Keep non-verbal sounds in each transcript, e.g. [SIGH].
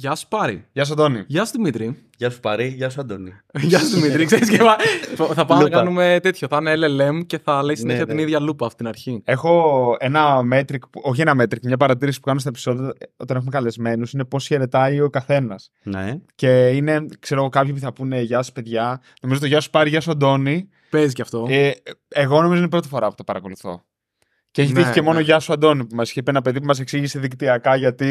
Γεια σου Πάρη. Γεια σου Αντώνη. Γεια σου Δημήτρη. Γεια σου Πάρη. Γεια σου Αντώνη. [LAUGHS] Γεια σου Δημήτρη. Ξέρεις και θα πάμε να κάνουμε τέτοιο. Θα είναι LLM και θα λέει ναι, συνέχεια ναι. την ίδια λούπα από την αρχή. Έχω ένα μέτρικ, όχι ένα μέτρικ, μια παρατήρηση που κάνω στα επεισόδια όταν έχουμε καλεσμένους είναι πώς χαιρετάει ο καθένας. Ναι. Και είναι, ξέρω εγώ, κάποιοι που θα πούνε Γεια σου παιδιά. Νομίζω το Γεια σου Πάρη, Γεια σου Αντώνη. Παίζει κι αυτό. Ε, εγώ νομίζω είναι η πρώτη φορά που το παρακολουθώ. Και έχει ναι, τύχει και μόνο ναι. Γεια σου, που μας είχε πει ένα παιδί που μας εξήγησε δικτυακά γιατί.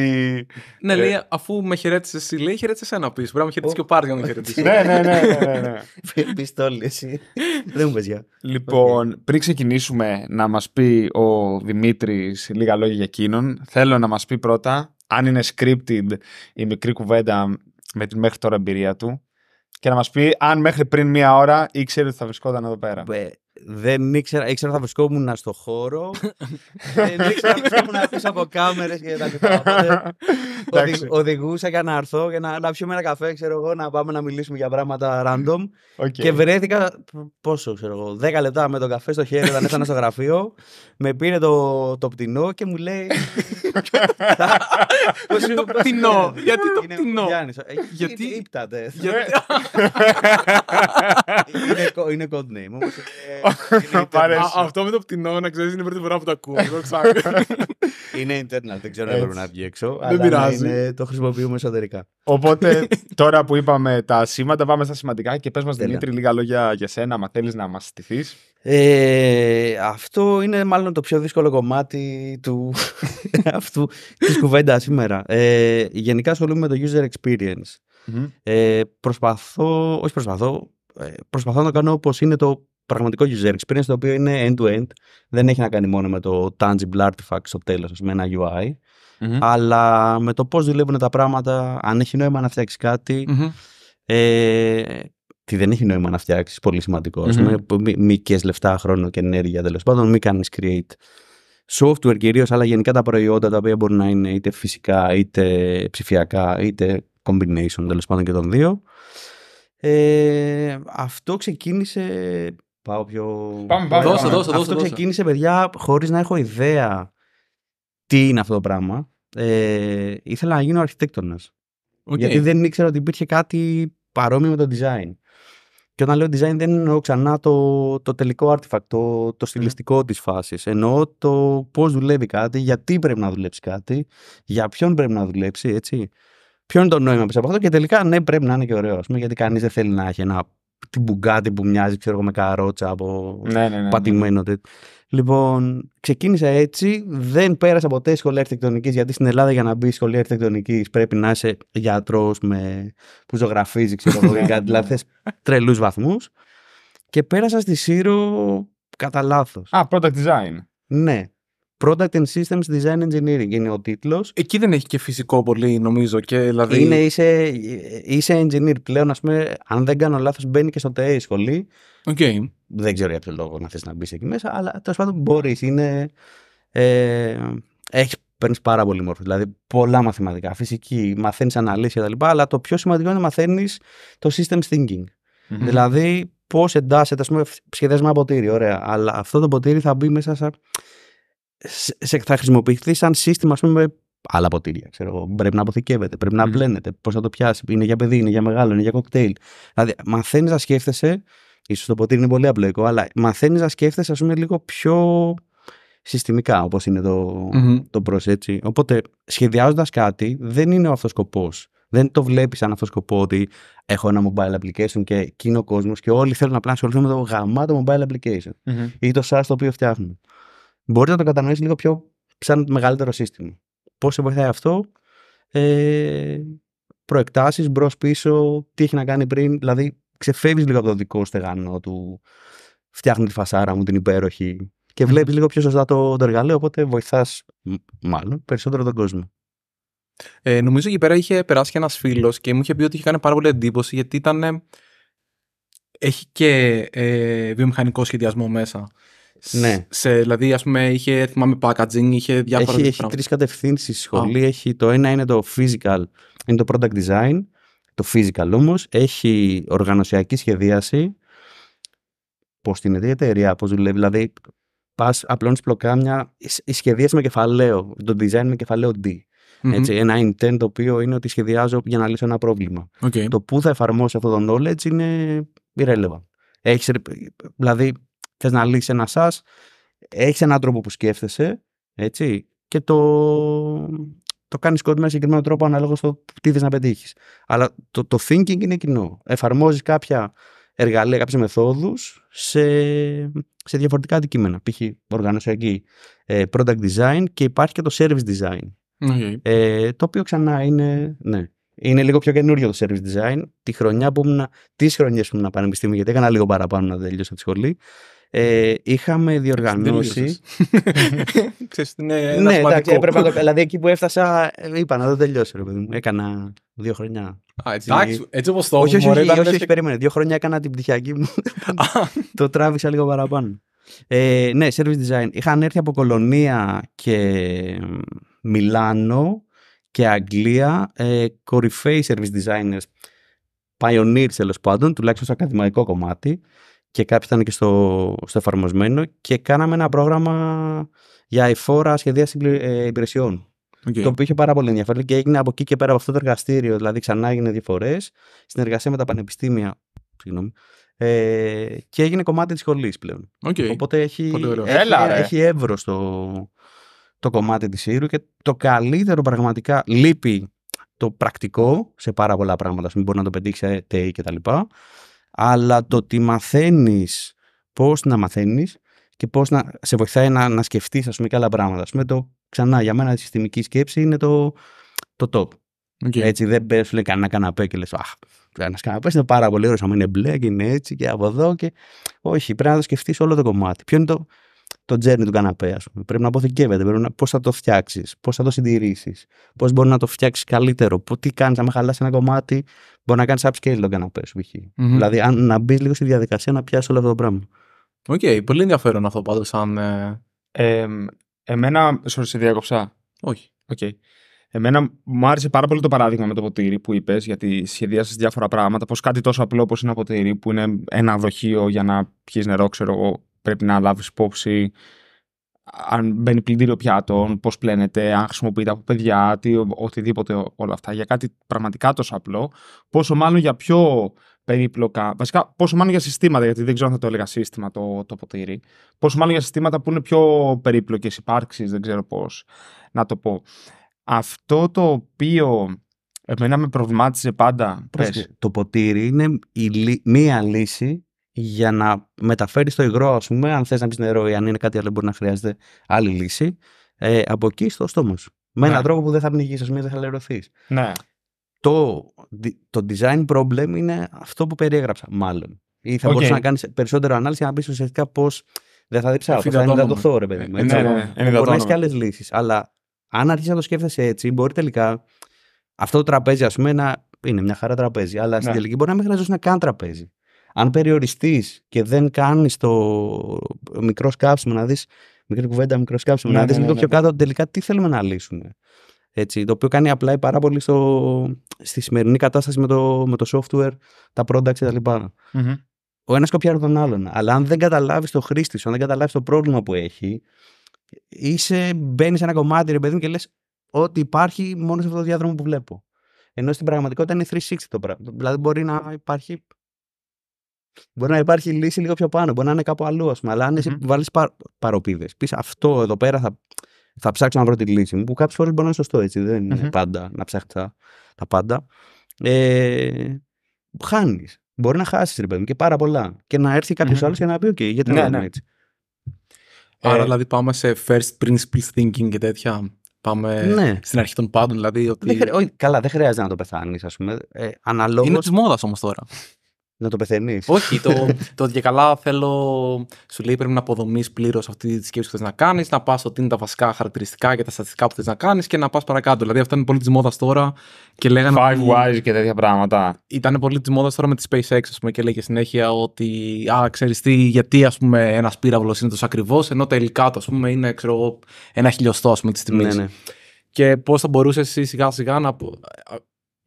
Ναι, ε, λέει, αφού με χαιρέτησε εσύ, λέει, χαιρέτησε ένα πίσω. Πρέπει να με χαιρέτησε και ο Πάρτιο να με χαιρέτησει. ναι, ναι, ναι. ναι, ναι. ναι. [LAUGHS] Πιστόλι, εσύ. Δεν μου παιδιά. Λοιπόν, πριν ξεκινήσουμε να μας πει ο Δημήτρης λίγα λόγια για εκείνον, θέλω να μας πει πρώτα αν είναι scripted η μικρή κουβέντα με την μέχρι τώρα εμπειρία του και να μας πει αν μέχρι πριν μία ώρα ήξερε ότι θα βρισκόταν εδώ πέρα δεν ήξερα, ήξερα θα βρισκόμουν στο χώρο. δεν ήξερα θα βρισκόμουν πίσω από κάμερες και τα λοιπά. Οδη, οδηγούσα για να έρθω, για να, να πιούμε ένα καφέ, ξέρω εγώ, να πάμε να μιλήσουμε για πράγματα random. Okay. Και βρέθηκα, πόσο ξέρω εγώ, 10 λεπτά με τον καφέ στο χέρι όταν έφτανα στο γραφείο. Με πήρε το, το πτηνό και μου λέει. [LAUGHS] [LAUGHS] το πτηνό. Γιατί το πτηνό. Ε, γιατί. Ήπτατε. [LAUGHS] Είναι code name. Ε, αυτό με το πτηνό, να ξέρεις, είναι η πρώτη φορά που το ακούω. [LAUGHS] Είναι internal, δεν ξέρω αν έπρεπε να βγει έξω. Δεν ναι, πειράζει. Το χρησιμοποιούμε εσωτερικά. Οπότε [LAUGHS] τώρα που είπαμε τα σήματα, πάμε στα σημαντικά και πες μας, Δημήτρη, λίγα λόγια για σένα, αν θέλεις να μας στηθείς. Ε, αυτό είναι μάλλον το πιο δύσκολο κομμάτι του [LAUGHS] αυτού της κουβέντας σήμερα. Ε, γενικά ασχολούμαι με το user experience. Ε, προσπαθώ, όχι προσπαθώ, προσπαθώ να το κάνω όπως είναι το πραγματικό user experience το οποίο είναι end-to-end. Δεν έχει να κάνει μόνο με το tangible artifact στο τέλος, με ένα UI, αλλά με το πώς δουλεύουν τα πράγματα, αν έχει νόημα να φτιάξεις ε, τι δεν έχει νόημα να φτιάξεις, πολύ σημαντικό. Mm-hmm. μη και λεφτά, χρόνο και ενέργεια τέλος πάντων, μη κάνεις create software κυρίως, αλλά γενικά τα προϊόντα τα οποία μπορεί να είναι είτε φυσικά, είτε ψηφιακά, είτε combination τέλος πάντων και των δύο. Ε, αυτό ξεκίνησε Πάω πιο. Πάμε, πάμε. Δώσε, δώσε, δώσε, αυτό ξεκίνησε, παιδιά, χωρίς να έχω ιδέα τι είναι αυτό το πράγμα. Ε, ήθελα να γίνω αρχιτέκτονας. Okay. Γιατί δεν ήξερα ότι υπήρχε κάτι παρόμοιο με το design. Και όταν λέω design δεν εννοώ ξανά το, το τελικό artifact, το, το ναι. στυλιστικό mm. της φάσης. Εννοώ το πώς δουλεύει κάτι, γιατί πρέπει να δουλέψει κάτι, για ποιον πρέπει να δουλέψει, έτσι. Ποιο είναι το νόημα πίσω από αυτό και τελικά ναι πρέπει να είναι και ωραίο, ας πούμε, γιατί κανείς δεν θέλει να έχει ένα την μπουγκάτη που μοιάζει ξέρω με καρότσα από ναι, ναι, ναι πατημένο ναι. τέτοιο. Λοιπόν, ξεκίνησα έτσι. Δεν πέρασα ποτέ σχολεία αρχιτεκτονικής, γιατί στην Ελλάδα για να μπει σχολεία αρχιτεκτονικής πρέπει να είσαι γιατρός με... που ζωγραφίζει, ξέρω εγώ, [LAUGHS] δηλαδή θες τρελούς βαθμούς. Και πέρασα στη Σύρο κατά λάθος. Α, product design. Ναι. Product and Systems Design Engineering είναι ο τίτλος. Εκεί δεν έχει και φυσικό πολύ, νομίζω. Και, δηλαδή... είναι, είσαι, είσαι engineer πλέον, ας αν δεν κάνω λάθος, μπαίνει και στο η σχολή. Okay. Δεν ξέρω για ποιο λόγο να θες να μπεις εκεί μέσα, αλλά τέλος πάντων μπορείς. Είναι. Ε, έχεις παίρνεις πάρα πολύ μόρφη, Δηλαδή, πολλά μαθηματικά, φυσική, μαθαίνεις αναλύσεις κτλ. Αλλά το πιο σημαντικό είναι να μαθαίνεις το systems thinking. Δηλαδή, πώς εντάσσεται, ας πούμε, σχεδιάζει ένα ποτήρι. Ωραία, αλλά αυτό το ποτήρι θα μπει μέσα σε θα χρησιμοποιηθεί σαν σύστημα, ας πούμε, άλλα ποτήρια. Ξέρω, πρέπει να αποθηκεύεται, πρέπει να μπλένεται, πώς θα το πιάσει. Είναι για παιδί, είναι για μεγάλο, είναι για κοκτέιλ. Δηλαδή, μαθαίνεις να σκέφτεσαι. ίσως το ποτήρι είναι πολύ απλοϊκό, αλλά μαθαίνεις να σκέφτεσαι, ας πούμε, λίγο πιο συστημικά, όπως είναι το, mm το προς, έτσι. Οπότε, σχεδιάζοντας κάτι, δεν είναι ο αυτός σκοπός. Δεν το βλέπεις σαν αυτός σκοπό ότι έχω ένα mobile application και εκείνο ο κόσμος και όλοι θέλουν να ασχοληθούν με το γαμάτο mobile application ή το SaaS το οποίο φτιάχνουν. Μπορεί να το κατανοήσει λίγο πιο σαν μεγαλύτερο σύστημα. Πώς σε βοηθάει αυτό, ε, προεκτάσεις μπρο-πίσω, τι έχει να κάνει πριν. Δηλαδή, ξεφεύγεις λίγο από το δικό στεγανό του. Φτιάχνει τη φασάρα μου την υπέροχη. Και βλέπεις λίγο πιο σωστά το, το εργαλείο. Οπότε βοηθάς, μάλλον, περισσότερο τον κόσμο. Ε, νομίζω εκεί πέρα είχε περάσει και ένας φίλος και μου είχε πει ότι είχε κάνει πάρα πολύ εντύπωση γιατί ήταν. Έχει και ε, βιομηχανικό σχεδιασμό μέσα. Ναι. Σε, δηλαδή, ας πούμε, είχε, θυμάμαι, packaging, είχε διάφορα. Έχει, έχει τρεις κατευθύνσεις η σχολή. Έχει, το ένα είναι το physical, είναι το product design. Το physical όμως έχει οργανωσιακή σχεδίαση. Πώς την η εταιρεία, πώς δουλεύει. Δηλαδή, πας, απλώνεις πλοκάμια. Η σχεδίαση με κεφαλαίο. Το design με κεφαλαίο D. Έτσι, ένα intent το οποίο είναι ότι σχεδιάζω για να λύσω ένα πρόβλημα. Το πού θα εφαρμόσει αυτό το knowledge είναι irrelevant. Έχεις, δηλαδή, θες να λύσεις ένα SaaS, έχεις έναν τρόπο που σκέφτεσαι, έτσι, και το, το κάνεις κόντ με ένα συγκεκριμένο τρόπο ανάλογα στο τι θες να πετύχεις. Αλλά το, το thinking είναι κοινό. Εφαρμόζεις κάποια εργαλεία, κάποιες μεθόδους σε, σε διαφορετικά αντικείμενα. Π.χ. οργανωσιακή, ε, product design και υπάρχει και το service design. Okay. Ε, το οποίο ξανά είναι. Ναι, είναι λίγο πιο καινούριο το service design. Τη χρονιά που ήμουν. Τις χρονιές που ήμουν πανεπιστήμιο, γιατί έκανα λίγο παραπάνω να τελειώσω τη σχολή. Ε, ναι. είχαμε διοργανώσει. [LAUGHS] Ξέρεις, ναι, ναι εντάξει, έπρεπε να το. Δηλαδή εκεί που έφτασα, είπα να το τελειώσω, ρε παιδί μου. Έκανα δύο χρόνια. Α, δηλαδή- έτσι, έτσι, όπως το Όχι, όχι, όχι, όχι, όχι περίμενε. Δύο χρόνια έκανα την πτυχιακή μου. το τράβηξα λίγο παραπάνω. Ε, ναι, service design. Είχαν έρθει από Κολονία και Μιλάνο και Αγγλία ε, κορυφαίοι service designers pioneers τέλος πάντων, τουλάχιστον σε ακαδημαϊκό κομμάτι και κάποιοι ήταν και στο, στο εφαρμοσμένο και κάναμε ένα πρόγραμμα για εφόρα σχεδίαση ε, υπηρεσιών. Το οποίο είχε πάρα πολύ ενδιαφέρον και έγινε από εκεί και πέρα από αυτό το εργαστήριο. Δηλαδή, ξανά έγινε δύο φορές. Συνεργασία με τα πανεπιστήμια. Συγγνώμη. Ε, και έγινε κομμάτι της σχολής πλέον. Okay. Οπότε έχει, έχει, έχει εύρο το, το κομμάτι της Ήρου και το καλύτερο πραγματικά λείπει το πρακτικό σε πάρα πολλά πράγματα. Μην μπορεί να το πετύχει σε ΤΕΙ κτλ αλλά το ότι μαθαίνεις πώς να μαθαίνεις και πώς να σε βοηθάει να, να σκεφτείς, ας πούμε, και άλλα πράγματα. Ας πούμε, το, ξανά για μένα η συστημική σκέψη είναι το, το top. Έτσι, δεν πέφτει κανένα καναπέ και λες, Αχ, ένα καναπές είναι πάρα πολύ ωραίος. Αν είναι μπλε και είναι έτσι και από εδώ. Και... Όχι, πρέπει να το σκεφτείς όλο το κομμάτι. Ποιο είναι το, το journey του καναπέ, ας Πρέπει να αποθηκεύεται. Πρέπει να... Πώς θα το φτιάξεις, πώς θα το συντηρήσεις, πώς μπορεί να το φτιάξεις καλύτερο, πώς, τι κάνεις. Αν χαλάσει ένα κομμάτι, μπορεί να κάνεις upscale τον καναπέ σου, Δηλαδή, αν, να μπεις λίγο στη διαδικασία να πιάσεις όλο αυτό το πράγμα. Οκ, okay, πολύ ενδιαφέρον αυτό πάντως. σαν. Ε, ε, εμένα. Sorry, σε διάκοψα. Όχι. Okay. Εμένα μου άρεσε πάρα πολύ το παράδειγμα με το ποτήρι που είπες, γιατί σχεδίασε διάφορα πράγματα. Πώ κάτι τόσο απλό όπως ένα ποτήρι, που είναι ένα δοχείο για να πιεις νερό, ξέρω εγώ, πρέπει να λάβεις υπόψη αν μπαίνει πλυντήριο πιάτων, πώς πλένεται, αν χρησιμοποιείται από παιδιά, τι, οτιδήποτε όλα αυτά. Για κάτι πραγματικά τόσο απλό, πόσο μάλλον για πιο περίπλοκα. Βασικά, πόσο μάλλον για συστήματα, γιατί δεν ξέρω αν θα το έλεγα σύστημα το, το ποτήρι. Πόσο μάλλον για συστήματα που είναι πιο περίπλοκες υπάρξεις, δεν ξέρω πώς να το πω. Αυτό το οποίο εμένα με προβλημάτισε πάντα. Πες. Το ποτήρι είναι η, μία λύση για να μεταφέρεις το υγρό, ας πούμε, αν θες να πεις νερό ή αν είναι κάτι άλλο, μπορεί να χρειάζεται άλλη λύση, ε, από εκεί στο στόμα σου. Με έναν ναι. τρόπο που δεν θα πνιγείς, ας πούμε, δεν θα λερωθείς. Ναι. Το, το design problem είναι αυτό που περιέγραψα, μάλλον. Ή θα okay. μπορούσες να κάνεις περισσότερο ανάλυση για να πεις ουσιαστικά πώς. Δεν θα διψάω, θα το ρε παιδί μου. Ναι, ναι, ναι. Μπορεί να έχεις και άλλες λύσεις. Αλλά αν αρχίσεις να το σκέφτεσαι έτσι, μπορεί τελικά αυτό το τραπέζι, ας πούμε, να είναι μια χαρά τραπέζι. Αλλά στην ναι. τελική μπορεί να μην χρειαζόταν καν τραπέζι αν περιοριστείς και δεν κάνεις το μικρό σκάψιμο να δεις. Μικρή κουβέντα, μικρό σκάψιμο να ναι, δεις ναι, λίγο ναι, πιο κάτω τελικά τι θέλουμε να λύσουμε. Έτσι, το οποίο κάνει απλά πάρα πολύ στο, στη σημερινή κατάσταση με το, με το software, τα products κτλ. Mm-hmm. Ο ένας κοπιάρει τον άλλον. Αλλά αν δεν καταλάβεις το χρήστη σου, αν δεν καταλάβεις το πρόβλημα που έχει, είσαι, μπαίνεις σε ένα κομμάτι, ρε παιδί μου, και λες ότι υπάρχει μόνο σε αυτό το διάδρομο που βλέπω. Ενώ στην πραγματικότητα είναι 360 το πράγμα. Δηλαδή μπορεί να υπάρχει Μπορεί να υπάρχει λύση λίγο πιο πάνω, μπορεί να είναι κάπου αλλού, ας πούμε. Αλλά αν mm mm-hmm. βάλεις πα, παροπίδες, πεις αυτό εδώ πέρα θα, θα ψάξω να βρω τη λύση μου, που κάποιες φορές μπορεί να είναι σωστό έτσι. Δεν mm είναι πάντα να ψάχνει τα, πάντα. Ε, Χάνεις. Μπορεί να χάσεις, ρε παιδί και πάρα πολλά. Και να έρθει κάποιος mm-hmm. άλλος και να πει: OK, γιατί να είναι ναι. έτσι. Άρα, ε, δηλαδή, πάμε σε first principles thinking και τέτοια. Πάμε ναι. στην αρχή των πάντων, δηλαδή. Ότι... Δεν Καλά, δεν χρειάζεται να το πεθάνεις, ας πούμε. Ε, αναλόγως... Είναι της μόδας όμως τώρα. Να το πεθαίνεις. Όχι, το, [LAUGHS] το και καλά θέλω. Σου λέει πρέπει να αποδομείς πλήρως αυτή τη σκέψη που θες να κάνεις, να πας ότι είναι τα βασικά χαρακτηριστικά και τα στατιστικά που θες να κάνεις και να πας παρακάτω. Δηλαδή αυτό είναι πολύ της μόδας τώρα και λέγανε. Five wise και τέτοια πράγματα. Ήταν πολύ της μόδας τώρα με τη SpaceX, ας πούμε, και λέγε συνέχεια ότι. Α, ξέρεις τι, γιατί ας πούμε ένας πύραυλος είναι τόσο ακριβώ, ενώ τελικά το ας πούμε είναι ξέρω, ένα χιλιοστό τη τιμή. Ναι, ναι. Και πώς θα μπορούσες εσύ σιγά σιγά να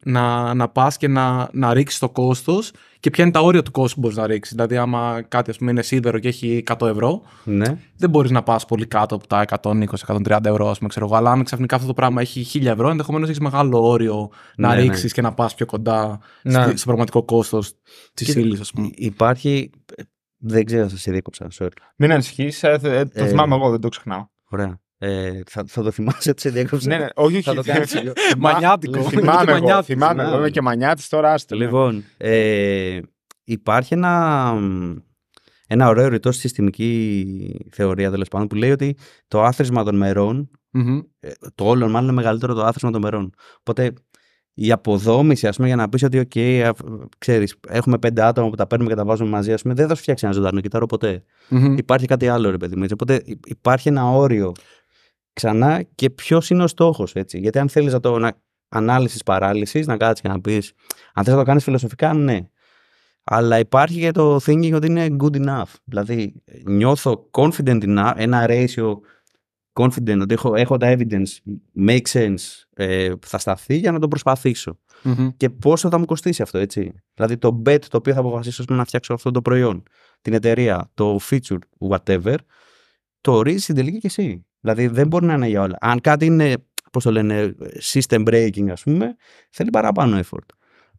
να, να πα και να, να ρίξεις το κόστος και ποια είναι τα όρια του κόστου που μπορείς να ρίξεις. Δηλαδή, άμα κάτι πούμε, είναι σίδερο και έχει 100 ευρώ, ναι. δεν μπορείς να πας πολύ κάτω από τα 120-130 ευρώ, ας πούμε, ξέρω Αλλά αν ξαφνικά αυτό το πράγμα έχει 1000 ευρώ, ενδεχομένως έχεις μεγάλο όριο να ναι, ναι. ρίξεις και να πας πιο κοντά στο, στο πραγματικό κόστος της ύλης, ας πούμε. Υπάρχει. Ε, δεν ξέρω, σα δίκοψα. Sorry. Μην ανησυχείς. Ε, ε, το θυμάμαι ε, εγώ, δεν το ξεχνάω. Ωραία. Ε, θα, θα, το θυμάσαι, έτσι διέκοψε. Ναι, ναι, όχι, θα το [LAUGHS] μανιάτικο. Θυμάμαι εγώ, θυμάμαι ναι. εγώ, είμαι και μανιάτης τώρα, άστε. Ναι. Λοιπόν, ε, υπάρχει ένα, ένα ωραίο ρητό στη συστημική θεωρία, τέλος πάντων, που λέει ότι το άθροισμα των μερων ε, το όλο μάλλον είναι μεγαλύτερο το άθροισμα των μερών. Οπότε η αποδόμηση, ας πούμε, για να πεις ότι, OK, ξέρεις, έχουμε πέντε άτομα που τα παίρνουμε και τα βάζουμε μαζί, ας πούμε, δεν θα σου φτιάξει ένα ζωντανό κύτταρο Υπάρχει κάτι άλλο, ρε παιδί μου. Οπότε υπάρχει ένα όριο ξανά και ποιος είναι ο στόχος. Γιατί αν θέλεις να το να... ανάλυσης παράλυσης, να κάτσεις και να πεις, αν θες να το κάνεις φιλοσοφικά, ναι. Αλλά υπάρχει και το thinking ότι είναι good enough. Δηλαδή, νιώθω confident enough, ένα ratio confident, ότι έχω, έχω τα evidence, make sense, ε, θα σταθεί για να το προσπαθησω Και πόσο θα μου κοστίσει αυτό, έτσι. Δηλαδή, το bet το οποίο θα αποφασίσω να φτιάξω αυτό το προϊόν, την εταιρεία, το feature, whatever, το ορίζει στην τελική και εσύ. Δηλαδή δεν μπορεί να είναι για όλα. Αν κάτι είναι, πώς το λένε, system breaking, ας πούμε, θέλει παραπάνω effort.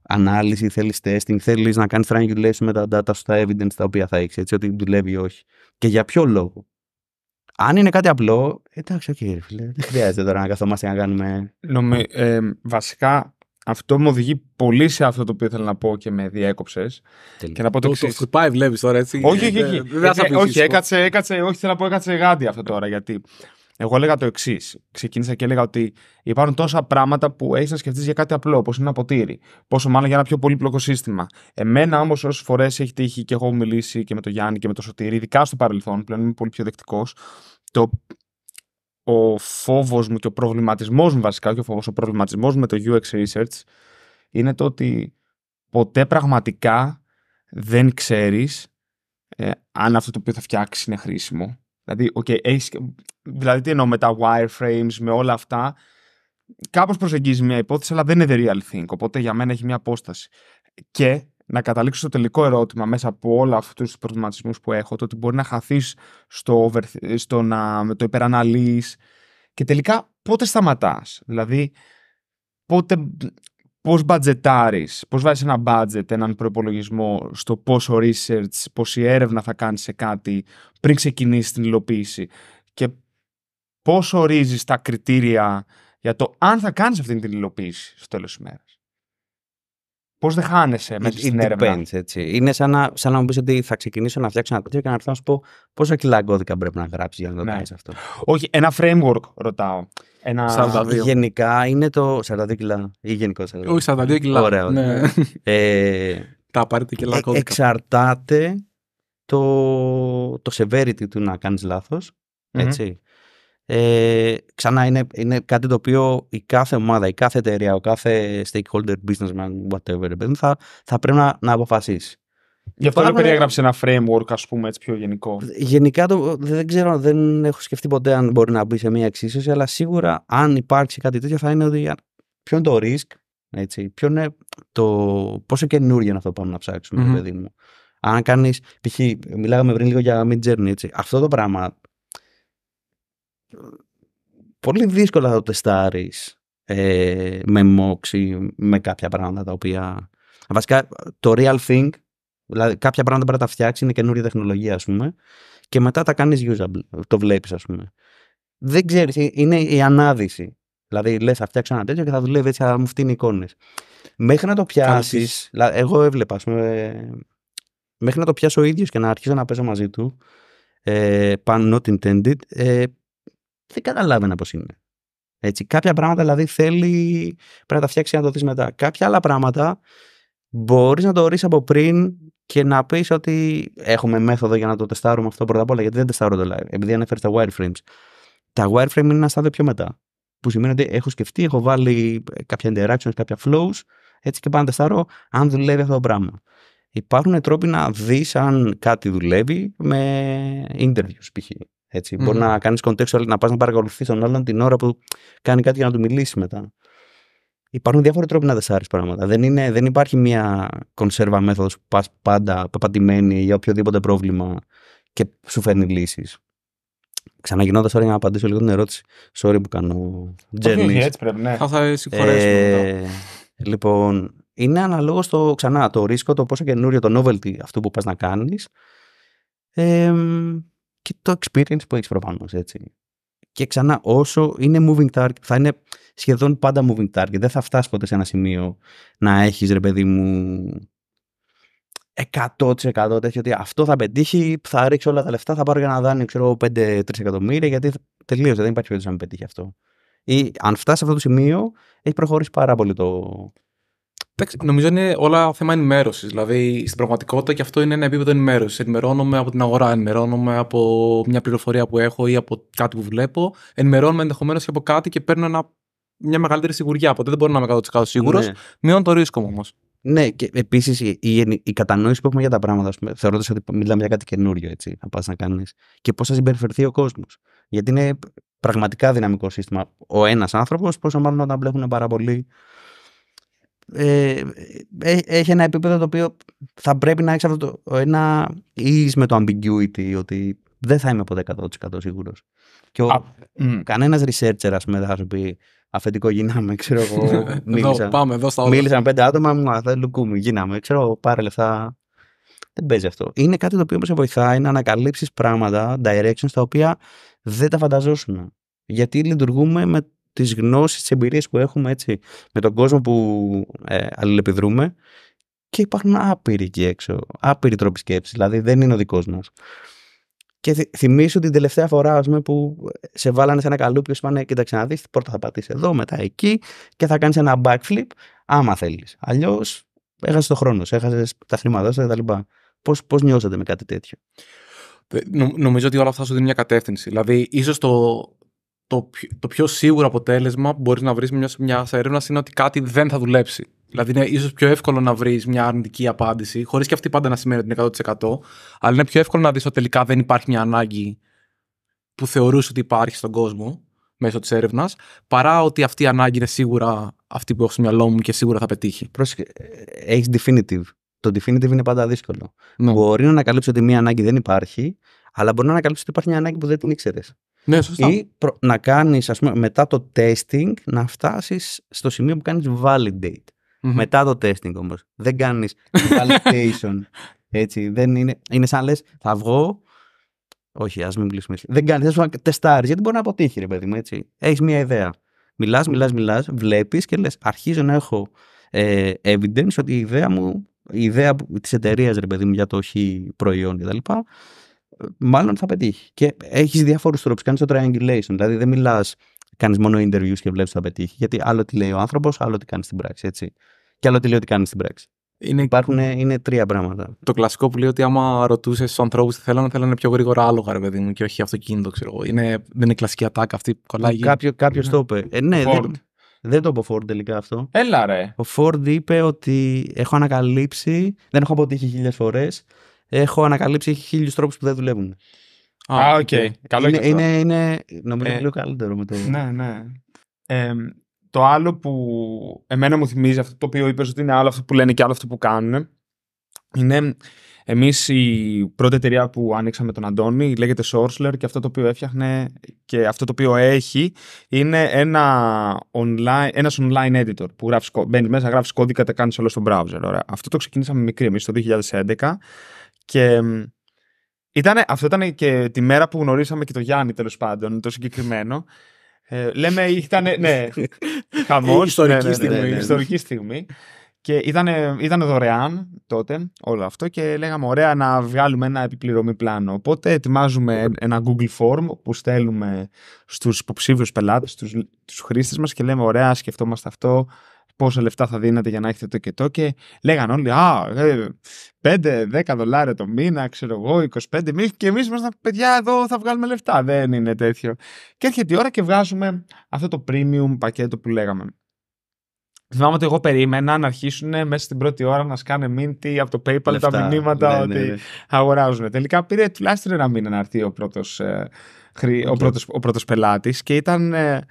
Ανάλυση, θέλεις testing, θέλεις να κάνεις triangulation με τα data σου, τα evidence τα οποία θα έχεις, έτσι, ότι δουλεύει ή όχι. Και για ποιο λόγο. Αν είναι κάτι απλό, εντάξει, οκ, okay, φίλε, δεν χρειάζεται τώρα να καθόμαστε να κάνουμε. Νομι, ε, βασικά, αυτό μου οδηγεί πολύ σε αυτό το οποίο ήθελα να πω και με διέκοψες. Και να πω το εξής. Το πάει, βλέπεις τώρα έτσι. Όχι, όχι, ε, όχι. Ε, ε, όχι έκατσε, έκατσε, όχι, θέλω να πω έκατσε γάντι αυτό τώρα. Γιατί εγώ έλεγα το εξής. Ξεκίνησα και έλεγα ότι υπάρχουν τόσα πράγματα που έχεις να σκεφτείς για κάτι απλό, όπως είναι ένα ποτήρι. Πόσο μάλλον για ένα πιο πολύπλοκο σύστημα. Εμένα όμως, όσες φορές έχει τύχει και έχω μιλήσει και με τον Γιάννη και με το σωτήρι, ειδικά στο παρελθόν, πλέον είμαι πολύ πιο δεκτικός, το ο φόβος μου και ο προβληματισμός, μου βασικά και ο φόβος ο προβληματισμός μου με το UX Research είναι το ότι ποτέ πραγματικά δεν ξέρεις ε, αν αυτό το οποίο θα φτιάξεις είναι χρήσιμο. Δηλαδή, okay, έχεις, δηλαδή τι εννοώ με τα wireframes, με όλα αυτά. Κάπως προσεγγίζεις μια υπόθεση, αλλά δεν είναι the real thing. Οπότε για μένα έχει μια απόσταση. Και να καταλήξω στο τελικό ερώτημα μέσα από όλα αυτούς τους προβληματισμούς που έχω, το ότι μπορεί να χαθείς στο, στο να το υπεραναλύεις και τελικά πότε σταματάς, δηλαδή πότε, πώς μπατζετάρεις, πώς βάζεις ένα budget, έναν προπολογισμό στο πόσο research, πόση έρευνα θα κάνεις σε κάτι πριν ξεκινήσεις την υλοποίηση και πώς ορίζεις τα κριτήρια για το αν θα κάνεις αυτή την υλοποίηση στο τέλος της Πώς δεν χάνεσαι μέσα στην έρευνα. Depends, έτσι. Είναι σαν να, σαν να μου πεις ότι θα ξεκινήσω να φτιάξω ένα τέτοιο και να έρθω να σου πω πόσα κιλά κώδικα πρέπει να γράψεις για να το ναι. κάνεις αυτό. Όχι, ένα framework ρωτάω. Ένα... 42. Γενικά είναι το 42 κιλά ή γενικό 42. Όχι, 42 κιλά. Ωραία, Ναι. Ε, Τα πάρετε κιλά ε, κώδικα. Εξαρτάται το, το severity του να κάνεις λάθος, mm-hmm. έτσι. Ε, ξανά είναι, είναι κάτι το οποίο η κάθε ομάδα, η κάθε εταιρεία, ο κάθε stakeholder, businessman, whatever, θα, θα πρέπει να, να αποφασίσει. Γι' αυτό δεν περιέγραψε ένα framework, ας πούμε, έτσι πιο γενικό. Γενικά το, δεν ξέρω, δεν έχω σκεφτεί ποτέ αν μπορεί να μπει σε μια εξίσωση, αλλά σίγουρα αν υπάρξει κάτι τέτοιο θα είναι ότι ποιο είναι το risk, έτσι, ποιο είναι το πόσο καινούργιο είναι αυτό που πάμε να ψάξουμε, mm-hmm. παιδί μου. Αν κάνεις, π.χ., μιλάγαμε πριν λίγο για mid journey, έτσι. Αυτό το πράγμα πολύ δύσκολα θα το τεστάρεις ε, με μόξι με κάποια πράγματα τα οποία... Βασικά το real thing, δηλαδή κάποια πράγματα πρέπει να τα φτιάξεις, είναι καινούργια τεχνολογία ας πούμε και μετά τα κάνεις usable, το βλέπεις, ας πούμε. Δεν ξέρεις, ε, είναι η ανάδυση. Δηλαδή λες θα φτιάξω ένα τέτοιο και θα δουλεύει έτσι, θα μου φτύνει εικόνες. Μέχρι να το πιάσεις. Δηλαδή, εγώ έβλεπα, ας πούμε, μέχρι να το πιάσω ο ίδιος και να αρχίσω να παίζω μαζί του, ε, pan not intended, ε, δεν καταλάβαινα πώς είναι. Έτσι, κάποια πράγματα δηλαδή θέλει, πρέπει να τα φτιάξει να το δεις μετά. Κάποια άλλα πράγματα μπορείς να το ορίσεις από πριν και να πεις ότι έχουμε μέθοδο για να το τεστάρουμε αυτό πρώτα απ' όλα, γιατί δεν τεστάρω το live. Επειδή ανέφερες τα wireframes. Τα wireframes είναι ένα στάδιο πιο μετά. Που σημαίνει ότι έχω σκεφτεί, έχω βάλει κάποια interactions, κάποια flows, έτσι και πάω να τεστάρω αν δουλεύει αυτό το πράγμα. Υπάρχουν τρόποι να δεις αν κάτι δουλεύει με interviews π.χ ετσι mm Μπορεί να κάνεις contextual, να πας να παρακολουθείς τον άλλον την ώρα που κάνει κάτι για να του μιλήσει μετά. Υπάρχουν διάφοροι τρόποι να δεσάρεις πράγματα. Δεν, είναι, δεν υπάρχει μια κονσέρβα μέθοδος που πας πάντα πεπατημένη για οποιοδήποτε πρόβλημα και σου φέρνει λύσεις. Ξαναγυρνώντα τώρα για να απαντήσω λίγο την ερώτηση. Sorry που κάνω. Τζέρνι. έτσι πρέπει, ναι. Θα, συγχωρέσω. Ε, λοιπόν, είναι αναλόγως το ξανά το ρίσκο, το πόσο καινούριο το novelty αυτού που πας να κάνεις. Ε, και το experience που έχεις προφανώς. Και ξανά, όσο είναι moving target, θα είναι σχεδόν πάντα moving target. Δεν θα φτάσεις ποτέ σε ένα σημείο να έχεις ρε παιδί μου 100% τέτοιο ότι αυτό θα πετύχει, θα ρίξει όλα τα λεφτά, θα πάρω για να δανει ξερω ξέρω 5-3 εκατομμύρια γιατί τελείωσε, δεν υπάρχει περίπτωση να μην πετύχει αυτό. Ή αν φτάσεις σε αυτό το σημείο, έχεις προχωρήσει πάρα πολύ το, Εντάξει, νομίζω είναι όλα θέμα ενημέρωσης. Δηλαδή, στην πραγματικότητα και αυτό είναι ένα επίπεδο ενημέρωσης. Ενημερώνομαι από την αγορά, ενημερώνομαι από μια πληροφορία που έχω ή από κάτι που βλέπω. Ενημερώνομαι ενδεχομένως και από κάτι και παίρνω μια μεγαλύτερη σιγουριά. Ποτέ δεν μπορώ να είμαι 100% σίγουρος. Ναι. Μειώνω το ρίσκο μου όμως. Ναι, και επίσης η, η, η, κατανόηση που έχουμε για τα πράγματα, θεωρώντας ότι μιλάμε για κάτι καινούριο, έτσι, να πας να κάνεις και πώς θα συμπεριφερθεί ο κόσμος. Γιατί είναι πραγματικά δυναμικό σύστημα. Ο ένας άνθρωπος, πόσο μάλλον όταν μπλέκουν πάρα πολύ ε, ε, έχει ένα επίπεδο το οποίο θα πρέπει να έχεις αυτό το. ένα ease με το ambiguity, ότι δεν θα είμαι ποτέ 100% σίγουρος. Και ο, mm. κανένας researcher, ας πούμε, θα σου πει αφεντικό γίναμε, ξέρω εγώ. [LAUGHS] μίλησαν, πάμε, εδώ στα μίλησαν πέντε άτομα, μου θα λουκούμε, γίναμε, ξέρω πάρε λεφτά. Δεν παίζει αυτό. Είναι κάτι το οποίο σε βοηθάει να ανακαλύψεις πράγματα, directions, τα οποία δεν τα φανταζόσουν. Γιατί λειτουργούμε με τις γνώσεις, τις εμπειρίες που έχουμε έτσι, με τον κόσμο που ε, αλληλεπιδρούμε και υπάρχουν άπειροι εκεί έξω, άπειροι τρόποι σκέψης, δηλαδή δεν είναι ο δικός μας. Και θυμίσω την τελευταία φορά πούμε, που σε βάλανε σε ένα καλούπι και σου είπανε: Κοίταξε να δεις πρώτα θα πατήσεις εδώ, μετά εκεί και θα κάνεις ένα backflip, άμα θέλεις. Αλλιώς έχασες το χρόνο, έχασες τα χρήματά σου κτλ. Πώς πώς νιώσατε με κάτι τέτοιο. Νομίζω ότι όλα αυτά σου δίνουν μια κατεύθυνση. Δηλαδή, ίσως το, το, πιο σίγουρο αποτέλεσμα που μπορείς να βρεις μια μιας έρευνας είναι ότι κάτι δεν θα δουλέψει. Δηλαδή, είναι ίσως πιο εύκολο να βρεις μια αρνητική απάντηση, χωρίς και αυτή πάντα να σημαίνει ότι είναι 100%, αλλά είναι πιο εύκολο να δεις ότι τελικά δεν υπάρχει μια ανάγκη που θεωρούσε ότι υπάρχει στον κόσμο μέσω της έρευνας, παρά ότι αυτή η ανάγκη είναι σίγουρα αυτή που έχω στο μυαλό μου και σίγουρα θα πετύχει. Ε, έχεις definitive. Το definitive είναι πάντα δύσκολο. Ναι. Μπορεί να ανακαλύψεις ότι μια ανάγκη δεν υπάρχει, αλλά μπορεί να ανακαλύψεις ότι υπάρχει μια ανάγκη που δεν την ήξερες. Ναι, σωστά. Ή να κάνεις, ας πούμε, μετά το testing να φτάσεις στο σημείο που κάνεις validate. Μετά το testing όμως. Δεν κάνεις validation. [LAUGHS] Έτσι. Δεν είναι, είναι σαν λες, θα βγω. Όχι, ας μην μιλήσουμε. Δεν κάνεις, δεν τεστάρεις, γιατί μπορεί να αποτύχει, ρε παιδί μου. Έχεις μια ιδέα. Μιλάς, μιλάς, μιλάς, βλέπεις και λες, αρχίζω να έχω ε, evidence ότι η ιδέα μου, η ιδέα της εταιρείας, μου, για το όχι προϊόν κτλ μάλλον θα πετύχει. Και έχεις διάφορους τρόπους. Κάνεις το triangulation. Δηλαδή δεν μιλάς, κάνεις μόνο interviews και βλέπεις ότι θα πετύχει. Γιατί άλλο τι λέει ο άνθρωπος, άλλο τι κάνει στην πράξη. Έτσι. Και άλλο τι λέει ότι κάνει στην πράξη. Είναι... Υπάρχουν είναι τρία πράγματα. Το κλασικό που λέει ότι άμα ρωτούσες τους ανθρώπους τι θέλανε, θέλανε πιο γρήγορα άλογα, ρε μου, και όχι αυτοκίνητο, ξέρω εγώ. Είναι, δεν είναι κλασική ατάκα αυτή που κολλάει. Κάποιο κάποιος το είπε. Ε, ναι, δεν, δεν το είπε ο Φόρντ τελικά αυτό. Έλα, ρε. Ο Ford είπε ότι έχω ανακαλύψει, δεν έχω αποτύχει χίλιες φορές, έχω ανακαλύψει χίλιους τρόπους που δεν δουλεύουν. Α, οκ. Okay. Καλό είναι, και Είναι, είναι, νομίζω ε, λίγο καλύτερο με το. Ναι, ναι. Ε, το άλλο που εμένα μου θυμίζει αυτό το οποίο είπες ότι είναι άλλο αυτό που λένε και άλλο αυτό που κάνουν. Είναι Εμείς η πρώτη εταιρεία που άνοιξαμε τον Αντώνη λέγεται Sorsler και αυτό το οποίο έφτιαχνε και αυτό το οποίο έχει είναι ένα online, ένας online editor που γράφεις, μέσα, γράφεις κώδικα, τα κάνεις όλο στο browser. Αυτό το ξεκινήσαμε μικρή εμείς το 2011 και αυτό ήταν και τη μέρα που γνωρίσαμε και το Γιάννη τέλος πάντων, το συγκεκριμένο. Ε, λέμε, ήταν. Ναι, [LAUGHS] χαμός. Ιστορική, ναι, ναι στιγμή, ναι, ναι, ιστορική στιγμή. Και ήταν, ήταν δωρεάν τότε όλο αυτό και λέγαμε ωραία να βγάλουμε ένα επιπληρωμή πλάνο. Οπότε ετοιμάζουμε ένα Google Form που στέλνουμε στους υποψήφιους πελάτες, στους, τους χρήστες μας και λέμε ωραία σκεφτόμαστε αυτό, πόσα λεφτά θα δίνατε για να έχετε το και το και λέγαν όλοι «Α, 5-10 ε, δολάρια το μήνα, ξέρω εγώ, 25 μήνες και εμείς είμαστε «Παιδιά, εδώ θα βγάλουμε λεφτά, δεν είναι τέτοιο». Και έρχεται η ώρα και βγάζουμε αυτό το premium πακέτο που λέγαμε. Θυμάμαι ότι εγώ περίμενα να αρχίσουν μέσα στην πρώτη ώρα να σκάνε μήνυμα από το PayPal τα μηνύματα ναι, ναι, ναι. αγοράζουν. Τελικά πήρε τουλάχιστον ένα μήνα να έρθει ο πρώτος, ε, ο πρώτος, πελάτης και ήταν... Ε,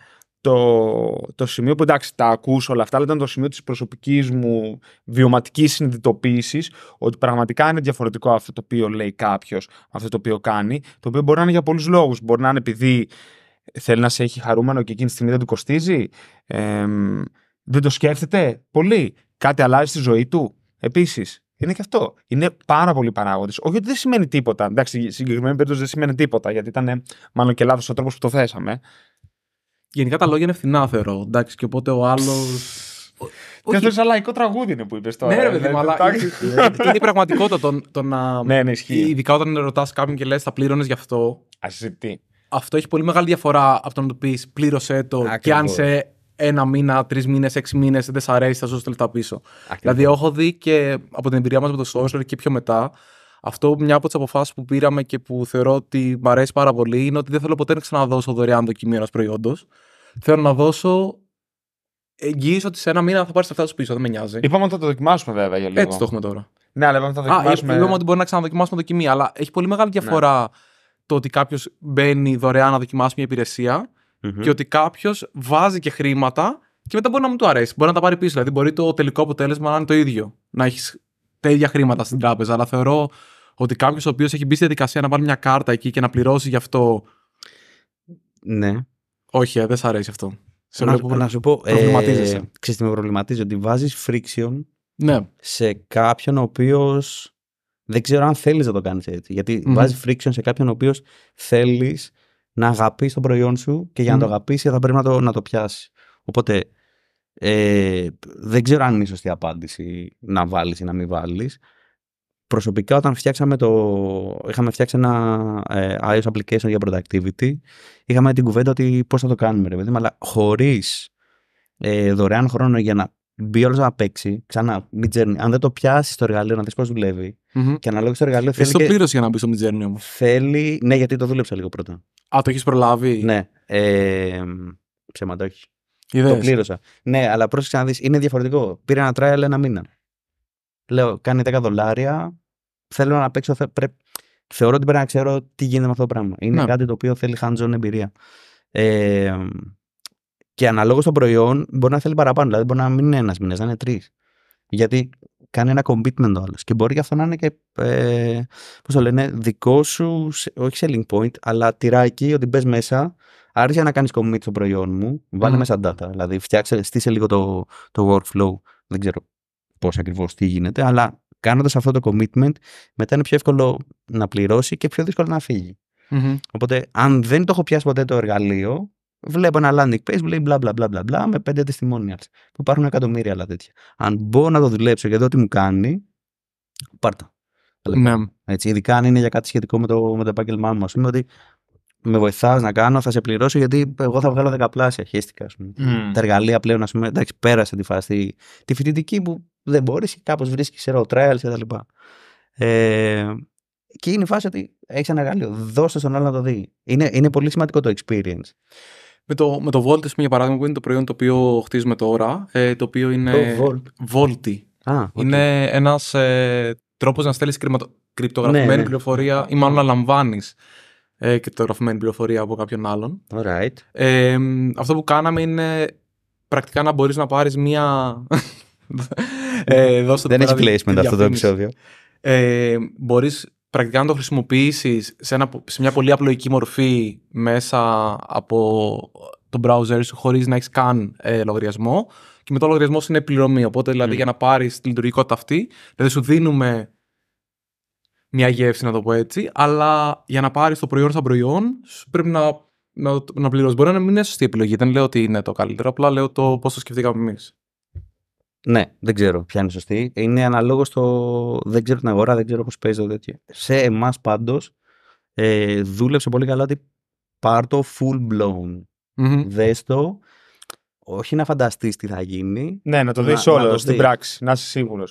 το, το σημείο που εντάξει τα ακούς όλα αυτά, αλλά ήταν το σημείο της προσωπικής μου βιωματικής συνειδητοποίησης ότι πραγματικά είναι διαφορετικό αυτό το οποίο λέει κάποιος, αυτό το οποίο κάνει, το οποίο μπορεί να είναι για πολλούς λόγους. Μπορεί να είναι επειδή θέλει να σε έχει χαρούμενο και εκείνη τη στιγμή δεν του κοστίζει, ε, δεν το σκέφτεται πολύ, κάτι αλλάζει στη ζωή του. Επίσης, είναι και αυτό. Είναι πάρα πολύ παράγοντες. Όχι ότι δεν σημαίνει τίποτα. Εντάξει, συγκεκριμένη περίπτωση δεν σημαίνει τίποτα, γιατί ήταν μάλλον και λάθος ο τρόπος που το θέσαμε. Γενικά τα λόγια είναι φθηνά, θεωρώ. Εντάξει, και οπότε ο άλλος. Και αυτό ένα λαϊκό τραγούδι είναι που είπες τώρα. Ναι, ρε ε, παιδί μου, δηλαδή, αλλά. είναι η πραγματικότητα το, το να. Ναι, ναι, ισχύει. Ειδικά όταν ρωτάς κάποιον και λες, θα πλήρωνες γι' αυτό. Α τι. Αυτό έχει πολύ μεγάλη διαφορά από το να του πεις πλήρωσέ το και αν σε ένα μήνα, τρεις μήνες, έξι μήνες δεν σε αρέσει, θα ζω τα λεφτά πίσω. Δηλαδή, έχω δει και από την εμπειρία μας με το social και πιο μετά αυτό, μια από τις αποφάσεις που πήραμε και που θεωρώ ότι μ' αρέσει πάρα πολύ, είναι ότι δεν θέλω ποτέ να ξαναδώσω δωρεάν δοκιμή ενός προϊόντος. Θέλω να δώσω εγγύηση ότι σε ένα μήνα θα πάρεις τα σου πίσω, δεν με νοιάζει. Είπαμε ότι θα το δοκιμάσουμε βέβαια για λίγο. Έτσι το έχουμε τώρα. Ναι, αλλά είπαμε ότι θα δοκιμάσουμε. Α, είπαμε ότι μπορεί να ξαναδοκιμάσουμε δοκιμή, αλλά έχει πολύ μεγάλη ναι. διαφορά ναι. το ότι κάποιος μπαίνει δωρεάν να δοκιμάσει μια υπηρεσία mm-hmm. και ότι κάποιος βάζει και χρήματα και μετά μπορεί να μου το αρέσει. Μπορεί να τα πάρει πίσω. Δηλαδή, μπορεί το τελικό αποτέλεσμα να είναι το ίδιο. Να έχεις τα ίδια χρήματα στην τράπεζα. Αλλά θεωρώ ότι κάποιος ο οποίος έχει μπει στη διαδικασία να πάρει μια κάρτα εκεί και να πληρώσει γι' αυτό. Ναι. Όχι, ε, δεν σ' αρέσει αυτό. Σε να, να σου πω. Ε, προβληματίζεσαι. Ε, ξέρεις τι με προβληματίζει, ότι βάζεις friction ναι. σε κάποιον ο οποίος. Δεν ξέρω αν θέλεις να το κάνεις έτσι. Γιατί mm-hmm. βάζεις friction σε κάποιον ο οποίος θέλεις να αγαπείς το προϊόν σου και για να το αγαπήσει θα πρέπει να το, να το πιάσει. Οπότε ε, δεν ξέρω αν είναι η σωστή απάντηση να βάλεις ή να μην βάλεις προσωπικά όταν φτιάξαμε το... είχαμε φτιάξει ένα ε, iOS application για productivity, είχαμε την κουβέντα ότι πώς θα το κάνουμε ρε παιδί αλλά χωρίς ε, δωρεάν χρόνο για να μπει όλος να παίξει, ξανά, mid-journey, Αν δεν το πιάσεις το εργαλείο, να δεις πώς δουλεύει. Mm-hmm. Και αναλόγως το εργαλείο θέλει. Εσύ το πλήρωσε για να μπεις στο Midjourney όμως. Θέλει. Ναι, γιατί το δούλεψα λίγο πρώτα. Α, το έχεις προλάβει. Ναι. Ε, ψέματα, όχι. Το πλήρωσα. Ναι, αλλά πρόσεξε να δεις, είναι διαφορετικό. Πήρε ένα trial ένα μήνα. Λέω, κάνει 10 δολάρια, θέλω να παίξω, θε, πρέ, θεωρώ ότι πρέπει να ξέρω τι γίνεται με αυτό το πράγμα. Είναι ναι. κάτι το οποίο θέλει hands-on εμπειρία. Ε, και αναλόγως των προϊόν μπορεί να θέλει παραπάνω. Δηλαδή μπορεί να μην είναι ένας μήνας, να είναι τρεις. Γιατί κάνει ένα commitment ο άλλος. Και μπορεί και αυτό να είναι και. Ε, Πώς το λένε, δικό σου, όχι selling point, αλλά τυράκι ότι μπες μέσα, άρχισε να κάνεις commit στο προϊόν μου, βάλε mm. μέσα data. Δηλαδή, φτιάξε, στήσε λίγο το, το workflow. Δεν ξέρω πώς ακριβώς τι γίνεται, αλλά Κάνοντας αυτό το commitment, μετά είναι πιο εύκολο να πληρώσει και πιο δύσκολο να φυγει Οπότε, αν δεν το έχω πιάσει ποτέ το εργαλείο, βλέπω ένα landing page που λέει μπλα μπλα μπλα μπλα, με πέντε testimonials που υπάρχουν εκατομμύρια άλλα τέτοια. Αν μπορώ να το δουλέψω και δω τι μου κάνει, πάρτα. Ναι. ειδικά αν είναι για κάτι σχετικό με το, με επάγγελμά μου, ας πούμε, ότι με βοηθάς να κάνω, θα σε πληρώσω γιατί εγώ θα βγάλω δεκαπλάσια. Χαίστηκα, Mm. Τα εργαλεία πλέον, ας πούμε, εντάξει, πέρασε τη φάση. Τη φοιτητική που δεν μπορείς και κάπως βρίσκεις σε κλπ. trials κτλ. Ε, και είναι η φάση ότι έχεις ένα εργαλείο. Δώσε στον άλλο να το δει. Είναι, είναι πολύ σημαντικό το experience. Με το, με το για παράδειγμα, που είναι το προϊόν το οποίο χτίζουμε τώρα, ε, το οποίο είναι. Το Volt. Volti. Ah, okay. Είναι ένας ε, τρόπος να στέλνεις ναι, κρυπτογραφημένη ναι, ναι. πληροφορία ή μάλλον να λαμβάνεις ε, και και γραφημένη πληροφορία από κάποιον άλλον. αυτό που κάναμε είναι πρακτικά να μπορείς να πάρεις μία. ε, Δεν έχει placement αυτό το επεισόδιο. Ε, μπορείς πρακτικά να το χρησιμοποιήσεις σε, μια πολύ απλοϊκή μορφή μέσα από το browser σου χωρίς να έχεις καν ε, λογαριασμό. Και μετά ο λογαριασμό είναι πληρωμή. Οπότε, δηλαδή, mm. για να πάρεις τη λειτουργικότητα αυτή, δηλαδή σου δίνουμε μια γεύση, να το πω έτσι. Αλλά για να πάρεις το προϊόν σαν προϊόν, πρέπει να, να, να πληρώσεις. Μπορεί να μην είναι σωστή επιλογή. Δεν λέω ότι είναι το καλύτερο. Απλά λέω το πώς το σκεφτήκαμε εμείς. Ναι, δεν ξέρω ποια είναι σωστή. Είναι αναλόγως στο. Δεν ξέρω την αγορά, δεν ξέρω πώς παίζει το τέτοιο. Σε εμάς πάντως ε, δούλεψε πολύ καλά ότι πάρ το full blown. Mm-hmm. Δες το. Όχι να φανταστείς τι θα γίνει. Ναι, να το δει όλο στην πράξη, να είσαι σίγουρος.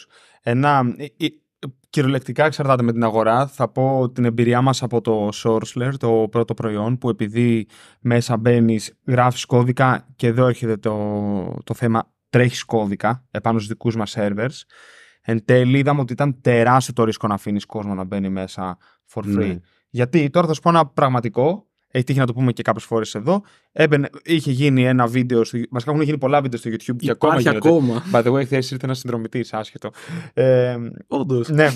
Κυριολεκτικά εξαρτάται με την αγορά. Θα πω την εμπειρία μας από το Sourceler, το πρώτο προϊόν, που επειδή μέσα μπαίνεις, γράφεις κώδικα και εδώ έχετε το, το θέμα τρέχεις κώδικα επάνω στους δικούς μας servers. Εν τέλει είδαμε ότι ήταν τεράστιο το ρίσκο να αφήνεις κόσμο να μπαίνει μέσα for free. Ναι. Γιατί τώρα θα σου πω ένα πραγματικό έχει τύχει να το πούμε και κάποιες φορές εδώ. Έμπαινε, είχε γίνει ένα βίντεο. Στο, βασικά έχουν γίνει πολλά βίντεο στο YouTube. Και ακόμα, γίνεται, ακόμα. By the way, χθε ήρθε ένας συνδρομητής, άσχετο. Ε, Όντως. Ναι,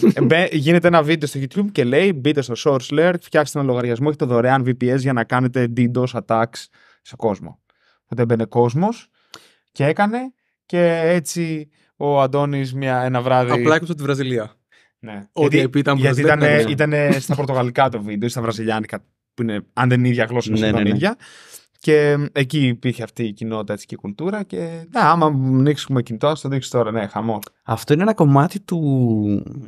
γίνεται ένα βίντεο στο YouTube και λέει: Μπείτε στο source alert, φτιάξτε ένα λογαριασμό, έχετε δωρεάν VPS για να κάνετε DDoS attacks σε κόσμο. Οπότε έμπαινε κόσμος και έκανε και έτσι ο Αντώνης ένα βράδυ. Απλά έκοψε τη Βραζιλία. Ναι. Ό,τι γιατί, ήταν, ήταν, ήταν, στα πορτογαλικά το βίντεο, στα βραζιλιάνικα που είναι, αν δεν είναι η ίδια γλώσσα, είναι ναι, ναι, ναι, ίδια. Και εκεί υπήρχε αυτή η κοινότητα έτσι, και η κουλτούρα. Και ναι, άμα ανοίξουμε κινητό, το δείξεις τώρα. Ναι, χαμό. Αυτό είναι ένα κομμάτι του.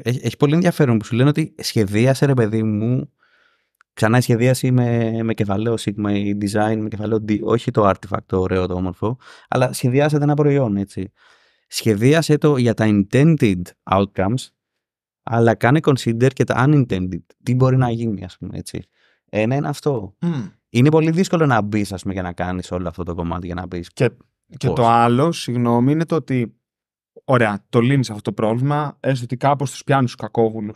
Ε, έχει, πολύ ενδιαφέρον που σου λένε ότι σχεδίασε ρε παιδί μου. Ξανά η σχεδίαση με, με κεφαλαίο σίγμα ή design με κεφαλαίο D. Όχι το artifact, το ωραίο, το όμορφο. Αλλά σχεδιάσατε ένα προϊόν, έτσι. Σχεδίασε το για τα intended outcomes, αλλά κάνε consider και τα unintended. Τι μπορεί να γίνει, ας πούμε, έτσι. Ένα είναι αυτό. Mm. Είναι πολύ δύσκολο να μπεις, ας πούμε, για να κάνεις όλο αυτό το κομμάτι για να πει. Και, και το άλλο, συγγνώμη, είναι το ότι. Ωραία, το λύνεις αυτό το πρόβλημα, έστω ότι κάπως τους πιάνεις τους κακόβουλους.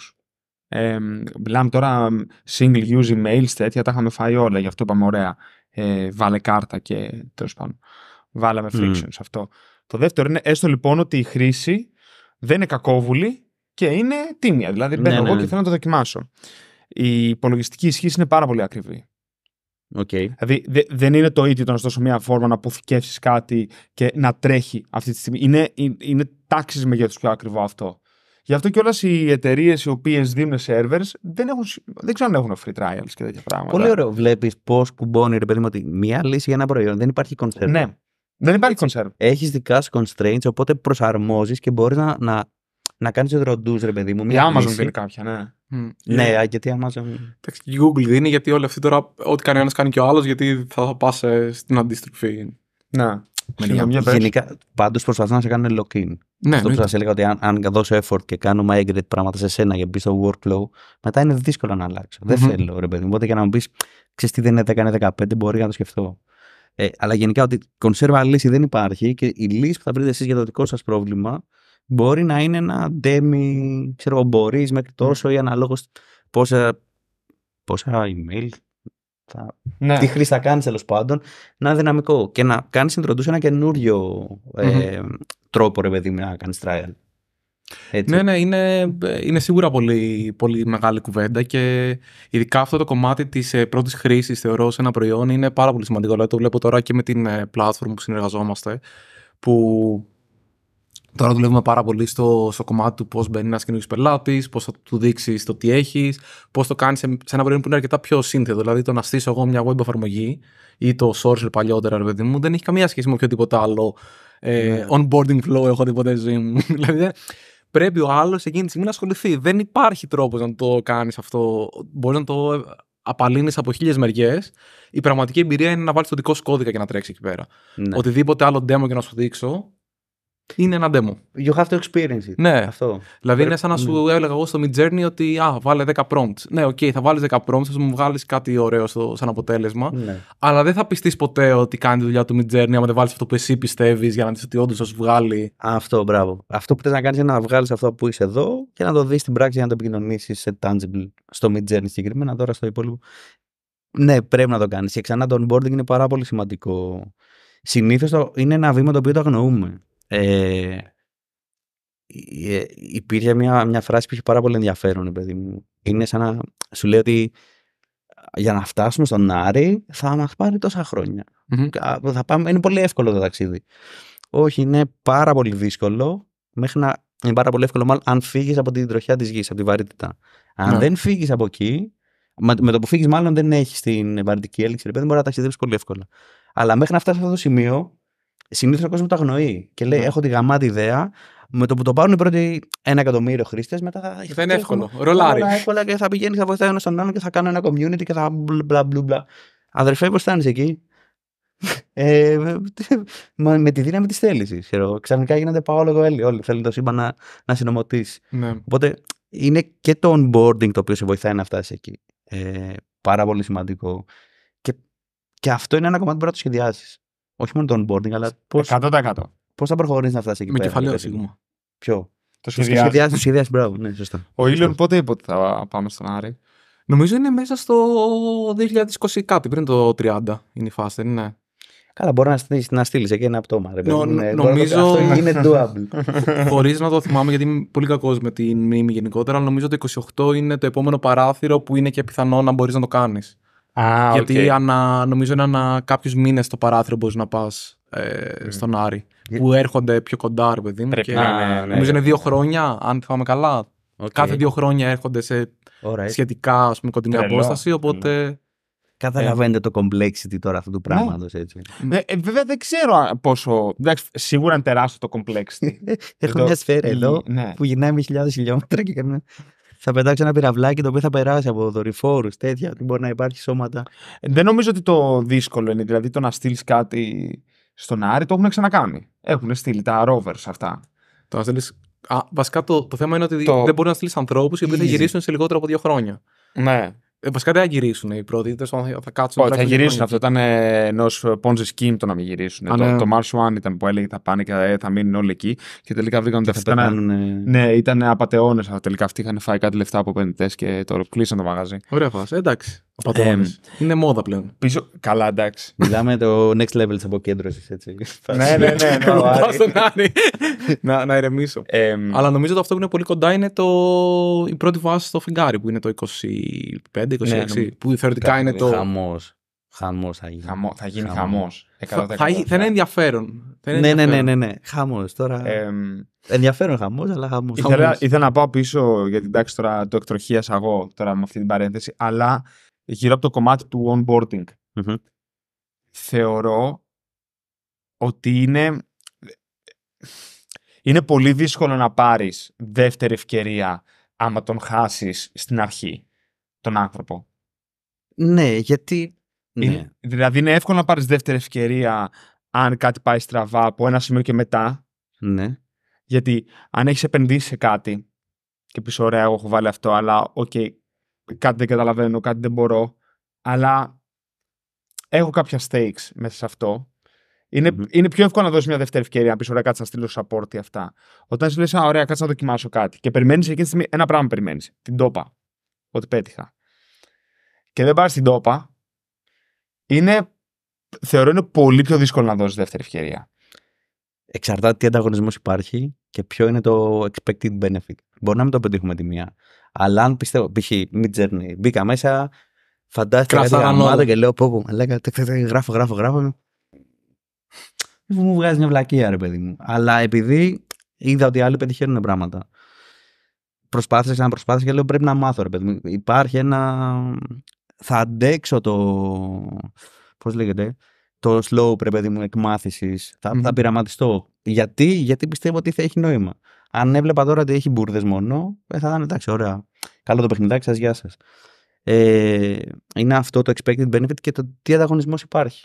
Ε, μιλάμε τώρα single use emails, τέτοια τα είχαμε φάει όλα. Γι' αυτό είπαμε: Ωραία, ε, βάλε κάρτα και τέλος πάντων. Βάλαμε friction σε αυτό. Το δεύτερο είναι έστω λοιπόν ότι η χρήση δεν είναι κακόβουλη και είναι τίμια. Δηλαδή, μπαίνω ναι, ναι εγώ ναι. και θέλω να το δοκιμάσω η υπολογιστική ισχύ είναι πάρα πολύ ακριβή. Okay. Δηλαδή δεν είναι το ίδιο το να σου δώσω μια φόρμα να αποθηκεύσεις κάτι και να τρέχει αυτή τη στιγμή. Είναι, ε, είναι, με μεγέθους πιο ακριβό αυτό. Γι' αυτό όλε οι εταιρείες οι οποίες δίνουν servers δεν, έχουν, δεν ξέρω αν έχουν free trials και τέτοια πράγματα. Πολύ ωραίο. Βλέπεις πώς κουμπώνει ρε παιδί μου ότι μία λύση για ένα προϊόν δεν υπάρχει conserve. Ναι. Δεν υπάρχει conserve. Έχεις δικά σου constraints, οπότε προσαρμόζεις και μπορείς να, να, να κάνεις ροντού ρε παιδί μου. Η Amazon λύση. κάποια, ναι. Ναι, ε, γιατί Amazon. Εντάξει, και Google δίνει γιατί όλοι αυτοί τώρα, ό,τι κάνει ένας κάνει και ο άλλος, γιατί θα, πας ε, στην αντίστροφη. Να. Γενικά, πάντως προσπαθούν να σε κάνουν lock-in. Ναι, Αυτό που σα έλεγα ότι αν, αν δώσω effort και κάνω migrate πράγματα σε σένα για να μπεις στο workflow, μετά είναι δύσκολο να αλλάξω. Mm-hmm. Δεν θέλω, ρε παιδί μου. Οπότε για να μου πει, ξέρεις τι δεν είναι 10, 15, μπορεί να το σκεφτώ. Ε, αλλά γενικά ότι κονσέρβα λύση δεν υπάρχει και η λύση που θα βρείτε εσείς για το δικό σας πρόβλημα μπορεί να είναι ένα ντέμι, ξέρω εγώ, μπορείς μέχρι ναι. τόσο ή αναλόγως πόσα, πόσα email. Θα... Ναι. Τι χρήση θα κάνεις τέλος πάντων, να είναι δυναμικό και να κάνεις introduce ένα καινούριο mm-hmm. τρόπο ρε παιδί να κάνεις trial. Έτσι. Ναι, ναι, είναι, είναι σίγουρα πολύ, πολύ μεγάλη κουβέντα και ειδικά αυτό το κομμάτι της ε, πρώτης χρήσης, θεωρώ, σε ένα προϊόν είναι πάρα πολύ σημαντικό. Δηλαδή, το βλέπω τώρα και με την ε, platform που συνεργαζόμαστε, που Τώρα δουλεύουμε πάρα πολύ στο, στο κομμάτι του πώς μπαίνει ένας καινούριο πελάτης, πώς θα του δείξεις το τι έχεις, πώς το κάνεις σε, σε, ένα προϊόν που είναι αρκετά πιο σύνθετο. Δηλαδή, το να στήσω εγώ μια web εφαρμογή ή το social παλιότερα, ρε παιδί μου, δεν έχει καμία σχέση με οποιοδήποτε άλλο ε, ναι. onboarding flow έχω δει ποτέ ζωή [LAUGHS] δηλαδή, πρέπει ο άλλος εκείνη τη στιγμή να ασχοληθεί. Δεν υπάρχει τρόπος να το κάνεις αυτό. Μπορείς να το απαλύνεις από χίλιες μεριές. Η πραγματική εμπειρία είναι να βάλεις το δικό σου κώδικα και να τρέξεις εκεί πέρα. Ναι. Οτιδήποτε άλλο demo και να σου δείξω είναι ένα demo. You have to experience it. Ναι. Αυτό. Δηλαδή είναι σαν να σου ναι. έλεγα εγώ στο Mid Journey ότι α, βάλε 10 prompts. Ναι, οκ, okay, θα βάλεις 10 prompts, θα μου βγάλεις κάτι ωραίο στο, σαν αποτέλεσμα. Ναι. Αλλά δεν θα πιστείς ποτέ ότι κάνει τη δουλειά του Mid Journey άμα δεν βάλεις αυτό που εσύ πιστεύεις για να δεις ότι όντως θα σου βγάλει. Αυτό, μπράβο. Αυτό που θες να κάνεις είναι να βγάλεις αυτό που είσαι εδώ και να το δεις στην πράξη για να το επικοινωνήσεις σε tangible στο Mid Journey συγκεκριμένα. Τώρα στο υπόλοιπο. Ναι, πρέπει να το κάνεις. Και ξανά το onboarding είναι πάρα πολύ σημαντικό. Συνήθως είναι ένα βήμα το οποίο το αγνοούμε. Ε, ε, ε, υπήρχε μια, μια φράση που είχε πάρα πολύ ενδιαφέρον, παιδί μου. Είναι σαν να σου λέει ότι για να φτάσουμε στον Άρη θα μας πάρει τόσα Θα πάμε, είναι πολύ εύκολο το ταξίδι. Όχι, είναι πάρα πολύ δύσκολο μέχρι να είναι πάρα πολύ εύκολο μάλλον αν φύγεις από την τροχιά της γης, από τη βαρύτητα. Αν ναι. δεν φύγεις από εκεί, με το που φύγεις, μάλλον δεν έχεις την βαρυτική έλξη, δεν μπορεί να ταξιδέψεις πολύ εύκολα. Αλλά μέχρι να φτάσεις σε αυτό το σημείο, συνήθως ο κόσμος το αγνοεί και λέει: ναι. Έχω τη γαμάτη ιδέα. Με το που το πάρουν οι πρώτοι ένα εκατομμύριο χρήστες, μετά θα. Θα είναι εύκολο. Ρολάρι. Εύκολα και θα πηγαίνει, θα βοηθάει ένας τον άλλον και θα κάνω ένα community και θα μπλα μπλα μπλα. Αδερφέ, πώς είναι εκεί. Ε, με τη δύναμη της θέλησης. Ξαφνικά γίνονται παόλογο όλοι. Όλοι θέλουν το σύμπαν να, να συνομωτήσει. Ναι. Οπότε είναι και το onboarding το οποίο σε βοηθάει να φτάσεις εκεί. Ε, πάρα πολύ σημαντικό. Και, και αυτό είναι ένα κομμάτι που πρέπει να το σχεδιάσεις. Όχι μόνο το onboarding, αλλά πώς. θα προχωρήσεις να φτάσεις εκεί με πέρα. Με κεφαλαίο σίγουρα. Ποιο. Το σχεδιάζει. Το σχεδιάζει, μπράβο, ναι, σωστά. Ο Ήλιον πότε είπε ότι θα πάμε στον Άρη. Νομίζω είναι μέσα στο 2020 κάτι, πριν το 30 είναι η φάση, είναι. Καλά, μπορεί να, στείλεις, να στείλεις εκεί ένα πτώμα. Ρε, Νο, ναι, νομίζω. Αυτό είναι doable. [LAUGHS] Χωρίς να το θυμάμαι, γιατί είμαι πολύ κακός με τη μνήμη γενικότερα, αλλά νομίζω το 28 είναι το επόμενο παράθυρο που είναι και πιθανό να μπορείς να το κάνεις. Α, Γιατί okay. ανα, νομίζω είναι ανα κάποιους μήνες το παράθυρο μπορείς να πας ε, mm. στον Άρη. Που έρχονται πιο κοντά, ρε παιδί μου. και, να, ναι, νομίζω ναι. είναι δύο χρόνια, αν θυμάμαι καλά. Κάθε δύο χρόνια έρχονται σε σχετικά πούμε, κοντινή απόσταση. Οπότε. Καταλαβαίνετε ε, το complexity τώρα αυτού του πράγματο. Ναι. Ε, ε, βέβαια δεν ξέρω πόσο. σίγουρα είναι τεράστιο το complexity. [LAUGHS] Έχω μια σφαίρα εδώ ναι. που γυρνάει με χιλιάδες χιλιόμετρα και κάνουμε θα πετάξει ένα πυραυλάκι το οποίο θα περάσει από δορυφόρους, τέτοια, ότι μπορεί να υπάρχει σώματα. Ε, δεν νομίζω ότι το δύσκολο είναι. Δηλαδή το να στείλεις κάτι στον Άρη το έχουν ξανακάνει. Έχουν στείλει τα rovers αυτά. Το να στείλεις. βασικά το, το θέμα είναι ότι δεν μπορείς να στείλεις ανθρώπους οι οποίοι θα γυρίσουν σε λιγότερο από δύο χρόνια. Ναι. Ε, βασικά δεν θα γυρίσουν οι πρώτοι, θα, θα κάτσουν. θα γυρίσουν. Αυτό ήταν ε, ενός πόντζε scheme το να μην γυρίσουν. Ε, το, ναι. το Mars One ήταν που έλεγε θα πάνε και θα, μείνουν όλοι εκεί. Και τελικά βρήκαν ότι αυτά ήταν. Ναι, ήταν απαταιώνες. Τελικά αυτοί είχαν φάει κάτι λεφτά από πεντητέ και το κλείσαν το μαγαζί. Ωραία, φάση. Εντάξει. Ε, είναι μόδα πλέον. Πίσω... Καλά, εντάξει. Μιλάμε το next level της αποκέντρωσης. ναι, ναι, ναι. ναι, ναι, ναι, ναι, ναι. να, να ηρεμήσω. Ε, Αλλά νομίζω ότι αυτό που είναι πολύ κοντά είναι το... η πρώτη βάση στο φιγκάρι που είναι το 25-26. Ναι, που θεωρητικά είναι το. Χαμός. Χαμός θα γίνει. Χαμός, θα γίνει χαμός. Θα, θα, είναι ενδιαφέρον. ναι, ναι, ναι, ναι. Χαμός τώρα. Ε, ενδιαφέρον χαμός, αλλά χαμός. Ήθελα, ήθελα, να πάω πίσω γιατί εντάξει τώρα το εκτροχίασα εγώ τώρα με αυτή την παρένθεση, αλλά γύρω από το κομμάτι του onboarding. Θεωρώ ότι είναι, είναι πολύ δύσκολο να πάρεις δεύτερη ευκαιρία άμα τον χάσεις στην αρχή, τον άνθρωπο. Ναι, γιατί... Ναι. Δηλαδή είναι εύκολο να πάρεις δεύτερη ευκαιρία αν κάτι πάει στραβά από ένα σημείο και μετά. Ναι. Γιατί αν έχεις επενδύσει σε κάτι και πεις ωραία εγώ έχω βάλει αυτό αλλά οκ okay, κάτι δεν καταλαβαίνω, κάτι δεν μπορώ, αλλά έχω κάποια stakes μέσα σε αυτό. Είναι, mm-hmm. είναι πιο εύκολο να δώσεις μια δεύτερη ευκαιρία να πεις: Ωραία, κάτσε να στείλω support ή αυτά. Όταν σου λες: Ωραία, κάτσε να δοκιμάσω κάτι. Και περιμένεις εκείνη τη στιγμή ένα πράγμα περιμένεις. Την τόπα. Ότι πέτυχα. Και δεν πάρει την τόπα. Είναι, θεωρώ είναι πολύ πιο δύσκολο να δώσεις δεύτερη ευκαιρία. Εξαρτάται τι ανταγωνισμός υπάρχει και ποιο είναι το expected benefit. Μπορεί να μην το πετύχουμε τη μία, αλλά αν πιστεύω, π.χ. Midjourney, μπήκα μέσα, φαντάστηκα κάτι και λέω πω γράφω, γράφω, γράφω. Μου βγάζει μια βλακεία ρε παιδί μου. Αλλά επειδή είδα ότι άλλοι πετυχαίνουν πράγματα. Προσπάθησα, προσπάθησα και λέω πρέπει να μάθω ρε παιδί μου. Υπάρχει ένα... Θα αντέξω το... Πώς λέγεται το slow ρε παιδί μου εκμάθησης. Θα, θα πειραματιστώ. Γιατί, γιατί πιστεύω ότι θα έχει νόημα. Αν έβλεπα τώρα ότι έχει μπουρδες μόνο, ε, θα ήταν εντάξει, ωραία. Καλό το παιχνιδάκι σας, γεια σας. Ε, είναι αυτό το expected benefit και το τι ανταγωνισμός υπάρχει.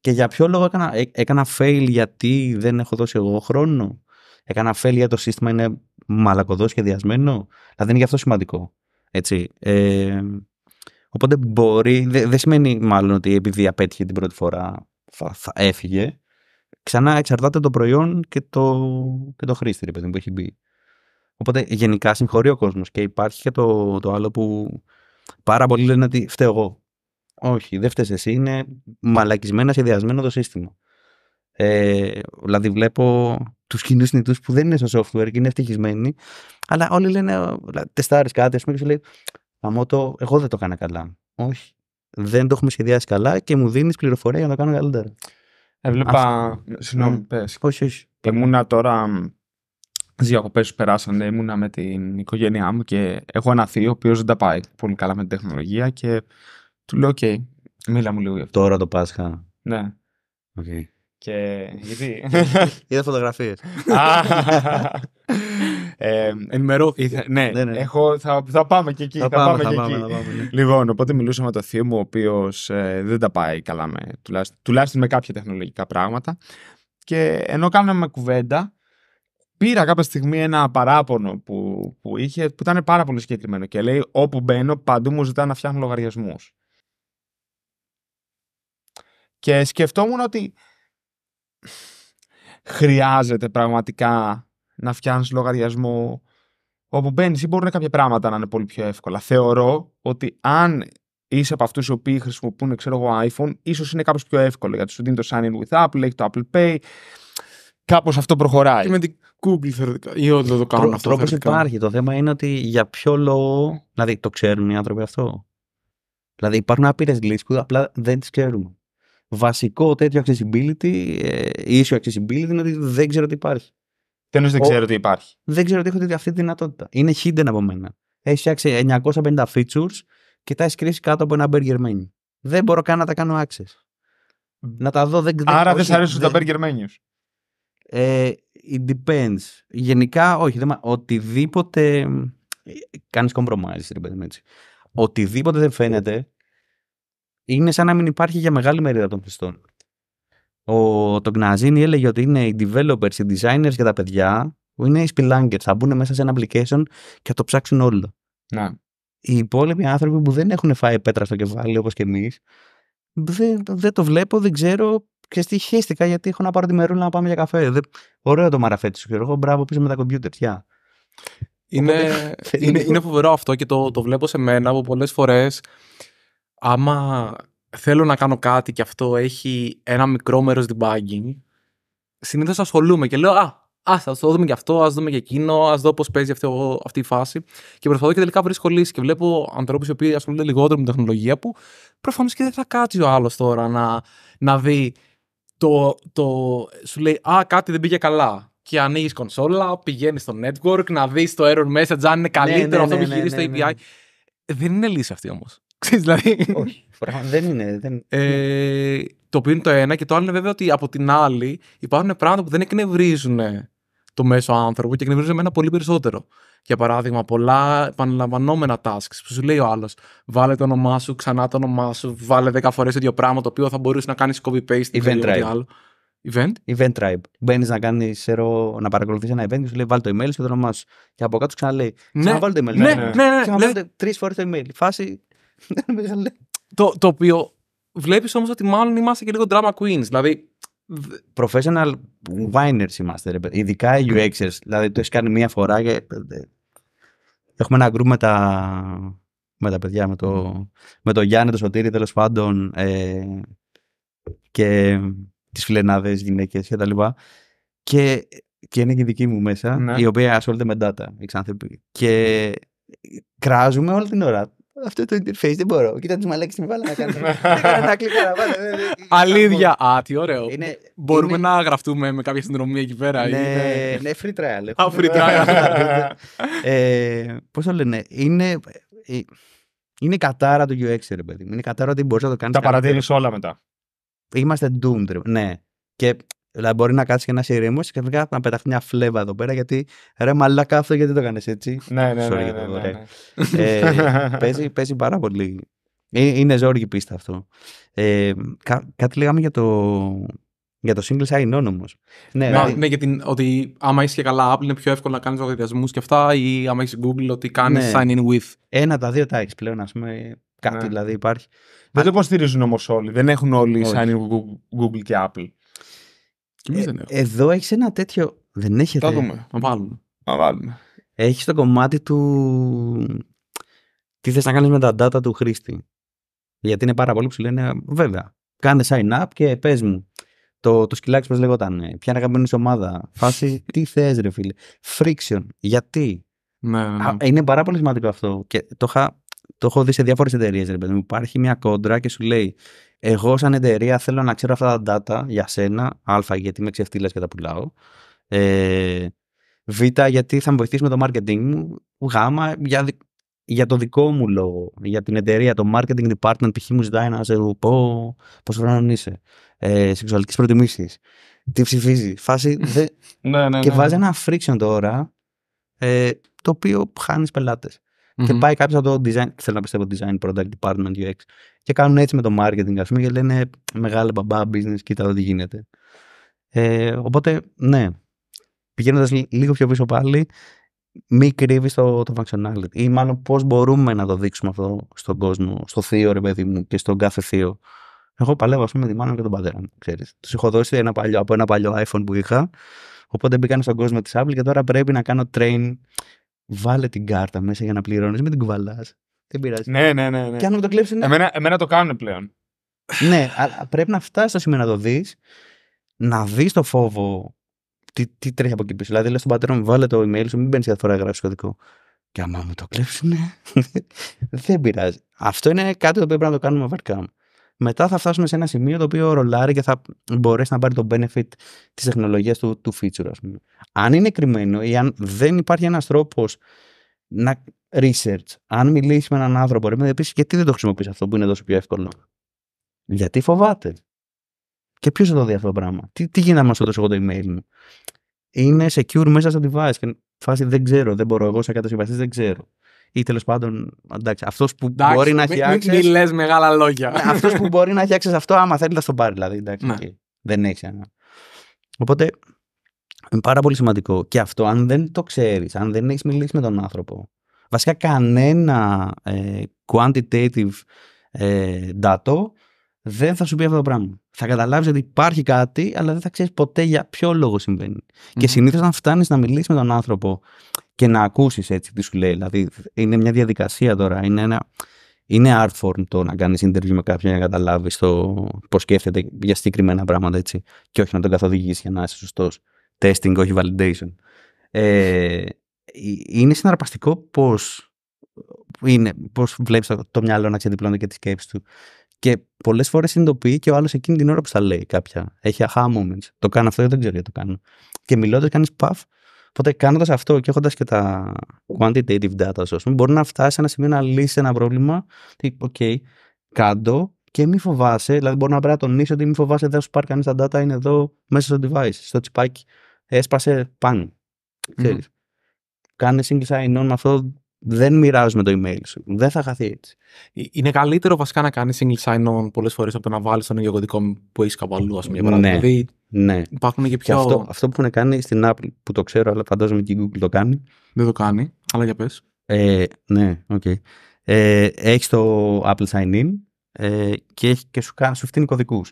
Και για ποιο λόγο έκανα, ε, έκανα fail γιατί δεν έχω δώσει εγώ χρόνο. Έκανα fail γιατί το σύστημα είναι μαλακωδό σχεδιασμένο. Δηλαδή είναι γι' αυτό σημαντικό. Έτσι. Ε, οπότε μπορεί, δεν σημαίνει μάλλον ότι επειδή απέτυχε την πρώτη φορά θα έφυγε ξανά εξαρτάται το προϊόν και το, και το χρήστη, ρε παιδί που έχει μπει. Οπότε γενικά συγχωρεί ο κόσμος και υπάρχει και το, το άλλο που πάρα πολλοί λένε ότι φταίω εγώ. Όχι, δεν φταίεις εσύ. Είναι μαλακισμένα σχεδιασμένο το σύστημα. Ε, δηλαδή βλέπω τους κοινούς συνηθού που δεν είναι στο software και είναι ευτυχισμένοι, αλλά όλοι λένε τεστάρεις κάτι, ας πούμε, και σου λέει το, εγώ δεν το έκανα καλά. Όχι. Δεν το έχουμε σχεδιάσει καλά και μου δίνεις πληροφορία για να το κάνω καλύτερα. Έβλεπα. Συγγνώμη, ναι. πες. Όχι, όχι. Ήμουνα τώρα. Τι διακοπέ που περάσανε, ήμουνα με την οικογένειά μου και έχω ένα θείο ο οποίος δεν τα πάει πολύ καλά με την τεχνολογία και του λέω: Οκ, μίλα μου λίγο Τώρα το Πάσχα. Ναι. Okay. Και γιατί. [LAUGHS] Είδα φωτογραφίες. Ε, ναι, ναι, ναι, ναι, Έχω, θα, θα πάμε και εκεί. Θα, πάμε, εκεί. Λοιπόν, οπότε μιλούσα με το θείο μου, ο οποίος ε, δεν τα πάει καλά, με, τουλάχιστον, με κάποια τεχνολογικά πράγματα. Και ενώ κάναμε κουβέντα, πήρα κάποια στιγμή ένα παράπονο που, που είχε, που ήταν πάρα πολύ συγκεκριμένο. Και λέει: Όπου μπαίνω, παντού μου ζητά να φτιάχνω λογαριασμούς. Και σκεφτόμουν ότι χρειάζεται πραγματικά να φτιάχνεις λογαριασμό. Όπου μπαίνεις ή μπορούν κάποια πράγματα να είναι πολύ πιο εύκολα. Θεωρώ ότι αν είσαι από αυτούς οι οποίοι χρησιμοποιούν ξέρω εγώ, iPhone, ίσως είναι κάπως πιο εύκολο γιατί σου δίνει το sign in with Apple, έχει το Apple Pay. Κάπως αυτό προχωράει. Και με την Google θεωρητικά. Ή ό,τι το κάνουν αυτό. Τρόπος υπάρχει. Το θέμα είναι ότι για ποιο λόγο. Δηλαδή, το ξέρουν οι άνθρωποι αυτό. Δηλαδή, υπάρχουν άπειρες λύσεις που απλά δεν τις ξέρουμε. Βασικό τέτοιο accessibility, ε, issue accessibility είναι ότι δεν ξέρω τι υπάρχει δεν ξέρω τι υπάρχει. Δεν ξέρω ότι έχω αυτή τη δυνατότητα. Είναι hidden από μένα. Έχει φτιάξει 950 features και τα έχεις κρίσει κάτω από ένα burger menu. Δεν μπορώ καν να τα κάνω access. Να τα δω. Δεν, Άρα δεν σα αρέσουν τα burger menus. Ε, it depends. Γενικά, όχι. οτιδήποτε. Κάνεις compromise, ρε παιδί έτσι. Οτιδήποτε δεν φαίνεται είναι σαν να μην υπάρχει για μεγάλη μερίδα των πιστών ο, το Γκναζίνι έλεγε ότι είναι οι developers, οι designers για τα παιδιά που είναι οι spillangers. Θα μπουν μέσα σε ένα application και θα το ψάξουν όλο. Να. Οι υπόλοιποι άνθρωποι που δεν έχουν φάει πέτρα στο κεφάλι όπως και εμείς δεν, δεν το βλέπω, δεν ξέρω και τι γιατί έχω να πάρω τη μερούλα να πάμε για καφέ. Δεν... Ωραίο το μαραφέτη σου, εγώ. Μπράβο, πίσω με τα κομπιούτερ. Yeah. [LAUGHS] Είναι, φοβερό αυτό και το, βλέπω σε μένα που πολλές φορές άμα θέλω να κάνω κάτι και αυτό έχει ένα μικρό μέρος debugging, συνήθως ασχολούμαι και λέω Α, ας θα το δούμε και αυτό, ας δούμε και εκείνο, ας δω πώς παίζει αυτή η φάση. Και προσπαθώ και τελικά βρίσκω λύσει. Και βλέπω ανθρώπους οι οποίοι ασχολούνται λιγότερο με την τεχνολογία που προφανώς και δεν θα κάτσει ο άλλος τώρα να, να δει το, το. Σου λέει Α, κάτι δεν πήγε καλά και ανοίγεις κονσόλα, πηγαίνεις στο network, να δεις το error message αν είναι ναι, καλύτερο ναι, ναι, αυτό που ναι, ναι, το API. Δεν είναι λύση αυτή όμως. Ξέρεις, δηλαδή. Όχι, δεν είναι. Δεν... Ε, το οποίο είναι το ένα. Και το άλλο είναι βέβαια ότι από την άλλη υπάρχουν πράγματα που δεν εκνευρίζουν το μέσο άνθρωπο και εκνευρίζουν εμένα πολύ περισσότερο. Για παράδειγμα, πολλά επαναλαμβανόμενα tasks που σου λέει ο άλλος. Βάλε το όνομά σου, ξανά το όνομά σου, βάλε 10 φορές το ίδιο πράγμα το οποίο θα μπορούσε να κάνεις copy-paste ή κάτι άλλο. Event. Event tribe. Μπαίνεις να κάνεις να παρακολουθείς ένα event και σου λέει βάλει το email και το όνομά σου. Και από κάτω ξαναλέει. Ναι, το Ναι, ναι, ναι. ναι. ναι, ναι. Τρεις φορές το email. Φάση το, το οποίο βλέπεις όμως ότι μάλλον είμαστε και λίγο drama queens. Δηλαδή. Professional whiners είμαστε, ρε Ειδικά οι UXers. Δηλαδή το έχεις κάνει μία φορά και. Ε, έχουμε ένα group με τα, με τα παιδιά, με το, με το Γιάννη, το Σωτήρι, τέλος πάντων. Ε, και τις φιλενάδες, γυναίκες κτλ. Και, τα λοιπά. και, και είναι και δική μου μέσα, ναι. η οποία ασχολείται με data, Και κράζουμε όλη την ώρα αυτό το interface δεν μπορώ. Κοίτα του μαλάκι στην βάλα να κάνω. κλείσω να βάλω. Αλήθεια. Α, τι ωραίο. Μπορούμε να γραφτούμε με κάποια συνδρομή εκεί πέρα. Ναι, ναι free trial. Α, free trial. Ε, Πώς το λένε. Είναι. Ε, είναι κατάρα του UX, ρε παιδί Είναι κατάρα ότι μπορείς να το κάνεις. Τα παραδίνει όλα μετά. Είμαστε doomed, ναι. Και Δηλαδή, μπορεί να κάτσεις και να είσαι ηρεμό και να πεταχτεί μια φλέβα εδώ πέρα γιατί ρε μαλάκα αυτό γιατί το έκανε έτσι. Ναι, ναι, ναι, ναι. ναι, ναι, ναι. Ε, [LAUGHS] παίζει, παίζει πάρα πολύ. Ε, είναι ζόργη πίστα αυτό. Ε, κά, κάτι λέγαμε για το, για το single sign on όμως. Ναι, ναι, δηλαδή ναι, ότι άμα είσαι και καλά Apple είναι πιο εύκολο να κάνεις λογαριασμούς και αυτά, ή άμα έχεις Google ότι κάνεις ναι. sign in with. Ένα, τα δύο τα έχεις πλέον, ας πούμε. Κάτι ναι. δηλαδή υπάρχει. Δεν το υποστηρίζουν όμως όλοι. Δεν έχουν όλοι sign in Google και Apple. Ε, εδώ έχεις ένα τέτοιο. Δεν έχει. Θα δούμε. Να βάλουμε. Να βάλουμε. Έχεις το κομμάτι του. Τι θες να κάνεις με τα data του χρήστη. Γιατί είναι πάρα πολύ που σου λένε, βέβαια, κάνε sign up και πες μου. Το, το σκυλάκι μας λέγονταν, ποια είναι αγαπημένη ομάδα, φάση, [LAUGHS] τι θες, ρε φίλε. Friction, γιατί. Ναι, ναι, ναι, είναι πάρα πολύ σημαντικό αυτό. Και το, το έχω δει σε διάφορες εταιρείες, Υπάρχει μια κόντρα και σου λέει, εγώ σαν εταιρεία θέλω να ξέρω αυτά τα data για σένα, α, γιατί με ξεφτύλες και τα πουλάω, ε, β, γιατί θα με βοηθήσει με το marketing μου, γ, για, για το δικό μου λόγο, για την εταιρεία, το marketing department π.χ. μου ζητάει να σε πω πόσο χρόνο είσαι, ε, σεξουαλικές προτιμήσεις, τι ψηφίζεις, φάση, [LAUGHS] δε... ναι, ναι, ναι, και βάζει ναι. ένα friction τώρα, ε, το οποίο χάνεις πελάτες. Και πάει κάποιος από το design, θέλω να πιστεύω design, product department, UX, και κάνουν έτσι με το marketing, ας πούμε, και λένε μεγάλα μπαμπά business, κοίτα εδώ τι γίνεται. Ε, οπότε, ναι, πηγαίνοντας λίγο πιο πίσω πάλι, μη κρύβεις το, το functionality. Ή μάλλον πώς μπορούμε να το δείξουμε αυτό στον κόσμο, στο θείο ρε παιδί μου και στον κάθε θείο. Εγώ παλεύω, ας πούμε, με τη μάνα και τον πατέρα μου, ξέρεις. Τους έχω δώσει ένα παλιό, από ένα παλιό iPhone που είχα. Οπότε μπήκαν στον κόσμο της Apple και τώρα πρέπει να κάνω train. Βάλε την κάρτα μέσα για να πληρώνεις, μην την κουβαλάς. Δεν πειράζει. Ναι, ναι, ναι. ναι. Και αν μου το κλέψουν. Ναι. Εμένα, εμένα το κάνουν πλέον. ναι, αλλά πρέπει να φτάσεις στο σημείο να το δεις, να δεις το φόβο. Τι, τι τρέχει από εκεί πίσω. Δηλαδή, λες στον πατέρα μου, βάλε το email σου, μην μπαίνεις κάθε φορά να γράψεις κωδικό. Και άμα μου το κλέψουν, ναι. [LAUGHS] δεν πειράζει. Αυτό είναι κάτι το οποίο πρέπει να το κάνουμε overcome. Μετά θα φτάσουμε σε ένα σημείο το οποίο ρολάρει και θα μπορέσει να πάρει το benefit της τεχνολογίας του, του feature, ας πούμε. Αν είναι κρυμμένο ή αν δεν υπάρχει ένας τρόπος να research. Αν μιλήσεις με έναν άνθρωπο, ρε, να πεις γιατί δεν το χρησιμοποιείς αυτό που είναι τόσο πιο εύκολο. Γιατί φοβάται. Και ποιος θα το δει αυτό το πράγμα. Τι, τι γίνεται να μα εγώ το email μου. Είναι secure μέσα στο device. Και φάση δεν ξέρω, δεν μπορώ. Εγώ σαν κατασκευαστής δεν ξέρω. Ή τέλος πάντων, εντάξει, αυτός που εντάξει, μπορεί να έχει access. Μην λες μεγάλα λόγια. Ναι, αυτός που μπορεί να έχει access αυτό, άμα θέλει, θα στο πάρει. Δηλαδή, εντάξει, ναι. δεν έχει ένα. Οπότε, πάρα πολύ σημαντικό. Και αυτό, αν δεν το ξέρεις, αν δεν έχεις μιλήσει με τον άνθρωπο, βασικά κανένα ε, quantitative ε, data δεν θα σου πει αυτό το πράγμα. Θα καταλάβεις ότι υπάρχει κάτι, αλλά δεν θα ξέρεις ποτέ για ποιο λόγο Και συνήθως, αν φτάνεις να μιλήσεις με τον άνθρωπο και να ακούσεις έτσι τι σου λέει, δηλαδή είναι μια διαδικασία τώρα, είναι ένα. Είναι art form το να κάνεις interview με κάποιον για να καταλάβεις το πώς σκέφτεται για συγκεκριμένα πράγματα έτσι. Και όχι να τον καθοδηγήσει για να είσαι σωστός. Testing, όχι validation. Ε, ε, είναι συναρπαστικό πώς, είναι, πώς βλέπεις το, το μυαλό να ξεδιπλώνει και τη σκέψη του. Και πολλές φορές συνειδητοποιεί και ο άλλος εκείνη την ώρα που τα λέει κάποια. Έχει aha moments. Το κάνω αυτό, δεν ξέρω γιατί το κάνω. Και μιλώντας, κάνεις παφ. Οπότε κάνοντας αυτό και έχοντας και τα quantitative data, ας πούμε, μπορεί να φτάσει σε ένα σημείο να λύσει ένα πρόβλημα. Τι, οκ, κάντο και μη φοβάσαι. Δηλαδή, μπορεί να πρέπει να τονίσει ότι μη φοβάσαι, δεν σου πάρει κανείς τα data, είναι εδώ μέσα στο device, στο τσιπάκι. Έσπασε πάνω. Κάνε single sign-on με αυτό. Δεν μοιράζουμε το email σου. Δεν θα χαθεί έτσι. Ε, είναι καλύτερο βασικά να κάνεις single sign-on πολλές φορές από το να βάλεις τον ίδιο κωδικό που έχεις κάπου αλλού, ας πούμε. Ναι, δηλαδή, ναι. Υπάρχουν και πιο. Και αυτό, αυτό που έχουν κάνει στην Apple, που το ξέρω, αλλά φαντάζομαι και η Google το κάνει. Δεν το κάνει, αλλά για πες. Ε, ναι, οκ. Okay. Ε, έχεις το Apple Sign-in ε, και, και σου, σου φτύνει κωδικούς.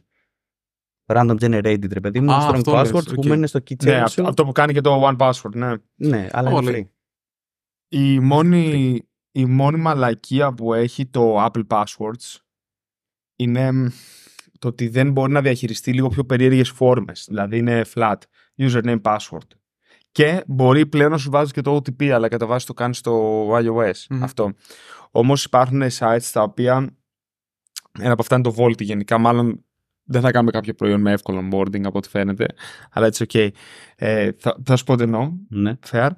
Random generated, ρε παιδί μου, ah, strong password που μένει στο keychain. Ναι, αυτό που κάνει και το one password, ναι. Ναι, αλλά είναι free. Η μόνη, η μαλακία που έχει το Apple Passwords είναι το ότι δεν μπορεί να διαχειριστεί λίγο πιο περίεργες φόρμες. Δηλαδή είναι flat, username, password. Και μπορεί πλέον να σου βάζει και το OTP, αλλά κατά βάση το κάνεις στο iOS mm-hmm. αυτό. Όμως υπάρχουν sites τα οποία, ένα από αυτά είναι το Vault γενικά, μάλλον δεν θα κάνουμε κάποιο προϊόν με εύκολο onboarding από ό,τι φαίνεται, αλλά έτσι ok. Ε, θα, σου πω ότι no, ναι. fair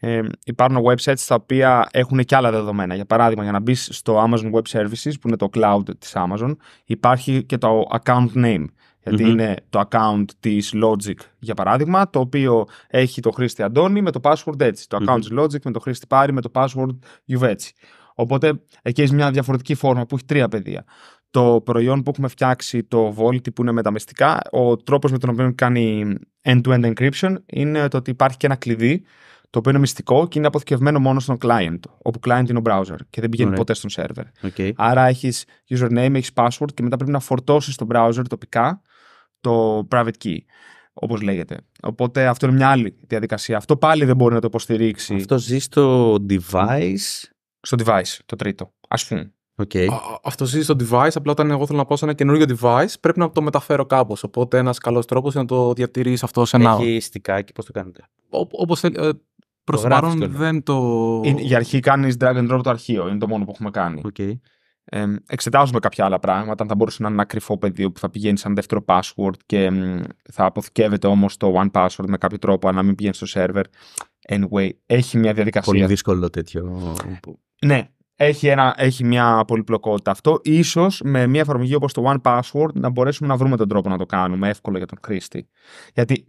ε, υπάρχουν websites τα οποία έχουν και άλλα δεδομένα. Για παράδειγμα, για να μπεις στο Amazon Web Services, που είναι το cloud της Amazon, υπάρχει και το account name. γιατι είναι το account της Logic, για παράδειγμα, το οποίο έχει το χρήστη Αντώνη με το password έτσι. Το account της Logic με το χρήστη Πάρη με το password έτσι Οπότε εκεί έχεις μια διαφορετική φόρμα που έχει τρία πεδία. Το προϊόν που έχουμε φτιάξει, το Vault που είναι μεταμεστικά, ο τρόπος με τον οποίο κάνει end-to-end encryption είναι το ότι υπάρχει και ένα κλειδί το οποίο είναι μυστικό και είναι αποθηκευμένο μόνο στον client, όπου client είναι ο browser και δεν πηγαίνει ποτέ στον server. Άρα έχεις username, έχεις password και μετά πρέπει να φορτώσεις στον browser τοπικά το private key, όπως λέγεται. Οπότε αυτό είναι μια άλλη διαδικασία. Αυτό πάλι δεν μπορεί να το υποστηρίξει. Αυτό ζεις στο device. Στο device, το τρίτο. Ας πούμε. Okay. Αυτό ζει στο device. Απλά όταν εγώ θέλω να πάω σε ένα καινούριο device, πρέπει να το μεταφέρω κάπως. Οπότε ένας καλός τρόπος είναι να το διατηρείς αυτό σε ένα. Έχει και πώς το κάνετε. Όπω ε, Προ το παρόν δεν το. Είναι, για αρχή κάνει drag and drop το αρχείο. Είναι το μόνο που έχουμε κάνει. Okay. Ε, εξετάζουμε κάποια άλλα πράγματα. αν Θα μπορούσε να είναι ένα κρυφό πεδίο που θα πηγαίνει σαν δεύτερο password και θα αποθηκεύεται όμως το one password με κάποιο τρόπο, αν να μην πηγαίνει στο server. Anyway, έχει μια διαδικασία. Πολύ δύσκολο τέτοιο. Ναι, έχει, ένα, έχει μια πολυπλοκότητα αυτό. σω με μια εφαρμογή όπως το One Password να μπορέσουμε να βρούμε τον τρόπο να το κάνουμε εύκολο για τον χρήστη. Γιατί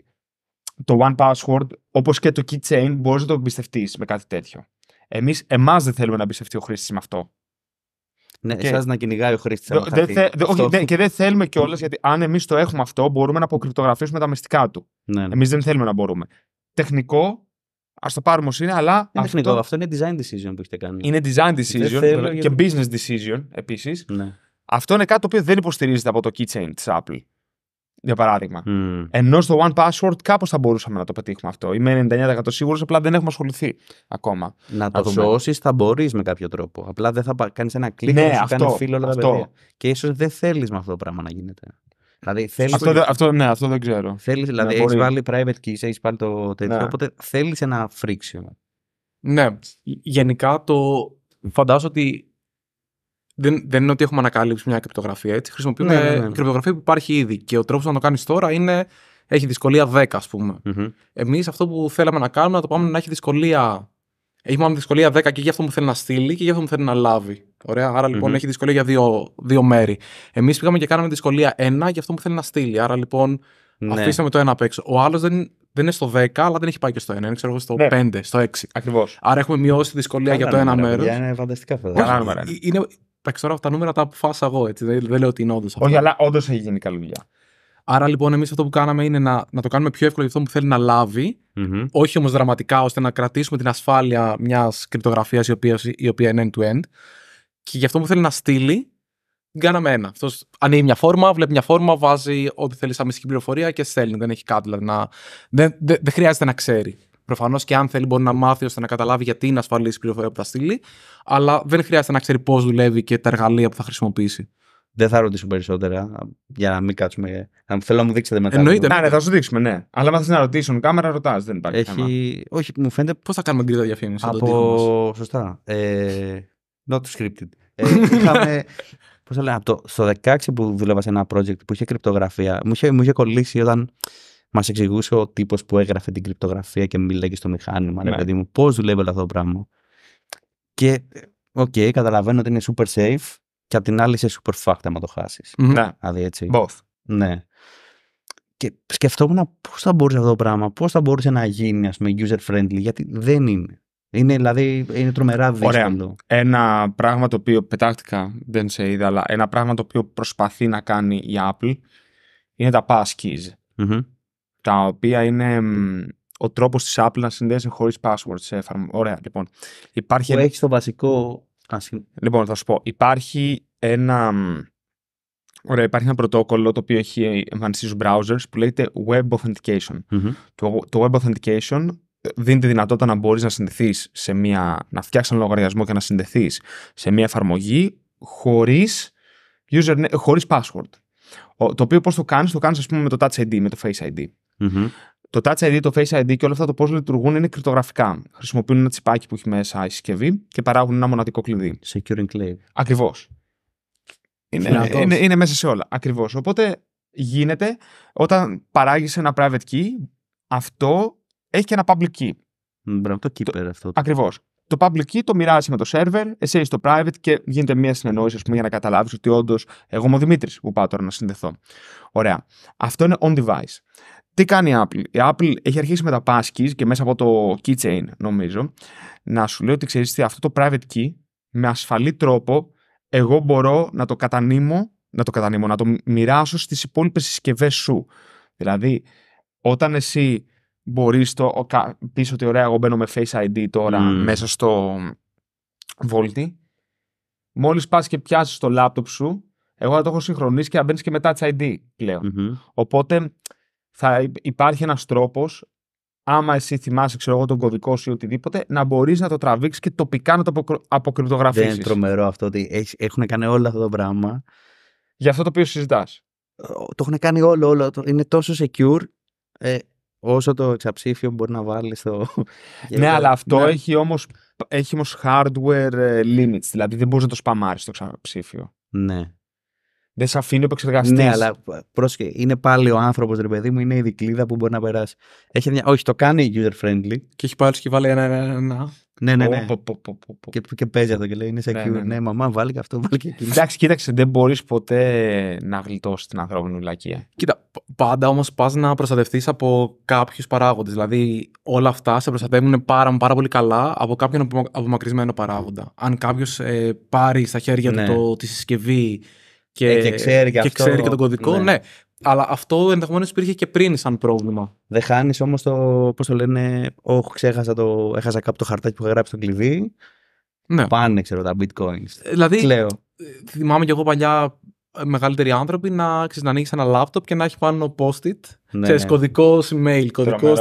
το One Password, όπω και το Keychain, μπορείς να το εμπιστευτείς με κάτι τέτοιο. Εμείς δεν θέλουμε να εμπιστευτεί ο χρήστης με αυτό. Ναι, και... να κυνηγάει ο χρήστης. Ναι, και δεν θέλουμε κιόλας, γιατί αν εμείς το έχουμε αυτό, μπορούμε να αποκρυπτογραφήσουμε τα μυστικά του. Ναι, ναι. Εμείς δεν θέλουμε να μπορούμε. Τεχνικό, Ας το πάρουμε ως είναι, αλλά. Είναι αυτό... τεχνικό. Αυτό είναι design decision που έχετε κάνει. Είναι design decision θέλω, δηλαδή, και business decision επίσης. Ναι. Αυτό είναι κάτι το οποίο δεν υποστηρίζεται από το keychain της Apple για παράδειγμα. Mm. Ενώ στο One Password κάπως θα μπορούσαμε να το πετύχουμε αυτό. Είμαι 99% σίγουρος, απλά δεν έχουμε ασχοληθεί ακόμα. Να, το σώσεις θα μπορείς με κάποιο τρόπο. Απλά δεν θα κάνεις ένα κλικ ναι, να κάνει φίλο όλα αυτό. τα παιδιά. Και ίσως δεν θέλεις με αυτό το πράγμα να γίνεται. Δηλαδή, θέλεις αυτό, αυτό, ναι, αυτό δεν ξέρω. Θέλεις, ναι, δηλαδή, έχεις βάλει private keys, έχεις βάλει το τέτοιο. Ναι. Οπότε θέλεις ένα φρίξιο. Ναι. Γενικά το. Φαντάζομαι ότι δεν, δεν είναι ότι έχουμε ανακαλύψει μια κρυπτογραφία. Έτσι. Χρησιμοποιούμε ναι, ναι, ναι. κρυπτογραφία που υπάρχει ήδη. Και ο τρόπος να το κάνεις τώρα είναι. Έχει δυσκολία 10, ας πούμε. Mm-hmm. Εμείς αυτό που θέλαμε να κάνουμε, να το πάμε να έχει δυσκολία. Έχει μάλλον δυσκολία 10 και για αυτό που θέλει να στείλει και για αυτό που θέλει να λάβει. Ωραία. Άρα λοιπόν mm-hmm. έχει δυσκολία για δύο, δύο μέρη. Εμείς πήγαμε και κάναμε δυσκολία 1 για αυτό που θέλει να στείλει. Άρα λοιπόν ναι. αφήσαμε το ένα απ' έξω. Ο άλλος δεν, δεν είναι στο 10, αλλά δεν έχει πάει και στο 1. Είναι ξέρω, στο ναι. 5, στο 6. Ακριβώς. Άρα έχουμε μειώσει δυσκολία για το ένα μέρο. Είναι φανταστικά αυτά. Ε, ε, είναι, Εντάξει, τώρα τα νούμερα τα αποφάσισα εγώ. Έτσι. Δεν, λέω ότι είναι όντως αυτό. Όχι, αλλά όντως έχει γίνει καλή δουλειά. Άρα λοιπόν, εμείς αυτό που κάναμε είναι να, να το κάνουμε πιο εύκολο για αυτό που θέλει να λαβει Όχι όμως δραματικά, ώστε να κρατήσουμε την ασφάλεια μιας κρυπτογραφίας η οποία, ειναι είναι end-to-end. Και για αυτό που θέλει να στείλει, κάναμε ένα. Αυτός ανοίγει μια φόρμα, βλέπει μια φόρμα, βάζει ό,τι θέλει σαν μυστική πληροφορία και στέλνει. Δεν έχει κάτι δηλαδή να. Δεν, δεν χρειάζεται να ξέρει. Προφανώς και αν θέλει μπορεί να μάθει ώστε να καταλάβει γιατί είναι ασφαλής η πληροφορία που θα στείλει, αλλά δεν χρειάζεται να ξέρει πώς δουλεύει και τα εργαλεία που θα χρησιμοποιήσει. Δεν θα ρωτήσω περισσότερα για να μην κάτσουμε. Να θέλω να μου δείξετε μετά. Εννοείται. Ναι, ναι θα σου δείξουμε, ναι. Αλλά μα θέλει να ρωτήσουν κάμερα, ρωτάς. Δεν υπάρχει. Έχει... Θέμα. Όχι, μου φαίνεται. Πώς θα κάνουμε την διαφήμιση. Από. Σωστά. Ε... Not scripted. ε, είχαμε, πώς στο 16 που δούλευα σε ένα project που είχε κρυπτογραφία, μου είχε, μου είχε κολλήσει όταν μας εξηγούσε ο τύπος που έγραφε την κρυπτογραφία και μιλάει και στο μηχάνημα. Ναι. παιδί μου, πώς δουλεύει όλο αυτό το πράγμα. Και, οκ, okay, καταλαβαίνω ότι είναι super safe και απ' την άλλη είσαι super fucked άμα το χάσεις. Ναι. Δηλαδή έτσι. Both. Ναι. Και σκεφτόμουν πώς θα μπορούσε αυτό το πράγμα, πώς θα μπορούσε να γίνει ας πούμε, user friendly, γιατί δεν είναι. Είναι, δηλαδή, είναι τρομερά δύσκολο. Ωραία. Ένα πράγμα το οποίο πετάχτηκα, δεν σε είδα, αλλά ένα πράγμα το οποίο προσπαθεί να κάνει η Apple είναι τα pass Mm-hmm τα οποία είναι ο τρόπος της Apple να συνδέσει χωρίς password. Σε εφαρμο... Ωραία, λοιπόν. Υπάρχει... έχει το βασικό. Λοιπόν, θα σου πω. Υπάρχει ένα. Ωραία, υπάρχει ένα πρωτόκολλο το οποίο έχει εμφανιστεί στους browsers που λέγεται Web Authentication. Το, το Web Authentication δίνει τη δυνατότητα να μπορείς να συνδεθείς σε μια, να φτιάξεις ένα λογαριασμό και να συνδεθείς σε μια εφαρμογή χωρίς χωρίς password. Το οποίο πώς το κάνεις το κάνεις ας πούμε με το Touch ID, με το Face ID. Το Touch ID, το Face ID και όλα αυτά το πώς λειτουργούν είναι κρυπτογραφικά. Χρησιμοποιούν ένα τσιπάκι που έχει μέσα η συσκευή και παράγουν ένα μοναδικό κλειδί. Secure enclave. Ακριβώς. Είναι, είναι, είναι, μέσα σε όλα. Ακριβώς. Οπότε γίνεται όταν παράγεις ένα private key, αυτό έχει και ένα public key. Μπράβο, το keeper αυτό. Ακριβώς. Το public key το μοιράζει με το server, εσύ είσαι το private και γίνεται μια συνεννόηση πούμε, για να καταλάβεις ότι όντως εγώ είμαι ο Δημήτρης που πάω τώρα να συνδεθώ. Ωραία. Αυτό είναι on device. Τι κάνει η Apple. Η Apple έχει αρχίσει με τα passkeys και μέσα από το keychain νομίζω να σου λέει ότι ξέρεις τι, αυτό το private key με ασφαλή τρόπο εγώ μπορώ να το κατανείμω, να το κατανείμω, να το μοιράσω στις υπόλοιπες συσκευές σου. Δηλαδή, όταν εσύ μπορείς το, πεις ότι ωραία εγώ μπαίνω με Face ID τώρα μέσα στο Volti, μόλις πας και πιάσεις το λάπτοπ σου, εγώ θα το έχω συγχρονίσει και να μπαίνεις και με Touch ID πλεον Οπότε θα υπάρχει ένας τρόπος, άμα εσύ θυμάσαι ξέρω εγώ, τον κωδικό σου ή οτιδήποτε, να μπορείς να το τραβήξεις και τοπικά να το αποκρυπτογραφήσει. Δεν είναι τρομερό αυτό ότι έχουν κάνει όλο αυτό το πράγμα. Για αυτό το οποίο συζητάς. Το έχουν κάνει όλο, όλο. Είναι τόσο secure. Ε, όσο το εξαψήφιο μπορεί να βάλει στο. [LAUGHS] ναι, αλλά αυτό ναι. έχει όμως έχει όμως hardware ε, limits. Δηλαδή δεν μπορείς να το σπαμάρει το εξαψήφιο. Ναι. Δεν σε αφήνει ο επεξεργαστής. Ναι, αλλά ε, είναι πάλι ο άνθρωπος, ρε παιδί μου, είναι η δικλίδα που μπορεί να περάσει. Έχει μια... Όχι, το κάνει user friendly. Και έχει πάρει και βάλει ένα. ένα, ένα. Ναι, ναι, ναι. και, και παίζει αυτό και λέει: Είναι σε ναι, ναι, ναι, ναι. μαμά, βάλει και αυτό, βάλει και Εντάξει, κοίταξε, δεν μπορείς ποτέ να γλιτώσεις την ανθρώπινη λακκία. Κοίτα, πάντα όμως πας να προστατευτείς από κάποιους παράγοντες. Δηλαδή, όλα αυτά σε προστατεύουν πάρα, πάρα πολύ καλά από κάποιον απομακρυσμένο παράγοντα. Αν κάποιος ε, πάρει στα χέρια του ναι. τη συσκευή ε, και, και ξέρει και, αυτό... ξέρει τον κωδικό, ναι. ναι. Αλλά αυτό ενδεχομένως υπήρχε και πριν σαν πρόβλημα. Δεν χάνεις όμως το. Πώς το λένε. Όχι, ξέχασα το. Έχασα κάπου το χαρτάκι που είχα γράψει στο κλειδί. Ναι. Πάνε, ξέρω, τα bitcoins. Ε, δηλαδή. Ε, θυμάμαι κι εγώ παλιά μεγαλύτεροι άνθρωποι να, ξέρεις, να ανοίξει ένα λάπτοπ και να έχει πάνω post-it. Ναι. Ξέρεις, ναι. κωδικός email, κωδικό.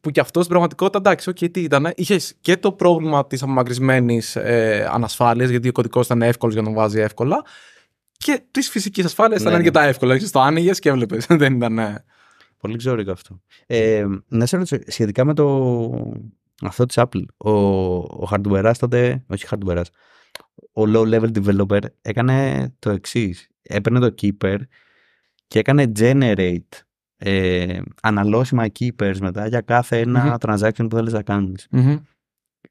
Που κι αυτός στην πραγματικότητα εντάξει, okay, τι ήταν. Είχες και το πρόβλημα της απομακρυσμένης ε, ανασφάλειας, γιατί ο κωδικός ήταν εύκολος για να τον βάζει εύκολα και της φυσικής ασφάλειας ήταν ναι, ναι. αρκετά ναι. εύκολα. το άνοιγες και έβλεπες. [LAUGHS] Δεν ήταν. Ε. Πολύ ξέρω αυτό. Ε, να σε ρωτήσω, σχετικά με το. Αυτό της Apple, ο, ο hardware τότε, όχι hardware, ο low level developer έκανε το εξής. Έπαιρνε το keeper και έκανε generate ε, αναλώσιμα keepers μετά για κάθε transaction που θέλεις να κάνεις.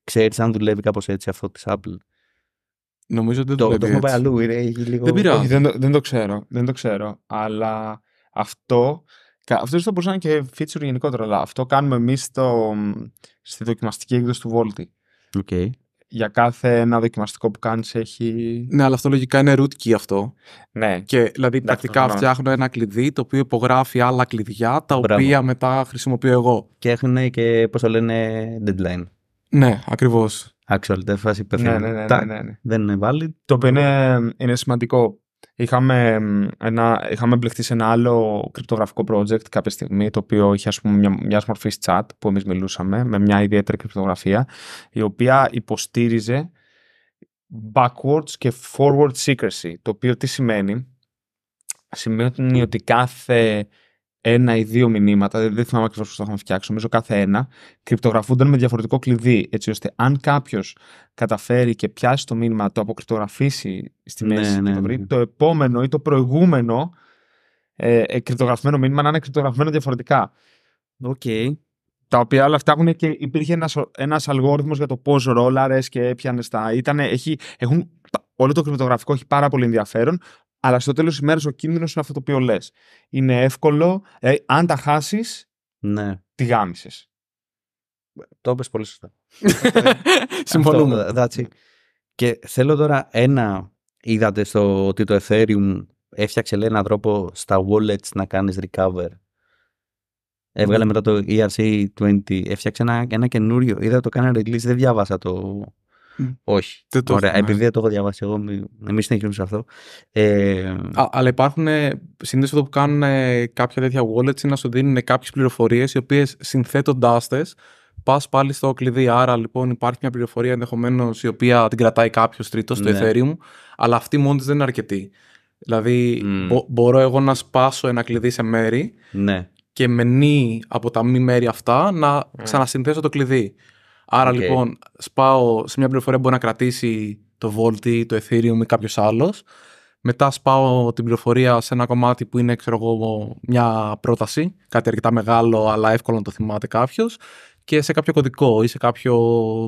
Ξέρεις αν δουλεύει κάπως έτσι αυτό της Apple. Νομίζω δεν το, το, το έχουμε πάει αλλού. Είναι, λίγο... Δεν πειράζει. Δεν, το, δεν, το ξέρω, δεν το ξέρω. Αλλά αυτό. Αυτό θα μπορούσε να είναι και feature γενικότερα. Αλλά αυτό κάνουμε εμείς στη δοκιμαστική έκδοση του Volti. Okay. Για κάθε ένα δοκιμαστικό που κάνεις έχει. Ναι, αλλά αυτό λογικά είναι root key αυτό. Ναι. Και δηλαδή ναι, τακτικά ναι. φτιάχνω ένα κλειδί το οποίο υπογράφει άλλα κλειδιά τα Μπράβο. οποία μετά χρησιμοποιώ εγώ. Και έχουν και πώς το λένε deadline. Ναι, ακριβώς actual death φάση ναι, πεθαίνει. Ναι ναι, ναι, ναι, Δεν είναι valid. Το οποίο είναι, σημαντικό. Είχαμε, ένα, είχαμε μπλεχτεί σε ένα άλλο κρυπτογραφικό project κάποια στιγμή, το οποίο είχε ας πούμε μια, μια μορφή chat που εμείς μιλούσαμε, με μια ιδιαίτερη κρυπτογραφία, η οποία υποστήριζε backwards και forward secrecy, το οποίο τι σημαίνει, σημαίνει ότι κάθε ένα ή δύο μηνύματα, δεν θυμάμαι ακριβώς πώς το έχουμε φτιάξει, νομίζω κάθε ένα, κρυπτογραφούνταν με διαφορετικό κλειδί, έτσι ώστε αν κάποιος καταφέρει και πιάσει το μήνυμα, το αποκρυπτογραφήσει στη ναι, μέση ναι, ναι, το βρει, ναι. το επόμενο ή το προηγούμενο ε, ε, κρυπτογραφημένο μήνυμα να είναι κρυπτογραφημένο διαφορετικά. Οκ. Okay. Τα οποία όλα αυτά έχουν και υπήρχε ένας ένας για το πώς ρόλαρες και έπιανες τα... Ήτανε, έχει, έχουν, όλο το κρυπτογραφικό έχει πάρα πολύ ενδιαφέρον, αλλά στο τέλος της μέρας ο κίνδυνος είναι αυτό το οποίο λες. Είναι εύκολο. Ε, αν τα χάσεις, ναι. τη γάμισες. Το είπες πολύ σωστά. [LAUGHS] Συμφωνούμε. Και θέλω τώρα ένα. Είδατε στο ότι το Ethereum έφτιαξε λέει, έναν τρόπο στα wallets να κάνεις recover. Έβγαλε ναι. μετά το ERC20, έφτιαξε ένα, ένα καινούριο, είδα το κάνει release, δεν διάβασα το, Mm. Όχι. Δεν το Ωραία, ναι. επειδή δεν το έχω διαβάσει εγώ, να μην συνεχίσουμε σε αυτό. Ε... Α, αλλά υπάρχουν ε, συνήθως αυτό που κάνουν ε, κάποια τέτοια wallets είναι να σου δίνουν κάποιες πληροφορίες οι οποίες συνθέτοντάς τες πας πάλι στο κλειδί. Άρα λοιπόν υπάρχει μια πληροφορία ενδεχομένως η οποία την κρατάει κάποιος τρίτος στο ναι. Ethereum, αλλά αυτή μόνη της δεν είναι αρκετή. Δηλαδή, mm. μπο- μπορώ εγώ να σπάσω ένα κλειδί σε μέρη ναι. και με νη από τα μη μέρη αυτά να ναι. ξανασυνθέσω το κλειδί. Άρα λοιπόν σπάω σε μια πληροφορία που μπορεί να κρατήσει το Volt, το Ethereum ή κάποιος άλλος. Μετά σπάω την πληροφορία σε ένα κομμάτι που είναι ξέρω εγώ, μια πρόταση, κάτι αρκετά μεγάλο αλλά εύκολο να το θυμάται κάποιος και σε κάποιο κωδικό ή σε κάποιο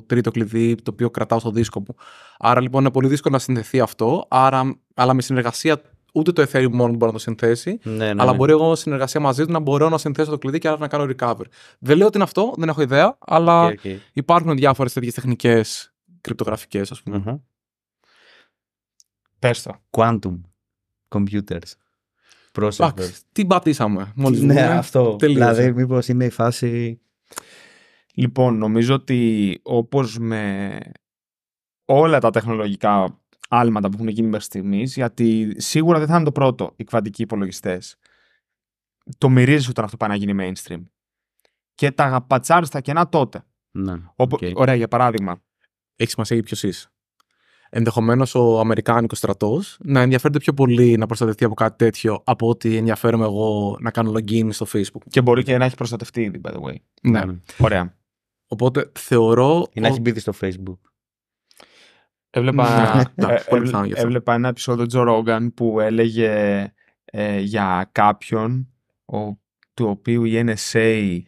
τρίτο κλειδί το οποίο κρατάω στο δίσκο μου. Άρα λοιπόν είναι πολύ δύσκολο να συνδεθεί αυτό, άρα, αλλά με συνεργασία ούτε το Ethereum μόνο μπορεί να το συνθέσει. Ναι, ναι, αλλά ναι. μπορεί εγώ συνεργασία μαζί του να μπορώ να συνθέσω το κλειδί και άρα να κάνω recover. Δεν λέω ότι είναι αυτό, δεν έχω ιδέα, αλλά υπάρχουν διάφορες τέτοιες τεχνικές κρυπτογραφικές, ας πούμε. Mm-hmm. το. Quantum computers. Πρόσεχε. Τι πατήσαμε μόλις Ναι, αυτό. Τελείωσε. Δηλαδή, μήπως είναι η φάση. Λοιπόν, νομίζω ότι όπως με όλα τα τεχνολογικά άλματα που έχουν γίνει μέχρι στιγμής, γιατί σίγουρα δεν θα είναι το πρώτο οι κβαντικοί υπολογιστές. Το μυρίζει όταν αυτό πάει να γίνει mainstream. Και τα πατσάρεις στα κενά τότε. Ναι, Όπου, Ωραία, για παράδειγμα. Έχεις σημασία για ποιος είσαι. Ενδεχομένως ο Αμερικάνικος στρατός να ενδιαφέρεται πιο πολύ να προστατευτεί από κάτι τέτοιο από ότι ενδιαφέρομαι εγώ να κάνω login στο Facebook. Και μπορεί και να έχει προστατευτεί ήδη, by the way. Ναι. Ωραία. Οπότε θεωρώ. Ή να έχει μπει στο Facebook. Ναι, ναι, ναι. Ε, ε, έβλεπα, ένα επεισόδιο Τζο Ρόγκαν που έλεγε ε, για κάποιον ο, του οποίου η NSA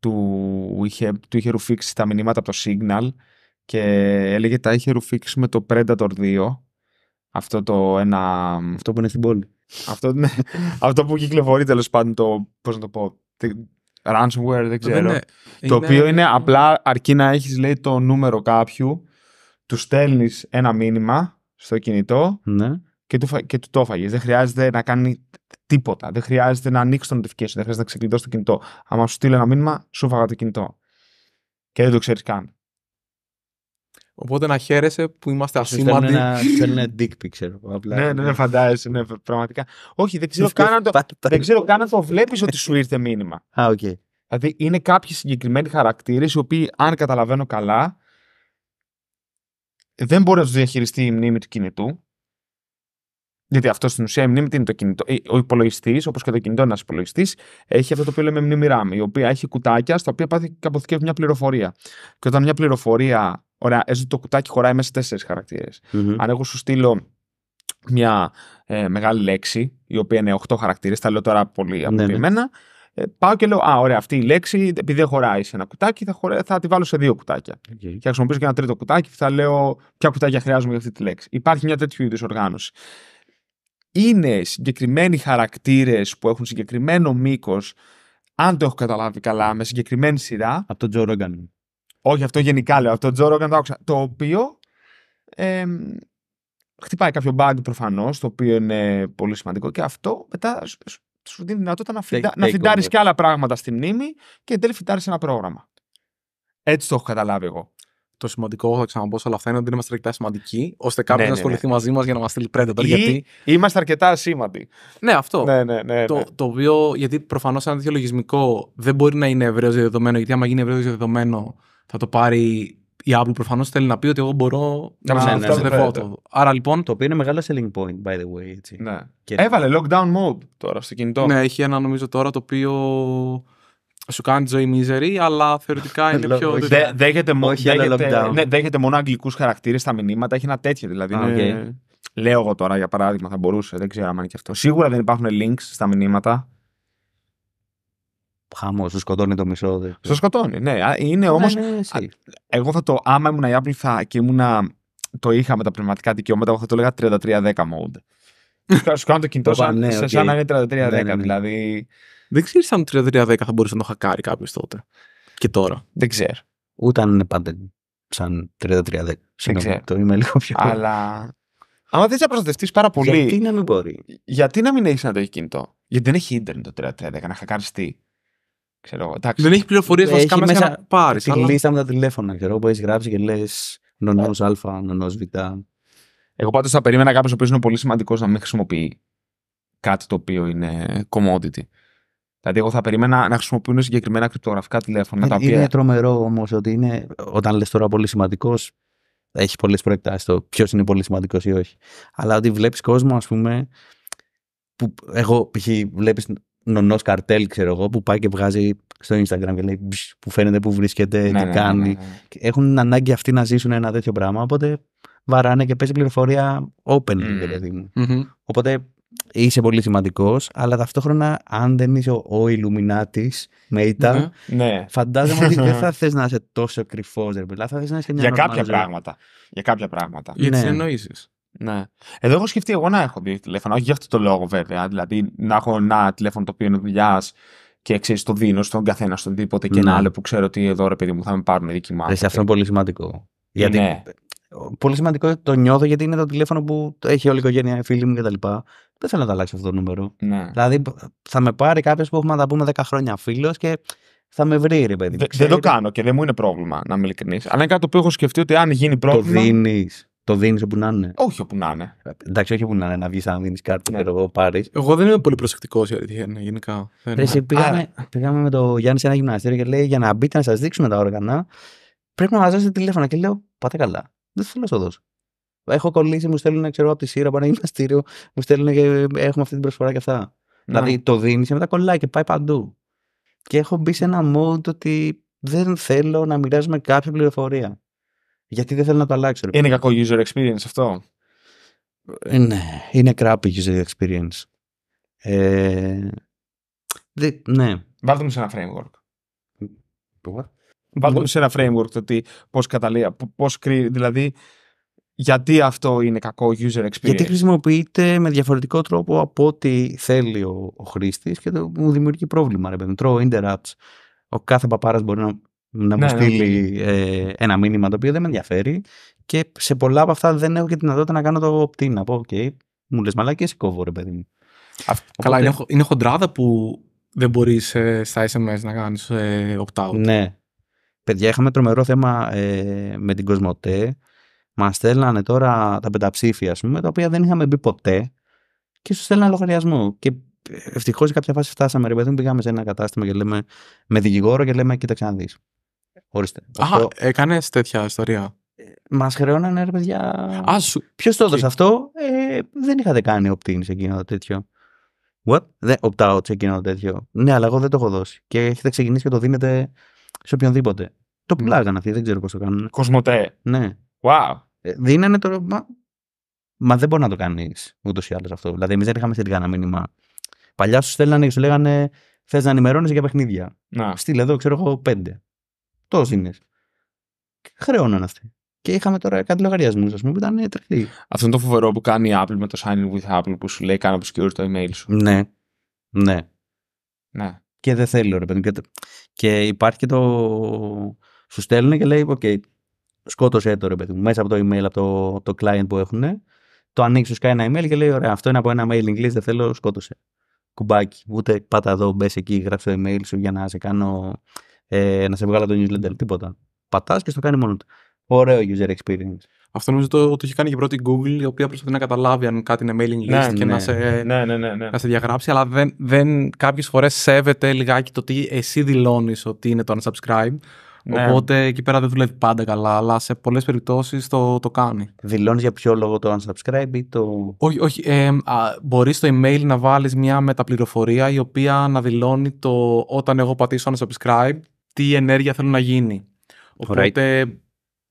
του είχε, του είχε ρουφήξει τα μηνύματα από το Signal και έλεγε τα είχε ρουφήξει με το Predator 2 αυτό το ένα... Αυτό που είναι στην πόλη. Αυτό, ναι, αυτό που κυκλοφορεί τέλος πάντων το, πώς να το πω, ransomware δεν ξέρω. Το είναι... οποίο είναι απλά αρκεί να έχεις λέει το νούμερο κάποιου του στέλνεις ένα μήνυμα στο κινητό ναι. και, του, και το έφαγε. Δεν χρειάζεται να κάνει τίποτα. Δεν χρειάζεται να ανοίξει το notification, δεν χρειάζεται να ξεκλειδώσει το κινητό. Αν σου στείλει ένα μήνυμα, σου φάγα το κινητό. Και δεν το ξέρεις καν. Οπότε να χαίρεσαι που είμαστε ασήμαντοι. Θέλουν ένα dick picture. Απλά. ναι, ναι, ναι, φαντάζεσαι, ναι, πραγματικά. Όχι, δεν ξέρω, καν, το, δεν το βλέπεις ότι σου ήρθε μήνυμα. Α, Δηλαδή είναι κάποιοι συγκεκριμένοι χαρακτήρες οι οποίοι αν καταλαβαίνω καλά δεν μπορεί να τους διαχειριστεί η μνήμη του κινητού. Γιατί αυτό στην ουσία η μνήμη είναι το κινητό. Ε, ο υπολογιστής, όπως και το κινητό, ένας υπολογιστής, έχει αυτό το οποίο λέμε μνήμη RAM, η οποία έχει κουτάκια στα οποία πάθει και αποθηκεύει μια πληροφορία. Και όταν μια πληροφορία, ωραία, έτσι το κουτάκι χωράει μέσα τέσσερι mm-hmm. Αν εγώ σου στείλω μια ε, μεγάλη λέξη, η οποία είναι 8 χαρακτήρες, τα λέω τώρα πολύ ναι, ναι. αποκριμένα, ε, πάω και λέω, Α, ωραία, αυτή η λέξη, επειδή δεν χωράει σε ένα κουτάκι, θα, θα τη βάλω σε δύο κουτάκια. Okay. Και θα χρησιμοποιήσω και ένα τρίτο κουτάκι Και θα λέω ποια κουτάκια χρειάζομαι για αυτή τη λέξη. Υπάρχει μια τέτοιου είδους οργάνωση. Είναι συγκεκριμένοι χαρακτήρες που έχουν συγκεκριμένο μήκος, αν το έχω καταλάβει καλά, με συγκεκριμένη σειρά. Από τον Τζο Όχι, αυτό γενικά λέω. Από τον Τζο το άκουσα. Το οποίο. Ε, χτυπάει κάποιο bug προφανώς, το οποίο είναι πολύ σημαντικό και αυτό μετά σου δίνει δυνατότητα να, φιντα... να φιντάρεις και άλλα πράγματα στη μνήμη και εν τέλει φιντάρει ένα πρόγραμμα. Έτσι το έχω καταλάβει εγώ. Το σημαντικό, θα ξαναμπώ σε όλα αυτά, είναι ότι είμαστε αρκετά σημαντικοί, ώστε κάποιος ναι, να ναι, ασχοληθεί ναι, μαζί μας για να μας στείλει πρέντερ. Γιατί... Είμαστε αρκετά ασήμαντοι. Ναι, αυτό. Ναι, ναι, ναι, Το, ναι. το οποίο, γιατί προφανώς ένα τέτοιο λογισμικό δεν μπορεί να είναι ευρέω διαδεδομένο, γιατί άμα γίνει ευρέω διαδεδομένο, θα το πάρει η Apple προφανώς θέλει να πει ότι εγώ μπορώ ναι, να ναι, ναι, ναι, ναι Άρα λοιπόν. Το οποίο είναι μεγάλο selling point, by the way. Έτσι. Ναι. Και... Έβαλε lockdown mode τώρα στο κινητό. Ναι, έχει ένα νομίζω τώρα το οποίο σου κάνει τη ζωή μίζερη, αλλά θεωρητικά είναι [LAUGHS] πιο. δέχεται, lockdown. ναι, δέχεται μόνο αγγλικούς χαρακτήρες στα μηνύματα, έχει ένα τέτοιο. Δηλαδή. Λέω εγώ τώρα για παράδειγμα, θα μπορούσε, δεν ξέρω αν είναι και αυτό. Σίγουρα δεν υπάρχουν links στα μηνύματα. Χαμός, σου σκοτώνει το μισό. Σου σκοτώνει, ναι. Είναι ναι, όμως. Ναι, ναι, εγώ θα το. Άμα ήμουν η Apple και ήμουν. Το είχα με τα πνευματικά δικαιώματα, εγώ θα το ελεγα 3310 mode. θα [LAUGHS] σου κάνω το κινητό σαν, σαν να ειναι 3310, δηλαδή. Δεν ξέρεις αν 3310 θα μπορούσε να το χακάρει κάποιος τότε. Και τώρα. Δεν ξέρω. Ούτε αν είναι πάντα σαν 3310. Δεν ξέρω. Το είμαι λίγο πιο. Αλλά. Άμα δεν να προστατευτείς πάρα πολύ. Γιατί να μην μπορεί. Γιατί να μην έχεις ένα κινητό. Γιατί δεν έχει ίντερνετ το 3310 να χακάρει τι. Ξέρω, δεν έχει πληροφορίες βασικά μέσα, μέσα να πάρεις. Τη αλλά... λίστα με τα τηλέφωνα, ξέρω, που έχεις γράψει και λες νονός Α, νονός Β. Εγώ πάντως θα περίμενα κάποιος ο οποίος είναι πολύ σημαντικός να μην χρησιμοποιεί κάτι το οποίο είναι commodity. Δηλαδή, εγώ θα περίμενα να χρησιμοποιούν συγκεκριμένα κρυπτογραφικά τηλέφωνα. τα οποία... Είναι τρομερό όμως ότι είναι, όταν λες τώρα πολύ σημαντικός, έχει πολλές προεκτάσεις το ποιος είναι πολύ σημαντικός ή όχι. Αλλά ότι βλέπεις κόσμο, ας πούμε, που εγώ π.χ. βλέπεις νονό καρτέλ, ξέρω εγώ, που πάει και βγάζει στο Instagram και λέει που φαίνεται που βρίσκεται, ναι, τι ναι, ναι, κάνει. Ναι, έχουν ανάγκη αυτοί να ζήσουν ένα τέτοιο πράγμα. Οπότε βαράνε και παίζει πληροφορία open, mm. Οπότε είσαι πολύ σημαντικός, αλλά ταυτόχρονα, αν δεν είσαι ο, ο Ιλουμινάτης με ήταν, φαντάζομαι ότι δεν θα [LAUGHS] θες να είσαι τόσο κρυφός, Θα θες να είσαι μια Για κάποια πράγματα. Για κάποια πράγματα. Για τι εννοήσεις. Ναι. Εδώ έχω σκεφτεί εγώ να έχω δύο τηλέφωνα, όχι για αυτό το λόγο βέβαια. Δηλαδή να έχω ένα τηλέφωνο το οποίο είναι δουλειάς και ξέρεις το δίνω στον καθένα, στον τίποτε και ένα ναι. άλλο που ξέρω ότι εδώ ρε παιδί μου θα με πάρουν δική μου. Αυτό είναι πολύ σημαντικό. Γιατί ναι. Πολύ σημαντικό το νιώθω γιατί είναι το τηλέφωνο που έχει όλη η οικογένεια, φίλοι μου κτλ. Δεν θέλω να το αλλάξω αυτό το νούμερο. Ναι. Δηλαδή θα με πάρει κάποιος που έχουμε να τα πούμε 10 χρόνια φίλος και θα με βρει, ρε παιδί. δεν το κάνω και δεν μου είναι πρόβλημα, να είμαι ειλικρινής. Αλλά είναι κάτι που έχω σκεφτεί ότι αν γίνει πρόβλημα. Το δίνεις. Το δίνεις όπου να είναι. Όχι όπου να είναι. Εντάξει, όχι όπου να είναι, να βγεις αν δίνεις κάτι ναι. εγώ πάρεις. Εγώ δεν είμαι πολύ προσεκτικός η είναι γενικά. πήγαμε, πήγαμε με το Γιάννη σε ένα γυμναστήριο και λέει για να μπείτε να σας δείξουμε τα όργανα. Πρέπει να μα δώσετε τηλέφωνα. Και λέω Πάτε καλά. Δεν θέλω να σου δώσω. Έχω κολλήσει, μου στέλνουν ξέρω, από τη ΣΥΡΑ από ένα γυμναστήριο, μου στέλνουν και έχουμε αυτή την προσφορά και αυτά. Ναι. Δηλαδή το δίνεις και μετά κολλάει και πάει παντού. Και έχω μπει σε ένα mode ότι δεν θέλω να μοιράζουμε κάποια πληροφορία. Γιατί δεν θέλω να το αλλάξω. Είναι κακό user experience αυτό. Ε, ναι, είναι crappy user experience. Ε, ναι. Βάλτε μου σε ένα framework. Βάλτε ναι. μου σε ένα framework το τι, πώς καταλήγει, πώς δηλαδή γιατί αυτό είναι κακό user experience. Γιατί χρησιμοποιείται με διαφορετικό τρόπο από ό,τι θέλει ο, ο χρήστης και το, μου δημιουργεί πρόβλημα. Ρε, τρώω interrupts. Ο κάθε παπάρας μπορεί να να μου ναι, ναι, στείλει ε, ένα μήνυμα το οποίο δεν με ενδιαφέρει και σε πολλά από αυτά δεν έχω και τη δυνατότητα να κάνω το opt-in. Να πω, OK, μου λες μαλάκι εσύ κόβω, ρε παιδί μου. Καλά, είναι, είναι χοντράδα που δεν μπορείς ε, στα SMS να κάνεις ε, opt-out. Ναι. Παιδιά, είχαμε τρομερό θέμα με την Κοσμοτέ. Μας στέλνανε τώρα τα πενταψήφια, ας πούμε, τα οποία δεν είχαμε μπει ποτέ και σου στέλνανε λογαριασμό. Και ευτυχώ κάποια φάση φτάσαμε, ρε παιδί μου, πήγαμε σε ένα κατάστημα και λέμε με δικηγόρο και λέμε, κοίταξε να δεις. Ορίστε. Α, αυτό... έκανες τέτοια ιστορία. Ε, μα χρεώνανε ναι, ρε παιδιά. σου... Ποιος το έδωσε και... αυτό, ε, δεν είχατε κάνει opt-in σε εκείνο το τέτοιο. What? Δεν opt-out σε εκείνο το τέτοιο. Ναι, αλλά εγώ δεν το έχω δώσει. Και έχετε ξεκινήσει και το δίνετε σε οποιονδήποτε. Το ναι. πουλάγανε αυτοί, δεν ξέρω πώς το κάνουν. Κοσμοτέ. Ναι. Wow. Ε, δίνανε το. Μα, δεν μπορεί να το κάνεις ούτως ή άλλως αυτό. Δηλαδή, εμείς δεν είχαμε στείλει κανένα μήνυμα. Παλιά σου στέλνανε και σου λέγανε Θες να ενημερώνει για παιχνίδια. Να. εδώ, ξέρω εγώ, πέντε. Το είναι. Χρεώναν αυτοί. Και είχαμε τώρα κάτι λογαριασμούς, ας πούμε, που ήταν ε, τρελή. Αυτό είναι το φοβερό που κάνει η Apple με το signing with Apple που σου λέει κάνω του το email σου. Ναι. Ναι. ναι. Και δεν θέλει, ρε παιδί. Και υπάρχει και το. Σου στέλνει και λέει, OK, σκότωσε το ρε παιδί μου, μέσα από το email, από το, το client που έχουν. Το ανοίξει, σου κάνει ένα email και λέει, Ωραία, αυτό είναι από ένα mailing list, δεν θέλω, σκότωσε. Κουμπάκι. Ούτε πάτα εδώ, μπες εκεί, γράψε το email σου για να σε κάνω ε, να σε βγάλει το newsletter, τίποτα. Πατάς και στο κάνει μόνο του. Ωραίο user experience. Αυτό νομίζω το, το έχει κάνει και η πρώτη Google, η οποία προσπαθεί να καταλάβει αν κάτι είναι mailing list ναι, και ναι. Να, σε, ναι, ναι, ναι, ναι, να σε διαγράψει, αλλά δεν, δεν κάποιες φορές σέβεται λιγάκι το τι εσύ δηλώνεις ότι είναι το unsubscribe. Οπότε εκεί πέρα δεν δουλεύει πάντα καλά, αλλά σε πολλές περιπτώσεις το, το κάνει. Δηλώνεις για ποιο λόγο το unsubscribe ή το. Όχι, όχι. Ε, Μπορείς στο email να βάλεις μια μεταπληροφορία η οποία να δηλώνει το όταν εγώ πατήσω unsubscribe, τι ενέργεια θέλουν να γίνει. Οπότε right.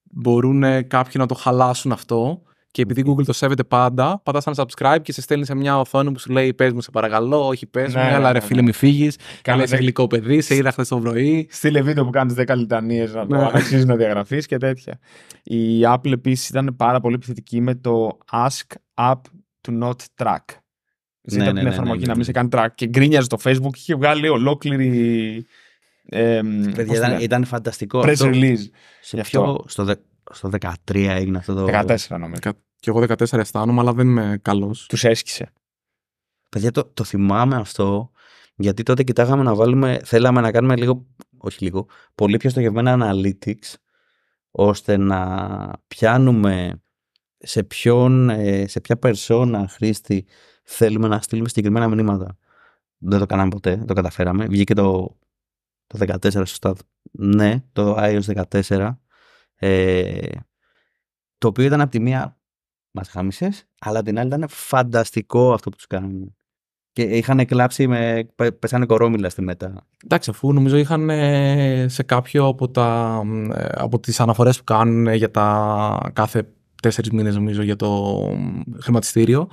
μπορούν ε, κάποιοι να το χαλάσουν αυτό. Και επειδή Google το σέβεται πάντα, πατάς ένα subscribe και σε στέλνεις σε μια οθόνη που σου λέει Πες μου, σε παρακαλώ, όχι πες μου, αλλά ναι, ναι, ρε ναι, φίλε, μην φύγεις. Κάνε γλυκό παιδί, σε είδα χθες το πρωί. Στείλε βίντεο που κάνεις 10 λιτανίες να το αξίζει να διαγραφείς και τέτοια. Η Apple επίσης ήταν πάρα πολύ επιθετική με το Ask App to Not Track. Ζήτα την εφαρμογή να μην σε κάνει track. Και γκρίνιαζε το Facebook και είχε βγάλει ολόκληρη ήταν, ήταν, φανταστικό. Press release. Σε στο, στο 13 έγινε αυτό το. 14 νομίζω. Και εγώ 14 αισθάνομαι, αλλά δεν είμαι καλός. Τους έσκησε. Παιδιά, το, το θυμάμαι αυτό. Γιατί τότε κοιτάγαμε να βάλουμε, θέλαμε να κάνουμε λίγο, όχι λίγο, πολύ πιο στοχευμένα analytics, ώστε να πιάνουμε σε, ε, σε ποια περσόνα χρήστη θέλουμε να στείλουμε συγκεκριμένα μηνύματα. Δεν το κάναμε ποτέ, το καταφέραμε. Βγήκε το το 14 σωστά. Ναι, το iOS 14. Ε, το οποίο ήταν από τη μία μας χάμισες, αλλά την άλλη ήταν φανταστικό αυτό που τους κάνουν. Και είχαν κλάψει με. πέσανε κορόμιλα στη μετά. Εντάξει, αφού νομίζω είχαν ε, σε κάποιο από, τα, ε, από τις αναφορές που κάνουν για τα κάθε τέσσερις μήνες νομίζω για το χρηματιστήριο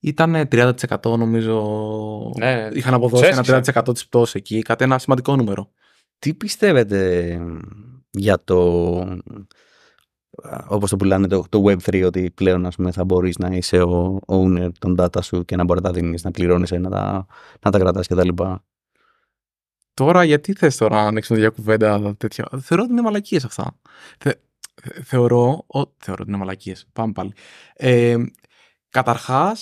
ήταν 30% νομίζω. Ναι, είχαν αποδώσει ένα 30% της πτώσης εκεί, κάτι ένα σημαντικό νούμερο. Τι πιστεύετε για το. Όπως το πουλάνε το, το Web3, ότι πλέον ας πούμε, θα μπορείς να είσαι ο owner των data σου και να μπορεί να τα δίνεις, να πληρώνεις, να τα, να τα κρατάς κτλ. Τώρα, γιατί θες τώρα να ανοίξουμε μια κουβέντα τέτοια. Θεωρώ ότι είναι μαλακίες αυτά. θεωρώ, ο, θεωρώ ότι είναι μαλακίες. Πάμε πάλι. Ε, Καταρχάς,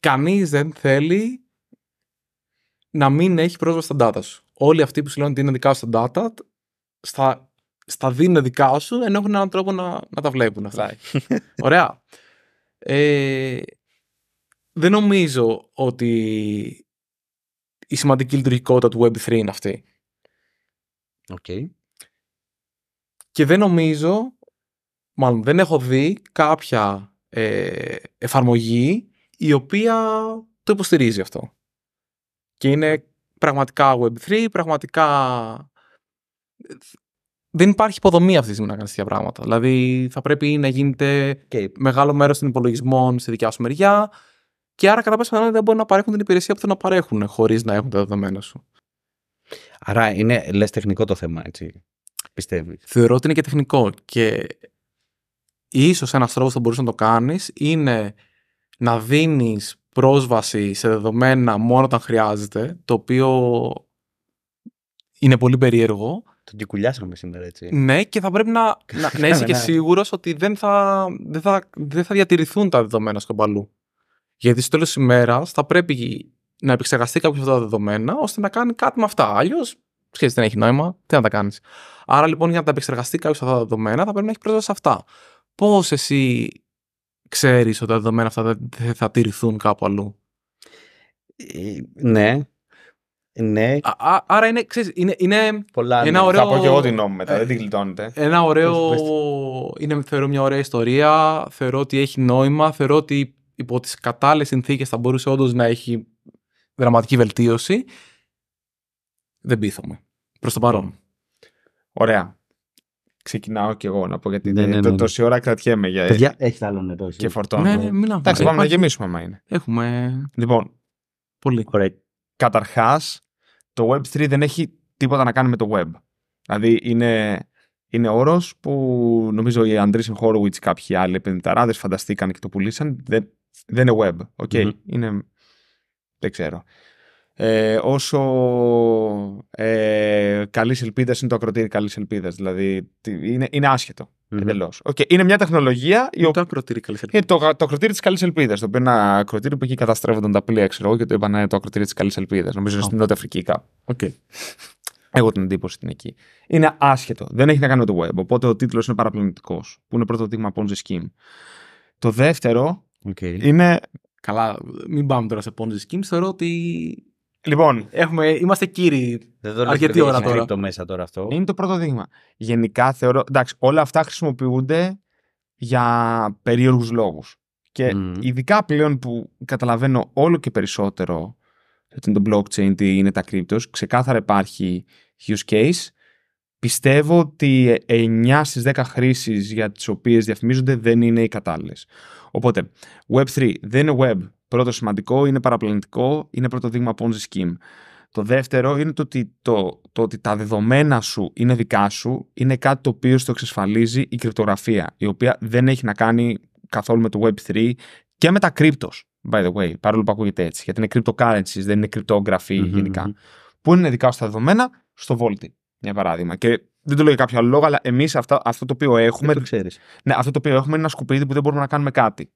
Κανείς δεν θέλει να μην έχει πρόσβαση στα data σου. Όλοι αυτοί που σου λένε ότι είναι δικά σου τα data, στα, στα δίνουν δικά σου, ενώ έχουν έναν τρόπο να, τα βλέπουν αυτά. [LAUGHS] Ωραία. Ε, δεν νομίζω ότι η σημαντική λειτουργικότητα του Web3 είναι αυτή. Okay. Και δεν νομίζω, μάλλον δεν έχω δει κάποια ε, εφαρμογή η οποία το υποστηρίζει αυτό. Και είναι ναι. πραγματικά Web3, πραγματικά... Δεν υπάρχει υποδομή αυτή τη στιγμή να κάνεις τέτοια πράγματα. Δηλαδή θα πρέπει να γίνεται μεγάλο μέρος των υπολογισμών στη δικιά σου μεριά και άρα κατά πάσα πιθανότητα δεν μπορούν να παρέχουν την υπηρεσία που θέλουν να παρέχουν χωρίς να έχουν τα δεδομένα σου. Άρα είναι λες τεχνικό το θέμα, έτσι. Πιστεύεις. Θεωρώ ότι είναι και τεχνικό. Και ίσως ένας τρόπος που θα μπορούσες να το κάνεις είναι να δίνεις πρόσβαση σε δεδομένα μόνο όταν χρειάζεται, το οποίο είναι πολύ περίεργο. Τον τικουλιάσαμε σήμερα, έτσι. Ναι, και θα πρέπει να, να, είσαι και σίγουρος ότι δεν θα, δεν, θα, δεν θα διατηρηθούν τα δεδομένα στον παλού. Γιατί στο τέλος της ημέρας θα πρέπει να επεξεργαστεί κάποιος αυτά τα δεδομένα ώστε να κάνει κάτι με αυτά. Αλλιώς, ξέρεις, δεν έχει νόημα, τι να τα κάνεις. Άρα λοιπόν, για να τα επεξεργαστεί κάποιος αυτά τα δεδομένα, θα πρέπει να έχει πρόσβαση σε αυτά. Πώς εσύ Ξέρεις ότι τα δεδομένα αυτά θα τηρηθούν κάπου αλλού. Ε, ναι. Ναι. Α, άρα είναι, είναι, είναι Πολλά, ένα ναι. ωραίο... Θα πω και εγώ την νόμη μετά, δεν την ε, γλιτώνετε. Ένα ωραίο... Είναι, θεωρώ μια ωραία ιστορία, θεωρώ ότι έχει νόημα, θεωρώ ότι υπό τις κατάλληλες συνθήκες θα μπορούσε όντως να έχει δραματική βελτίωση. Δεν πείθομαι. Προς το παρόν. Ωραία ξεκινάω και εγώ να πω γιατί ναι, ναι, ναι, ναι, τόση ώρα κρατιέμαι. Για... Παιδιά, ε- έχει άλλο νερό. Και φορτώνω. Ναι, ναι, μιλάμε. Εντάξει, πάμε να γεμίσουμε άμα είναι. Έχουμε. Λοιπόν. Πολύ. Ωραία. Καταρχάς, το Web3 δεν έχει τίποτα να κάνει με το Web. Δηλαδή είναι, είναι όρος που νομίζω οι Andreessen Χόρουιτς και κάποιοι άλλοι επενδυταράδες φανταστήκαν και το πουλήσαν. Δεν, είναι Web. Okay. Είναι. Δεν ξέρω ε, όσο ε, καλής ελπίδας είναι το ακροτήρι καλής ελπίδας. Δηλαδή είναι, είναι άσχετο. Mm-hmm. Okay. Είναι μια τεχνολογία. Η το ακροτήρι καλής ελπίδα. το, το ακροτήρι της καλής ελπίδας. Το οποίο είναι ένα ακροτήρι που εκεί καταστρέφονταν τα πλοία, ξέρω εγώ, και το είπαν το ακροτήρι της καλής ελπίδας. Νομίζω oh. στην Νότια Αφρική κάπου. Okay. Έχω την εντύπωση την εκεί. Είναι άσχετο. Δεν έχει να κάνει με το web. Οπότε ο τίτλος είναι παραπλανητικός. Που είναι πρώτο δείγμα Ponzi Scheme. Το δεύτερο okay. είναι. Καλά, μην πάμε τώρα σε Ponzi Scheme. Θεωρώ ότι Λοιπόν, έχουμε, είμαστε κύριοι δεν το αρκετή ώρα τώρα. Το μέσα τώρα αυτό. Είναι το πρώτο δείγμα. Γενικά θεωρώ. Εντάξει, όλα αυτά χρησιμοποιούνται για περίεργους λόγους. Και mm. ειδικά πλέον που καταλαβαίνω όλο και περισσότερο ότι είναι το blockchain, τι είναι τα κρύπτος, ξεκάθαρα υπάρχει use case. Πιστεύω ότι 9 στι 10 χρήσεις για τις οποίες διαφημίζονται δεν είναι οι κατάλληλες. Οπότε, Web3 δεν είναι Web Πρώτο σημαντικό είναι παραπλανητικό, είναι πρώτο δείγμα Ponzi Scheme. Το δεύτερο είναι το ότι, το, τα δεδομένα σου είναι δικά σου, είναι κάτι το οποίο στο εξασφαλίζει η κρυπτογραφία, η οποία δεν έχει να κάνει καθόλου με το Web3 και με τα κρύπτος, by the way, παρόλο που ακούγεται έτσι, γιατί είναι cryptocurrencies, δεν είναι γενικα που είναι δικά σου τα δεδομένα στο Vault, για παράδειγμα. Και δεν το λέω για κάποιο άλλο λόγο, αλλά εμείς αυτό το οποίο έχουμε. Ναι, αυτό το οποίο έχουμε είναι ένα σκουπίδι που δεν μπορούμε να κάνουμε κάτι.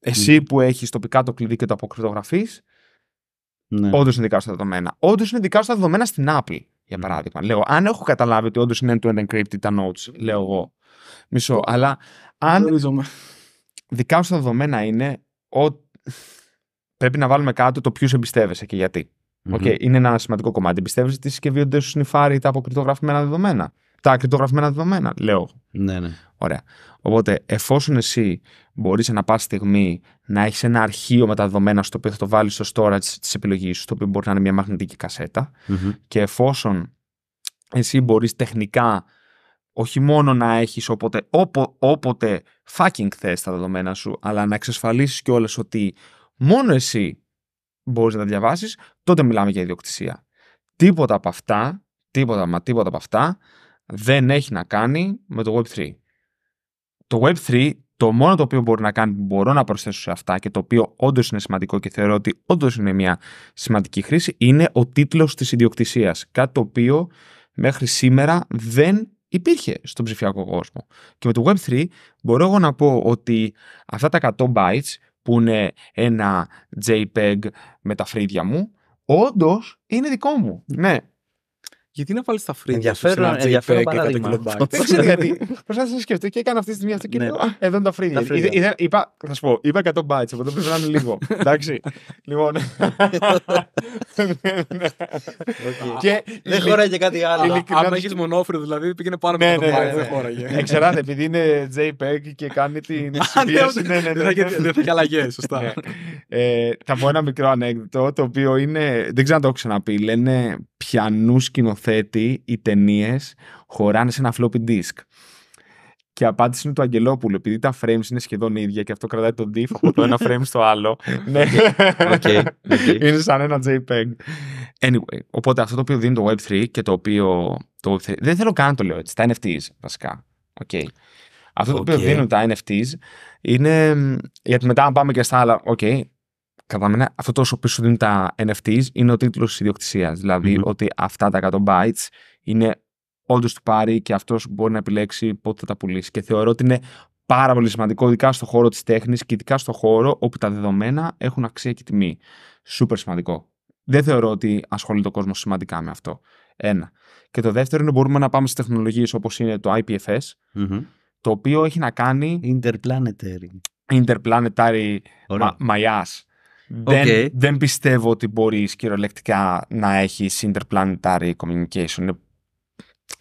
Εσύ mm. που έχεις τοπικά το κλειδί και το αποκρυπτογραφεί, ναι. όντως είναι δικά σου τα δεδομένα. Όντως είναι δικά σου τα δεδομένα στην Apple, για παράδειγμα. Mm. Λέω, αν έχω καταλάβει ότι όντως είναι end-to-end encrypted τα notes, λέω εγώ. Μισό. Αλλά αν. δικά σου τα δεδομένα είναι. Ο... Πρέπει να βάλουμε κάτω το ποιους εμπιστεύεσαι και γιατί. Mm-hmm. Okay, είναι ένα σημαντικό κομμάτι. Εμπιστεύεσαι τη συσκευή ότι δεν σου νυφάρει τα αποκρυπτογραφημένα δεδομένα. Τα κρυπτογραφημένα δεδομένα, λέω. Ναι, ναι. Ωραία. Οπότε, εφόσον εσύ μπορείς να πα στιγμή να έχεις ένα αρχείο με τα δεδομένα στο οποίο θα το βάλεις στο storage της επιλογής σου, το οποίο μπορεί να είναι μια μαγνητική κασέτα, mm-hmm. και εφόσον εσύ μπορείς τεχνικά όχι μόνο να έχεις όποτε, όποτε fucking θες τα δεδομένα σου, αλλά να εξασφαλίσεις κιόλας ότι μόνο εσύ μπορείς να τα διαβάσεις, τότε μιλάμε για ιδιοκτησία. Τίποτα από αυτά, τίποτα μα τίποτα από αυτά, δεν έχει να κάνει με το Web3 το Web3 το μόνο το οποίο μπορεί να κάνει, μπορώ να προσθέσω σε αυτά και το οποίο όντως είναι σημαντικό και θεωρώ ότι όντως είναι μια σημαντική χρήση, είναι ο τίτλος της ιδιοκτησίας. Κάτι το οποίο μέχρι σήμερα δεν υπήρχε στον ψηφιακό κόσμο. Και με το Web3 μπορώ εγώ να πω ότι αυτά τα 100 bytes που είναι ένα JPEG με τα φρύδια μου, όντως είναι δικό μου. Ναι, γιατί να βάλεις τα φρύδια ενδιαφέρον, σου ενδιαφέρον παράδειγμα. Δεν ξέρω γιατί. [LAUGHS] Προσπάθησα να σκεφτώ και έκανα αυτή τη στιγμή αυτό και είπα... Ναι. εδώ είναι τα φρύδια. θα σου πω, είπα 100 bytes, από εδώ πρέπει να είναι λίγο. [LAUGHS] Εντάξει. Λοιπόν. [LAUGHS] Δεν και κάτι άλλο. Αν δηλαδή- έχεις μονόφρυδο, δηλαδή πήγαινε πάνω από ναι, το ναι, byte. Δεν Εξεράτε, ε, επειδή είναι JPEG και κάνει την Αν Δεν θα έχει αλλαγέ, σωστά. Ε, ε, θα πω ένα μικρό ανέκδοτο το οποίο είναι. Δεν ξέρω αν το έχω ξαναπεί. Λένε πιανού σκηνοθέτη οι ταινίες χωράνε σε ένα floppy disk. Και η απάντηση είναι του Αγγελόπουλου, επειδή τα frames είναι σχεδόν ίδια και αυτό κρατάει τον diff από το ένα [LAUGHS] frame στο άλλο. [LAUGHS] ναι. Okay, okay. Είναι σαν ένα JPEG. Anyway, οπότε αυτό το οποίο δίνει το Web3 και το οποίο. Το Web3, δεν θέλω καν να το λέω έτσι. Τα NFTs βασικά. Okay. Αυτό το οποίο δίνουν τα NFTs είναι. Γιατί μετά, αν πάμε και στα άλλα, okay, κατά μένα αυτό το σου πίσω δίνουν τα NFTs είναι ο τίτλος της ιδιοκτησίας. Δηλαδή, ότι αυτά τα 100 bytes είναι όντως του πάρει και αυτός μπορεί να επιλέξει πότε θα τα πουλήσει. Και θεωρώ ότι είναι πάρα πολύ σημαντικό, ειδικά στον χώρο της τέχνης και ειδικά στον χώρο όπου τα δεδομένα έχουν αξία και τιμή. Σούπερ σημαντικό. Δεν θεωρώ ότι ασχολείται ο κόσμος σημαντικά με αυτό. Ένα. Και το δεύτερο είναι μπορούμε να πάμε σε τεχνολογίες όπως είναι το IPFS, το οποίο έχει να κάνει. Interplanetary. Interplanetary μαγιάς. Δεν, πιστεύω ότι μπορείς κυριολεκτικά να έχεις interplanetary communication. Είναι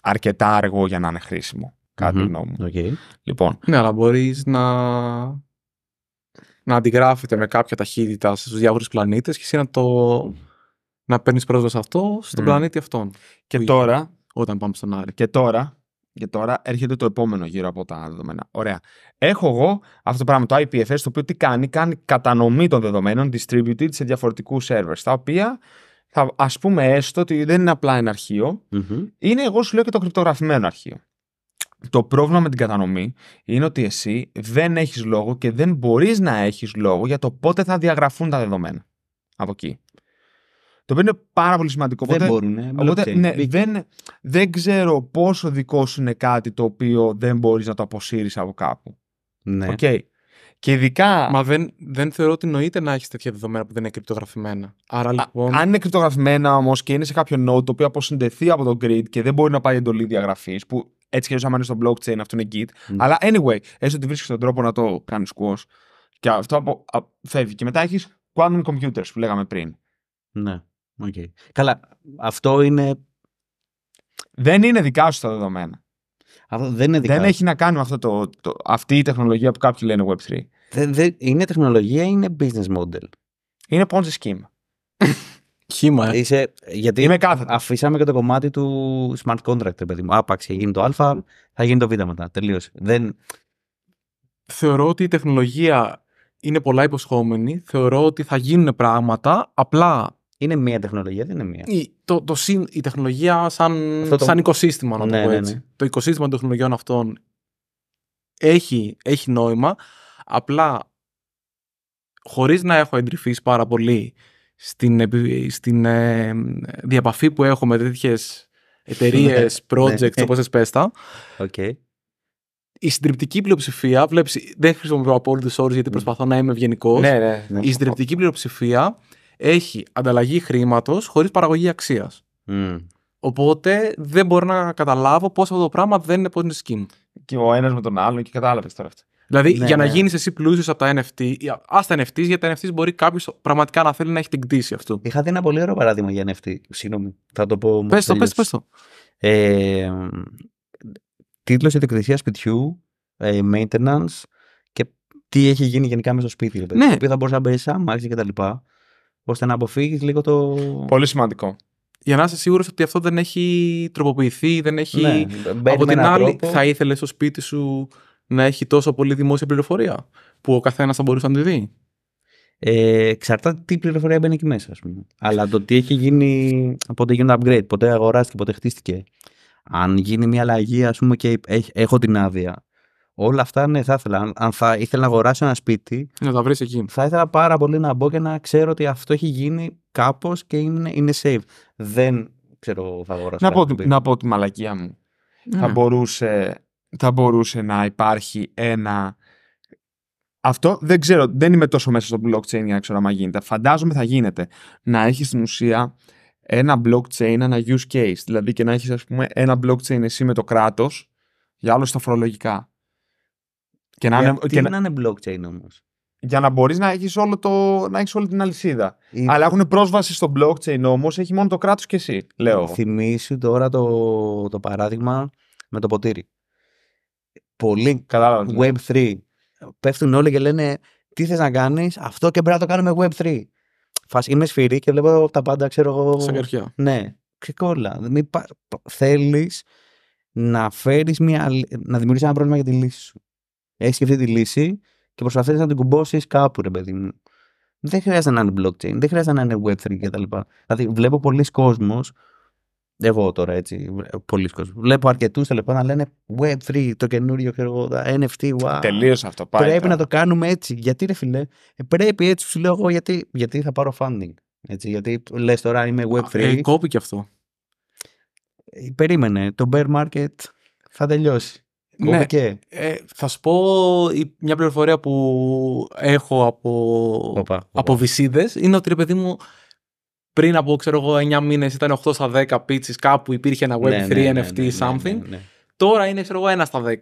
αρκετά αργό για να είναι χρήσιμο. γνώμη μου. Λοιπόν. Ναι, αλλά μπορείς να, να αντιγράφεται με κάποια ταχύτητα στους διάφορους πλανήτες και εσύ να το. Να παίρνεις πρόσβαση αυτό στον πλανήτη αυτόν. Και τώρα. όταν πάμε στον Άρη. Και τώρα και τώρα έρχεται το επόμενο γύρο από τα δεδομένα. Ωραία. Έχω εγώ αυτό το πράγμα, το IPFS, το οποίο τι κάνει, κάνει κατανομή των δεδομένων, distributed σε διαφορετικούς servers, τα οποία θα, ας πούμε έστω ότι δεν είναι απλά ένα αρχείο, είναι εγώ σου λέω και το κρυπτογραφημένο αρχείο. Το πρόβλημα με την κατανομή είναι ότι εσύ δεν έχεις λόγο και δεν μπορείς να έχεις λόγο για το πότε θα διαγραφούν τα δεδομένα από εκεί. Το οποίο είναι πάρα πολύ σημαντικό. Δεν μπορούν. Οπότε, ναι, δεν, δεν ξέρω πόσο δικό σου είναι κάτι το οποίο δεν μπορείς να το αποσύρεις από κάπου. Ναι. Okay. Και ειδικά. Μα δεν, δεν θεωρώ ότι νοείται να έχεις τέτοια δεδομένα που δεν είναι κρυπτογραφημένα. Άρα, λοιπόν... αν είναι κρυπτογραφημένα όμως και είναι σε κάποιο node το οποίο αποσυντεθεί από το grid και δεν μπορεί να πάει εντολή διαγραφής, που έτσι και αν είναι στο blockchain αυτό είναι git. Αλλά anyway, έστω ότι βρίσκεις τον τρόπο να το κάνεις squash. Και αυτό φεύγει. Και μετά έχεις quantum computers που λέγαμε πριν. Ναι. Okay. Καλά, αυτό είναι. Δεν είναι δικά σου τα δεδομένα. Αυτό δεν είναι δικά Δεν έχει να κάνει με αυτό το, αυτή η τεχνολογία που κάποιοι λένε Web3. είναι τεχνολογία, είναι business model. Είναι Ponzi scheme. [LAUGHS] Χήμα, ε. Είσαι, γιατί Είμαι Αφήσαμε και το κομμάτι του smart contract, παιδί μου. Άπαξ, γίνει το Α, θα γίνει το Β μετά. Τελείωσε. Δεν... Θεωρώ ότι η τεχνολογία είναι πολλά υποσχόμενη. Θεωρώ ότι θα γίνουν πράγματα. Απλά είναι μία τεχνολογία, δεν είναι μία. Η, το, το, η τεχνολογία σαν, σαν οικοσύστημα, να ναι, το πω ναι, έτσι. Ναι. Το οικοσύστημα των τεχνολογιών αυτών έχει, έχει νόημα, απλά χωρίς να έχω εντρυφήσει πάρα πολύ στην, στην ε, διαπαφή που έχω με τέτοιες εταιρείες, ναι, projects, όπω εσύ πέστα. Η συντριπτική πλειοψηφία, βλέπεις, δεν χρησιμοποιώ απόλυτες όρου γιατί προσπαθώ να είμαι ευγενικός. Ναι, ναι, ναι. Η συντριπτική πλειοψηφία έχει ανταλλαγή χρήματος χωρίς παραγωγή αξίας. Mm. Οπότε δεν μπορώ να καταλάβω πώς αυτό το πράγμα δεν είναι πονηστική σκηνή. Και ο ένας με τον άλλον και κατάλαβες τώρα αυτό. Δηλαδή, ναι, για να ναι. γίνεις εσύ πλούσιος από τα NFT, ας τα NFTs, γιατί τα NFT μπορεί κάποιος πραγματικά να θέλει να έχει την κτήση αυτού. Είχα δει ένα πολύ ωραίο παράδειγμα για NFT. Συγγνώμη, θα το πω. Πες το, πες το. το. Ε, Τίτλος ιδιοκτησίας σπιτιού, ε, maintenance και τι έχει γίνει γενικά μέσα στο σπίτι. Δηλαδή, ναι. Το οποίο θα μπορούσε να μπει σαν κτλ. και ώστε να αποφύγεις λίγο το. Πολύ σημαντικό. Για να είσαι σίγουρος ότι αυτό δεν έχει τροποποιηθεί, δεν έχει. Ναι, από την άλλη, θα ήθελε στο σπίτι σου να έχει τόσο πολύ δημόσια πληροφορία που ο καθένας θα μπορούσε να τη δει. Ε, εξαρτάται τι πληροφορία μπαίνει εκεί μέσα, ας πούμε. Αλλά το τι έχει γίνει, πότε γίνεται upgrade, πότε αγοράστηκε, πότε χτίστηκε. Αν γίνει μια αλλαγή, ας πούμε, και έχω την άδεια Όλα αυτά ναι, θα ήθελα. Αν θα ήθελα να αγοράσω ένα σπίτι. Να τα βρεις εκεί. Θα ήθελα πάρα πολύ να μπω και να ξέρω ότι αυτό έχει γίνει κάπως και είναι, είναι safe. Δεν ξέρω, θα αγοράσω. Να πω, να πω τη μαλακία μου. Ναι. Θα, μπορούσε, θα μπορούσε να υπάρχει ένα. Αυτό δεν ξέρω, δεν είμαι τόσο μέσα στο blockchain για να ξέρω αν γίνεται. Φαντάζομαι θα γίνεται. Να έχει στην ουσία ένα blockchain, ένα use case. Δηλαδή και να έχεις, ας πούμε, ένα blockchain εσύ με το κράτος για άλλο στα φορολογικά. Και να είναι, blockchain όμως. Για να μπορείς να έχεις όλη την αλυσίδα. Αλλά έχουν πρόσβαση στο blockchain όμως, έχει μόνο το κράτος και εσύ, λέω. Θυμήσου τώρα το, το παράδειγμα με το ποτήρι. Πολλοί Web3 πέφτουν όλοι και λένε τι θες να κάνεις, αυτό και πρέπει να το κάνουμε Web3. είμαι σφυρί και βλέπω τα πάντα, ξέρω εγώ. Σαν καρχιά. Ναι, ξεκόλα. Πα... Θέλεις να μια. να δημιουργήσεις ένα πρόβλημα για τη λύση σου. Έχεις σκεφτεί τη λύση και προσπαθεί να την κουμπώσεις κάπου, ρε παιδί μου. Δεν χρειάζεται να είναι blockchain, δεν χρειάζεται να είναι web3 κτλ. Δηλαδή, βλέπω πολλοί κόσμοι. Εγώ τώρα έτσι, πολλοί κόσμοι. Βλέπω αρκετούς λοιπόν, να λένε Web3, το καινούριο ξέρω NFT, wow. Τελείωσε αυτό, πάει. Πρέπει τώρα. να το κάνουμε έτσι. Γιατί ρε φιλέ, πρέπει έτσι, σου λέω εγώ, γιατί, γιατί θα πάρω funding. Έτσι, γιατί λες τώρα είμαι Web3. Ε, κόπη και αυτό. Ε, περίμενε, το bear market θα τελειώσει. Ναι, και... ε, θα σου πω μια πληροφορία που έχω από, από βυσίδες είναι ότι ρε παιδί μου πριν από ξέρω εγώ 9 μήνες ήταν 8 στα 10 πιτσεις κάπου υπήρχε ένα ναι, Web3 ναι ναι, ναι, ναι, NFT ναι, something τώρα είναι ξέρω εγώ 1 στα 10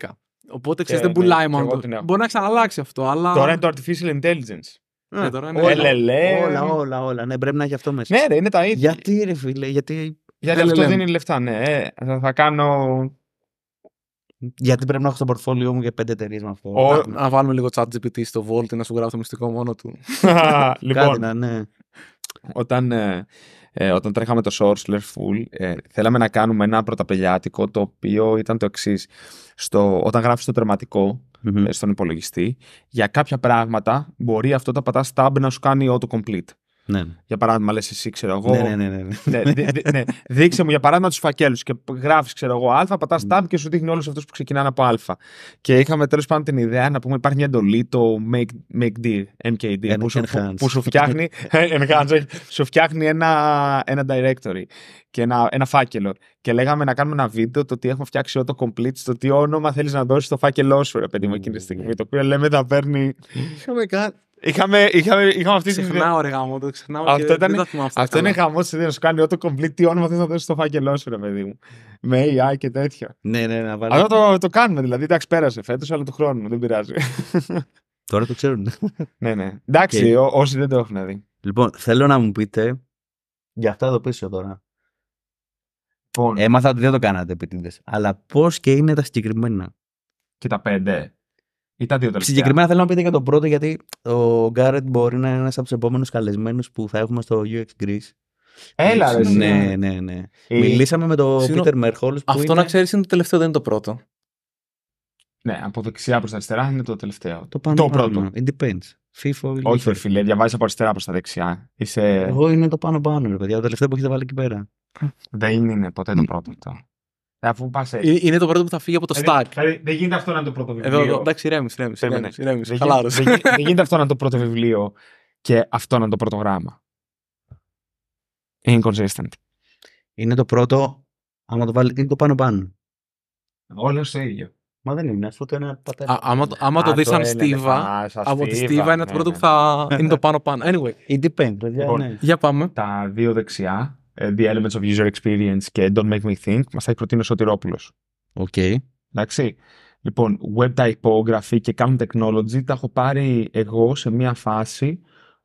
οπότε ξέρεις δεν ε, πουλάει μόνο μπορεί να ξαναλλάξει αυτό αλλά... τώρα είναι το artificial intelligence ναι, ε, τώρα LLM. Όλα, όλα, όλα. Ναι, πρέπει να έχει αυτό μέσα. Ναι, ρε, είναι τα ίδια. Γιατί, ρε φίλε, γιατί. Γιατί αυτό δίνει λεφτά, ναι. Ε, θα κάνω γιατί πρέπει να έχω στο πορτφόλιό μου για πέντε εταιρείες με αυτό. Να... βάλουμε λίγο chat GPT στο Vault, να σου γράψω το μυστικό μόνο του. [LAUGHS] λοιπόν, ναι. όταν, ε, ε, όταν τρέχαμε το Source Full, ε, θέλαμε να κάνουμε ένα πρωταπελιάτικο το οποίο ήταν το εξής. Όταν γράφεις το τερματικο στον υπολογιστή, για κάποια πράγματα μπορεί αυτό το πατάς tab να σου κάνει auto-complete. Ναι. Για παράδειγμα, λες εσύ, ξέρω εγώ. Ναι, ναι, ναι. ναι. ναι. ναι, ναι. Δείξε μου για παράδειγμα τους φακέλους και γράφεις, ξέρω εγώ, Α, πατάς tab και σου δείχνει όλους αυτούς που ξεκινάνε από Α. Και είχαμε τέλος πάντων την ιδέα να πούμε υπάρχει μια εντολή το Make, make MKD, που, σου, που, σου, φτιάχνει, [LAUGHS] ε, σου φτιάχνει ένα, ένα directory και ένα, ένα φάκελο. Και λέγαμε να κάνουμε ένα βίντεο το ότι έχουμε φτιάξει auto complete, το τι όνομα θέλεις να δώσεις στο φάκελό σου, ρε παιδί μου, εκείνη τη στιγμή. Το οποίο λέμε θα παίρνει. Oh my Είχαμε, είχαμε, είχαμε αυτή τη στιγμή. Ξεχνάω, ρε γάμο, το ξεχνάω. Αυτό, ήταν, δεν το αυτό, είναι χαμό τη ιδέα. Σου κάνει ό,τι complete, τι όνομα θες να δώσεις στο φάκελό σου, ρε παιδί μου. Με AI και τέτοια. Ναι, ναι, να βάλω. Αυτό το, το κάνουμε δηλαδή. Εντάξει, πέρασε φέτος, αλλά του χρόνου, δεν πειράζει. [LAUGHS] Τώρα το ξέρουν. [LAUGHS] ναι, ναι. Εντάξει, okay. ό, όσοι δεν το έχουν δει. Λοιπόν, θέλω να μου πείτε για αυτό εδώ πίσω τώρα. Λοιπόν. Έμαθα ότι δεν το κάνατε επίτηδες. Αλλά πώς και είναι τα συγκεκριμένα. Και τα πέντε. Ή τα δύο τελευταία. Συγκεκριμένα θέλω να πείτε για τον πρώτο, γιατί ο Γκάρετ μπορεί να είναι ένας από τους επόμενους καλεσμένους που θα έχουμε στο UX Greece. Έλα, ρε. Ναι, ναι, ναι. Ε, Μιλήσαμε με τον Peter Merholz. Αυτό να ξέρεις είναι το τελευταίο, δεν είναι το πρώτο. Ναι, από δεξιά προς τα αριστερά είναι το τελευταίο. Το, πάνω το πάνω πρώτο. It depends. FIFA, Όχι, φίλε, διαβάζεις από αριστερά προς τα δεξιά. Είσαι... Εγώ είναι το πάνω πάνω, ρε παιδιά. Το τελευταίο που έχετε βάλει εκεί πέρα. Δεν είναι ποτέ το πρώτο ε, αφού πας έτσι. Ε, είναι το πρώτο που θα φύγει από το ε, stack. Δεν γίνεται αυτό να είναι το πρώτο βιβλίο. Εδώ, εντάξει, ρέμι, ρέμισε. Δεν γίνεται αυτό να είναι το πρώτο βιβλίο και αυτό να είναι το πρώτο γράμμα. inconsistent. Είναι το πρώτο, άμα το βάλει, το πάνω-πάνω. Όλο το ίδιο. Μα δεν είναι, αυτό το ένα πατέρα. άμα το, άμα το δεις σαν στίβα, από τη στίβα είναι το ναι, πρώτο ναι. που θα είναι το πάνω-πάνω. Anyway. It depends, λοιπόν, ναι. Για πάμε. Τα δύο δεξιά ε, the Elements of User Experience και Don't Make Me Think, μας τα έχει προτείνει ο Σωτηρόπουλος. Οκ. Εντάξει. Λοιπόν, web typography και cam technology τα έχω πάρει εγώ σε μια φάση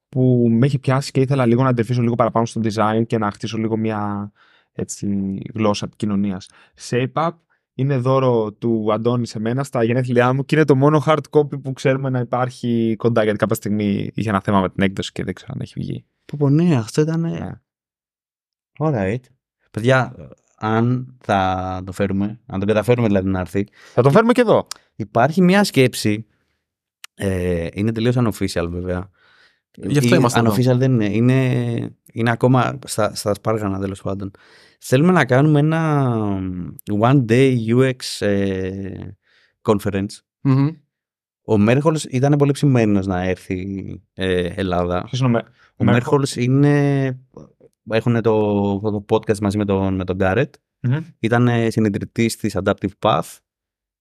που με έχει πιάσει και ήθελα λίγο να αντερφίσω λίγο παραπάνω στο design και να χτίσω λίγο μια γλωσσα γλώσσα επικοινωνία. Shape-up είναι δώρο του Αντώνη σε μένα στα γενέθλιά μου και είναι το μόνο hard copy που ξέρουμε να υπάρχει κοντά γιατί κάποια στιγμή είχε ένα θέμα με την έκδοση και δεν ξέρω αν έχει βγει. Πω πω ναι, αυτό ήταν Alright. Παιδιά, αν θα το φέρουμε, αν το καταφέρουμε δηλαδή να έρθει. Θα το φέρουμε και εδώ. Υπάρχει μια σκέψη. Ε, είναι τελείως unofficial βέβαια. Γι' αυτό είμαστε. Unofficial δεν είναι. Είναι, ακόμα στα, στα σπάργανα τέλος πάντων. Θέλουμε να κάνουμε ένα one day UX ε, conference. Ο Μέρχολ ήταν πολύ ψημένος να έρθει ε, Ελλάδα. ο Μέρχολ είναι έχουν το, το podcast μαζί με τον, με τον Garrett. Mm-hmm. Ήταν συνειδητής της Adaptive Path.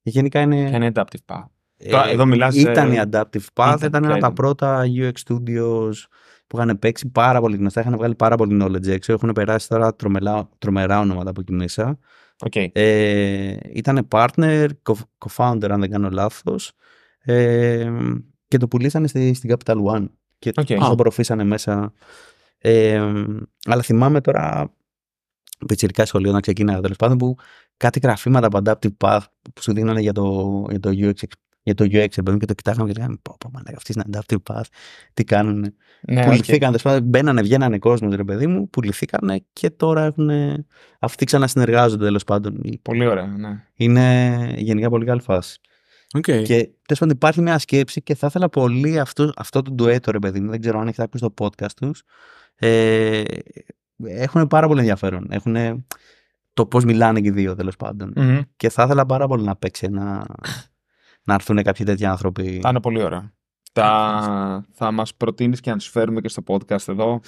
Και γενικά είναι. είναι Adaptive Path. Ε, εδώ μιλάς, ε, ήταν η Adaptive Path, ήταν, ένα από τα πρώτα UX Studios που είχαν παίξει πάρα πολύ γνωστά, είχαν βγάλει πάρα πολύ knowledge έξω, έχουν περάσει τώρα τρομερά ονόματα από εκεί μέσα. Okay. Ε, ήταν partner, co-founder αν δεν κάνω λάθος ε, και το πουλήσανε στη, στην Capital One και okay. το προφήσανε μέσα ε, αλλά θυμάμαι τώρα πιτσιρικά σχολείο να ξεκίναγα τέλος πάντων που κάτι γραφήματα από adaptive path που σου δίνανε για το, για το UX για το UX και το κοιτάγαμε και λέγαμε πω πω μάνα αυτοί είναι adaptive path, τι κάνουν. Ναι, πουληθήκαν, okay. μπαίνανε, βγαίνανε κόσμος ρε παιδί μου, πουληθήκανε και τώρα έχουν, αυτοί ξανασυνεργάζονται τέλος πάντων. Πολύ ωραία, ναι. Είναι γενικά πολύ καλή φάση. Okay. Και τέλος πάντων υπάρχει μια σκέψη και θα ήθελα πολύ αυτό, αυτό το ντουέτο ρε παιδί μου, δεν ξέρω αν έχετε ακούσει το podcast τους, ε, έχουν πάρα πολύ ενδιαφέρον. Έχουν το πώς μιλάνε και οι δύο τέλος Και θα ήθελα πάρα πολύ να παίξει να, να έρθουν κάποιοι τέτοιοι άνθρωποι. Θα είναι πολύ ωραία. Θα, θα μας προτείνεις και να τους φέρουμε και στο podcast εδώ.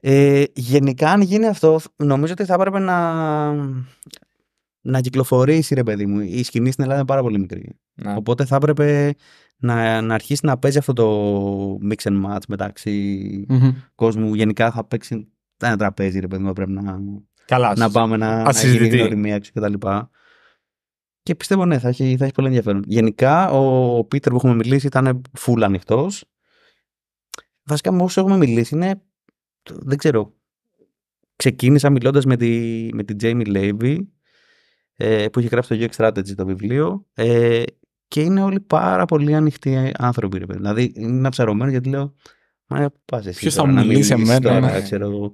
Ε, γενικά αν γίνει αυτό νομίζω ότι θα έπρεπε να, να κυκλοφορήσει ρε παιδί μου. Η σκηνή στην Ελλάδα είναι πάρα πολύ μικρή. Ναι. Οπότε θα έπρεπε να, να αρχίσει να παίζει αυτό το mix and match μεταξυ κόσμου. Γενικά θα παίξει ένα τραπέζι, ρε παιδί μου, πρέπει να, Καλά, να πάμε να, να γίνει γνωριμία. κτλ. Και πιστεύω ναι, θα έχει, θα έχει πολύ ενδιαφέρον. Γενικά, ο Πίτερ που έχουμε μιλήσει ήταν full ανοιχτός. Βασικά, με έχουμε μιλήσει είναι. Δεν ξέρω. Ξεκίνησα μιλώντας με, τη, με την Jamie Levy, ε, που είχε γράψει το UX Strategy το βιβλίο. Ε, και είναι όλοι πάρα πολύ ανοιχτοί άνθρωποι. Ρε. Δηλαδή είναι αψαρωμένο γιατί λέω. Μα πας εσύ. Ποιος θα μου μιλήσει εμένα. Ναι. Ξέρω.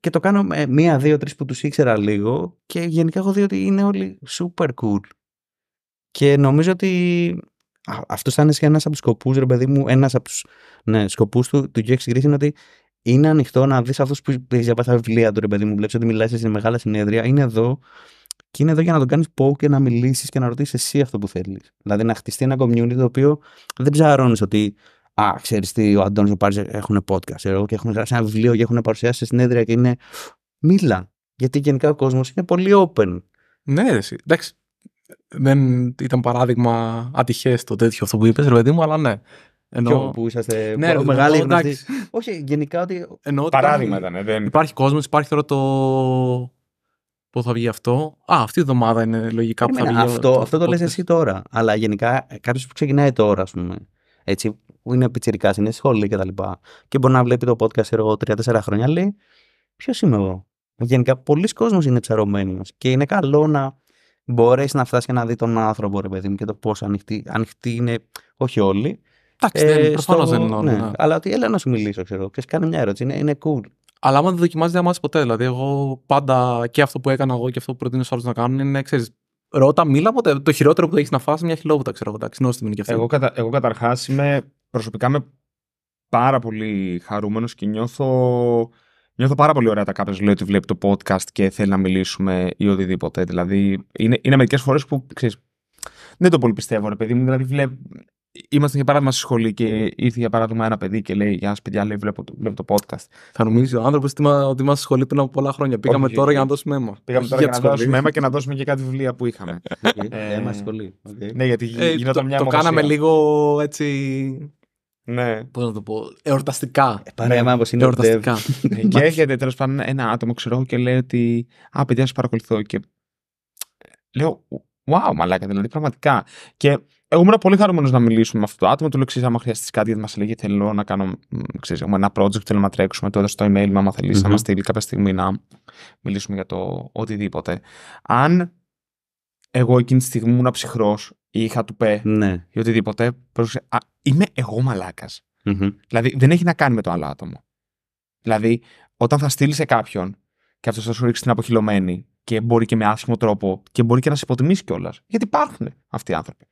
Και το κάνω με μία, δύο, τρεις που τους ήξερα λίγο. Και γενικά έχω δει ότι είναι όλοι super cool. Και νομίζω ότι αυτός θα είναι ένας από τους σκοπούς, ρε παιδί μου, ένας από τους, ναι, σκοπούς του σκοπού του Γκέξ Γκρίφιν είναι ότι είναι ανοιχτό να δεις αυτούς που έχει διαβάσει τα βιβλία του, ρε παιδί μου. Βλέπεις ότι μιλάει σε μεγάλα συνέδρια. Είναι εδώ και είναι εδώ για να τον κάνεις poke και να μιλήσεις και να ρωτήσεις εσύ αυτό που θέλεις. Δηλαδή να χτιστεί ένα community το οποίο δεν ψαρώνεις ότι. Α, ξέρεις τι, ο Αντώνης ο Πάρης έχουν podcast. Εγώ και έχουν γράψει ένα βιβλίο και έχουν παρουσιάσει σε συνέδρια και είναι. [SNIFFS] Μίλα. Γιατί γενικά ο κόσμος είναι πολύ open. Ναι, εσύ. Εντάξει. Δεν ήταν παράδειγμα ατυχές το τέτοιο αυτό που είπες, ρε παιδί μου, αλλά ναι. Ενώ... που είσαστε ναι, ρε, Όχι, γενικά ότι. παράδειγμα ήταν. Δεν... Υπάρχει κόσμος, υπάρχει τώρα το Πού θα βγει αυτό. Α, αυτή η εβδομάδα είναι λογικά που θα βγει. Αυτό, αυτό, το λες εσύ τώρα. Αλλά γενικά κάποιος που ξεκινάει τώρα, ας πούμε. Έτσι, που είναι πιτσυρικά, είναι σχολή τα λοιπά. και μπορεί να βλέπει το podcast εγώ 3-4 χρόνια, λέει Ποιος είμαι εγώ. Γενικά, πολλοί κόσμοι είναι ψαρωμένοι μας. Και είναι καλό να μπορέσεις να φτάσεις και να δεις τον άνθρωπο, ρε παιδί μου, και το πώς ανοιχτή, ανοιχτή είναι, όχι όλοι. Εντάξει, ε, προφανώς δεν είναι όλοι. Ναι, ναι. Αλλά ότι έλα να σου μιλήσω, ξέρω. σου κάνει μια ερώτηση. Είναι, είναι cool. Αλλά άμα δεν δοκιμάζεις, δεν ποτέ. Δηλαδή, εγώ πάντα και αυτό που έκανα εγώ και αυτό που προτείνω στους άλλους να κάνουν είναι, ξέρεις, ρώτα, μίλα ποτέ. Το χειρότερο που έχεις να φάσει μια χιλόβουτα, ξέρω εντάξει. Νόστιμη είναι και αυτή. Εγώ, κατα... εγώ καταρχάς είμαι προσωπικά με πάρα πολύ χαρούμενος και νιώθω. Νιώθω πάρα πολύ ωραία τα κάποιο λέει ότι βλέπει το podcast και θέλει να μιλήσουμε ή οτιδήποτε. Δηλαδή, είναι, είναι μερικές φορές που ξέρεις. Δεν το πολύ πιστεύω, ρε παιδί μου. Δηλαδή, βλέπ, Είμαστε για παράδειγμα στη σχολή και ήρθε για παράδειγμα ένα παιδί και λέει: Γεια σας, παιδιά, λέει, βλέπω, το, βλέπω το podcast. Θα νομίζεις ο άνθρωπος ότι είμαστε στη σχολή πριν από πολλά χρόνια. Πήγαμε τώρα για να δώσουμε αίμα. Πήγαμε τώρα για, για να δώσουμε αίμα και να δώσουμε και κάτι βιβλία που είχαμε. [LAUGHS] Ναι, ε, αίμα ναι, στη σχολή. Ναι, γιατί ε, γινόταν το, μια Το κάναμε λίγο έτσι. Ναι. Πώς να το πω, εορταστικά. Ε, ναι, είναι εορταστικά. [LAUGHS] και έρχεται τέλος πάντων ένα άτομο, ξέρω και λέει ότι Α, παιδιά, σας παρακολουθώ. Και λέω, Wow, μαλάκα, δηλαδή πραγματικά. Και εγώ ήμουν πολύ χαρούμενος να μιλήσουμε με αυτό το άτομο. Του λέω: Ξέρετε, άμα χρειαστείς κάτι, γιατί μας έλεγε θέλω να κάνω ξέρεις, ένα project, θέλω να τρέξουμε. το έδωσε το email μα θελει mm-hmm. να μα στείλει κάποια στιγμή να μιλήσουμε για το οτιδήποτε. Αν εγώ εκείνη τη στιγμή ήμουν ψυχρός ή είχα του πέ ναι. ή οτιδήποτε, πρόσεξε, α, είμαι μαλάκα. μαλάκας. Mm-hmm. Δηλαδή δεν έχει να κάνει με το άλλο άτομο. Δηλαδή, όταν θα στείλεις σε κάποιον και αυτός θα σου ρίξει την αποχυλωμένη και μπορεί και με άσχημο τρόπο και μπορεί και να σε υποτιμήσει κιόλας. Γιατί υπάρχουν αυτοί οι άνθρωποι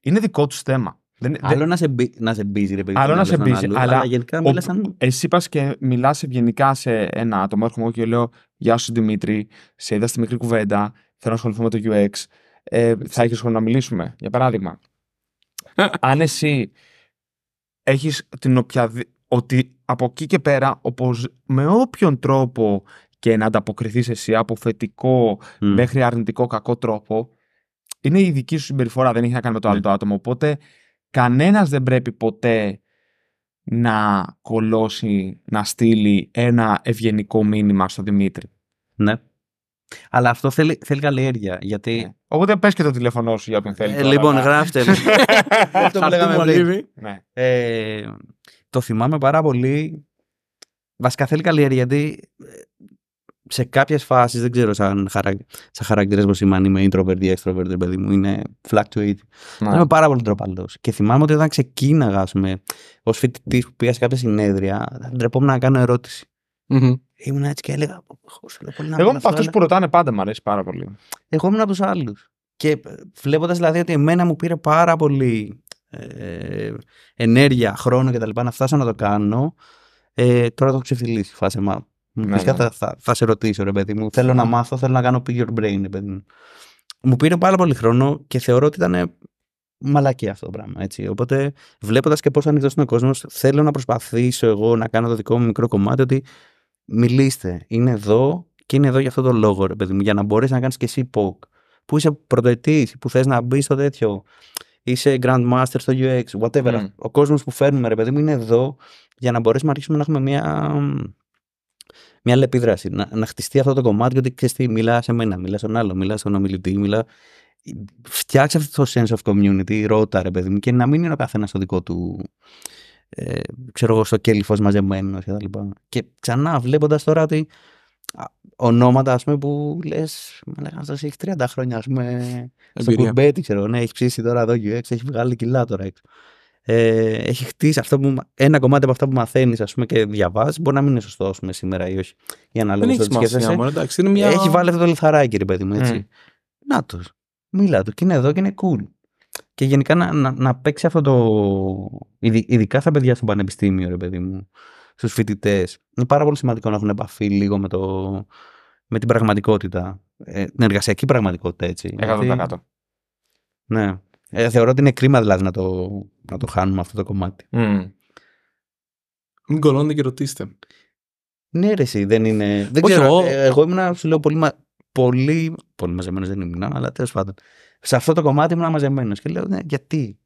είναι δικό τους θέμα. άλλο να σε, να σε μπίζει, ρε παιδί. Άλλο να σε μπίζει. Αλλά, γενικά ο... Εσύ πας και μιλάς ευγενικά σε ένα άτομο. Έρχομαι εγώ και λέω Γεια σου Δημήτρη, σε είδα στη μικρή κουβέντα. Θέλω να ασχοληθώ με το UX. Ε, θα έχεις χρόνο να μιλήσουμε, για παράδειγμα. Αν εσύ έχεις την οποιαδή. Ότι από εκεί και πέρα, όπως με όποιον τρόπο και να ανταποκριθείς εσύ από θετικό μέχρι αρνητικό κακό τρόπο, είναι η δική σου συμπεριφορά, δεν έχει να κάνει με το ναι. άλλο το άτομο. Οπότε κανένας δεν πρέπει ποτέ να κολώσει, να στείλει ένα ευγενικό μήνυμα στον Δημήτρη. Ναι. Αλλά αυτό θέλει, θέλει καλλιέργεια. Γιατί... Ναι. Οπότε πες και το τηλέφωνό σου για όποιον θέλει. Ε, λοιπόν, αλλά... γράφτε. [LAUGHS] αυτό που λέγαμε πριν. Ναι. Ε, το θυμάμαι πάρα πολύ. Βασικά θέλει καλλιέργεια γιατί σε κάποιες φάσεις δεν ξέρω σαν, χαρα... σαν χαρακτηρισμό σημαίνει με introvert ή extrovert, παιδί μου. Είναι fluctuate. Ναι. Είμαι πάρα πολύ ντροπαλός. Και θυμάμαι ότι όταν ξεκίναγα, ως φοιτητής που πήγα σε κάποια συνέδρια, ντρεπόμουν να κάνω ερώτηση. Mm-hmm. Ήμουν έτσι και έλεγα. Εγώ είμαι από αυτού που ρωτάνε πάντα, μου αρέσει πάρα πολύ. Εγώ ήμουν από τους άλλους. Και βλέποντας δηλαδή ότι εμένα μου πήρε πάρα πολύ ε, ενέργεια, χρόνο κτλ. να φτάσω να το κάνω. Ε, τώρα το έχω ξεφυλίσει. Φάσε, μα ναι, Φυσικά ναι. θα, θα, θα, σε ρωτήσω, ρε παιδί μου. Θέλω να μάθω, θέλω να κάνω pick your brain, ρε παιδί μου. Μου πήρε πάρα πολύ χρόνο και θεωρώ ότι ήταν μαλακή αυτό το πράγμα. Έτσι. Οπότε, βλέποντας και πώς ανοιχτός είναι ο κόσμος, θέλω να προσπαθήσω εγώ να κάνω το δικό μου μικρό κομμάτι ότι μιλήστε. Είναι εδώ και είναι εδώ για αυτό το λόγο, ρε παιδί μου, για να μπορέσεις να κάνεις και εσύ POC. Που είσαι πρωτοετής, που θες να μπεις στο τέτοιο, είσαι grandmaster στο UX, whatever. Ο κόσμος που φέρνουμε, ρε παιδί μου, είναι εδώ για να μπορέσουμε να αρχίσουμε να έχουμε μια μια άλλη επίδραση. Να, να χτιστεί αυτό το κομμάτι ότι ξέρεις τι, μιλά σε μένα, μιλά στον άλλο, μιλά στον ομιλητή, μιλά. Ε, φτιάξε αυτό το sense of community, ρώτα ρε παιδί μου, και να μην είναι ο καθένας στο δικό του. Ε, ξέρω εγώ, στο κέλυφος μαζεμένος κτλ. Και, και ξανά βλέποντας τώρα ότι ονόματα ας πούμε, που λες, με λέγανε σα έχει 30 χρόνια ας πούμε, στο κουμπέτι, ξέρω ναι, έχει ψήσει τώρα εδώ και έχει βγάλει κιλά τώρα έξω ε, έχει χτίσει αυτό που, ένα κομμάτι από αυτά που μαθαίνεις και διαβάζεις. Μπορεί να μην είναι σωστό σήμερα ή όχι. Για να λέω εντάξει, είναι μια... Έχει βάλει αυτό το λιθαράκι, ρε παιδί μου. Έτσι. Mm. Να του. Μίλα του. Και είναι εδώ και είναι cool. Και γενικά να, να, να παίξει αυτό το. ειδικά στα παιδιά στο πανεπιστήμιο, ρε παιδί μου. Στους φοιτητές. Είναι πάρα πολύ σημαντικό να έχουν επαφή λίγο με, το, με την πραγματικότητα. Ε, την εργασιακή πραγματικότητα, έτσι. 100%. Ναι. Ε, θεωρώ ότι είναι κρίμα δηλαδή να το να το χάνουμε αυτό το κομμάτι. Mm. Μην κολλώνετε και ρωτήστε. Ναι, ρε, εσύ, δεν είναι. Δεν Όχι, ξέρω. εγώ ε, ήμουν, σου λέω, πολύ, μα... πολύ, πολύ μαζεμένος, δεν ήμουν, αλλά τέλος πάντων. Σε αυτό το κομμάτι ήμουν μαζεμένος. Και λέω, ναι, γιατί.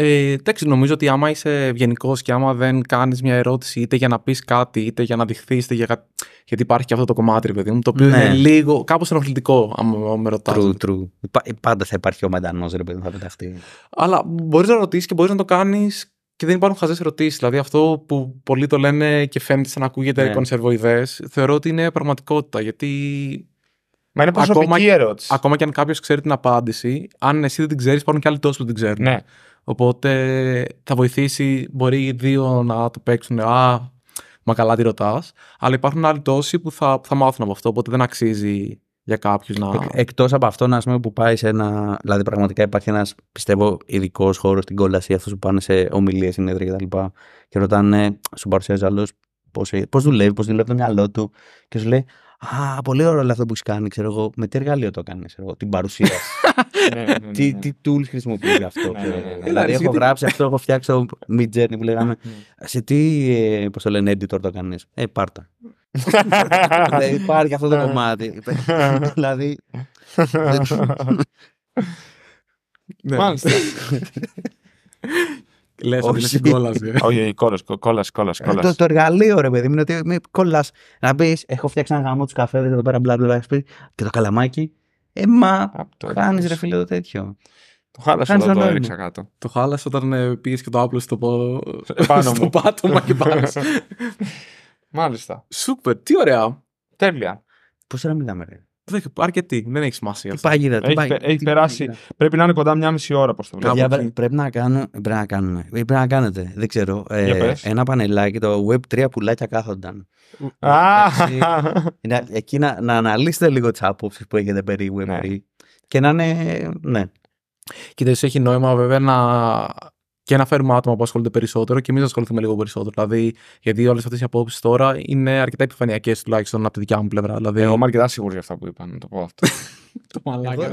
Ε, εντάξει, νομίζω ότι άμα είσαι ευγενικός και άμα δεν κάνεις μια ερώτηση είτε για να πεις κάτι, είτε για να δειχθείς, για κάτι. Γιατί υπάρχει και αυτό το κομμάτι, ρε παιδί μου, το οποίο ναι. είναι λίγο κάπως ενοχλητικό, άμα με ρωτάς. True, true. Πάντα θα υπάρχει ο μετανό, ρε παιδί μου, θα πεταχτεί. Αλλά μπορείς να ρωτήσεις και μπορείς να το κάνεις και δεν υπάρχουν χαζές ερωτήσεις. Δηλαδή, αυτό που πολλοί το λένε και φαίνεται σαν να ακούγεται ναι. κονσερβοειδές, θεωρώ ότι είναι πραγματικότητα. Γιατί Μα είναι προσωπική ακόμα, ερώτηση. Ακόμα και αν κάποιος ξέρει την απάντηση, αν εσύ δεν την ξέρεις, υπάρχουν και άλλοι τόσοι που την ξέρουν. Ναι. Οπότε θα βοηθήσει, μπορεί οι δύο να το παίξουν. Α, μα καλά τι ρωτάς. Αλλά υπάρχουν άλλοι τόσοι που θα, θα μάθουν από αυτό. Οπότε δεν αξίζει για κάποιους να. Εκτός από αυτό, να πούμε που πάει σε ένα. Δηλαδή, πραγματικά υπάρχει ένας πιστεύω ειδικός χώρος στην κόλαση. αυτό που πάνε σε ομιλίες, συνέδρια κτλ. Και, και ρωτάνε, σου παρουσιάζει άλλος πώς ε, δουλεύει, πώς δουλεύει το μυαλό του. Και σου λέει, Α, πολύ ωραίο αυτό που έχεις κάνει, ξέρω εγώ. Με τι εργαλείο το έκανες, ξέρω εγώ. Την παρουσία [LAUGHS] ναι, ναι, ναι, τι, τι tools χρησιμοποιείς αυτό, δηλαδή, έχω γράψει αυτό, έχω φτιάξει το mid journey που λέγαμε. σε τι, ε, πώς το λένε, editor το κάνει. Ε, πάρτα. [LAUGHS] δηλαδή, υπάρχει αυτό το κομμάτι. [LAUGHS] δηλαδή. Μάλιστα. Λες ότι είναι κόλαση. Όχι, κόλα, κόλας, κόλας. Το, εργαλείο, ρε παιδί μου, ότι με Να πεις, έχω φτιάξει ένα γαμό του καφέ εδώ πέρα, μπλα μπλα και το καλαμάκι. Ε, μα. Κάνει ρε φίλε το τέτοιο. Το χάλασε όταν το έριξα κάτω. Το χάλασε όταν ε, πήγες και το άπλωσε στο, ε, [LAUGHS] στο πάτωμα και [LAUGHS] πάνω. Μάλιστα. Σούπερ, τι ωραία. Τέλεια. Πώς να μιλάμε, ρε. Αρκετή, δεν έχει σημασία. Τι παγίδα, τι παγίδα. Έχει, περάσει. Πρέπει να είναι κοντά μια μισή ώρα προ το βλέπω. Πρέπει να Πρέπει να κάνουμε. Ε, πρέπει να κάνετε. Δεν ξέρω. Ε, ένα πανελάκι, το Web 3 πουλάκια κάθονταν. [LAUGHS] Εκεί να, να αναλύσετε λίγο τις απόψεις που έχετε περί Web 3. Ναι. Και να είναι. Ναι. Κοίτα, έχει νόημα βέβαια να και να φέρουμε άτομα που ασχολούνται περισσότερο και εμείς να ασχοληθούμε λίγο περισσότερο. Δηλαδή, γιατί όλες αυτές οι απόψεις τώρα είναι αρκετά επιφανειακές τουλάχιστον από τη δικιά μου πλευρά. Δηλαδή... Εγώ είμαι αρκετά σίγουρος για αυτά που είπαν. το πω αυτό. [LAUGHS] το μαλάκα.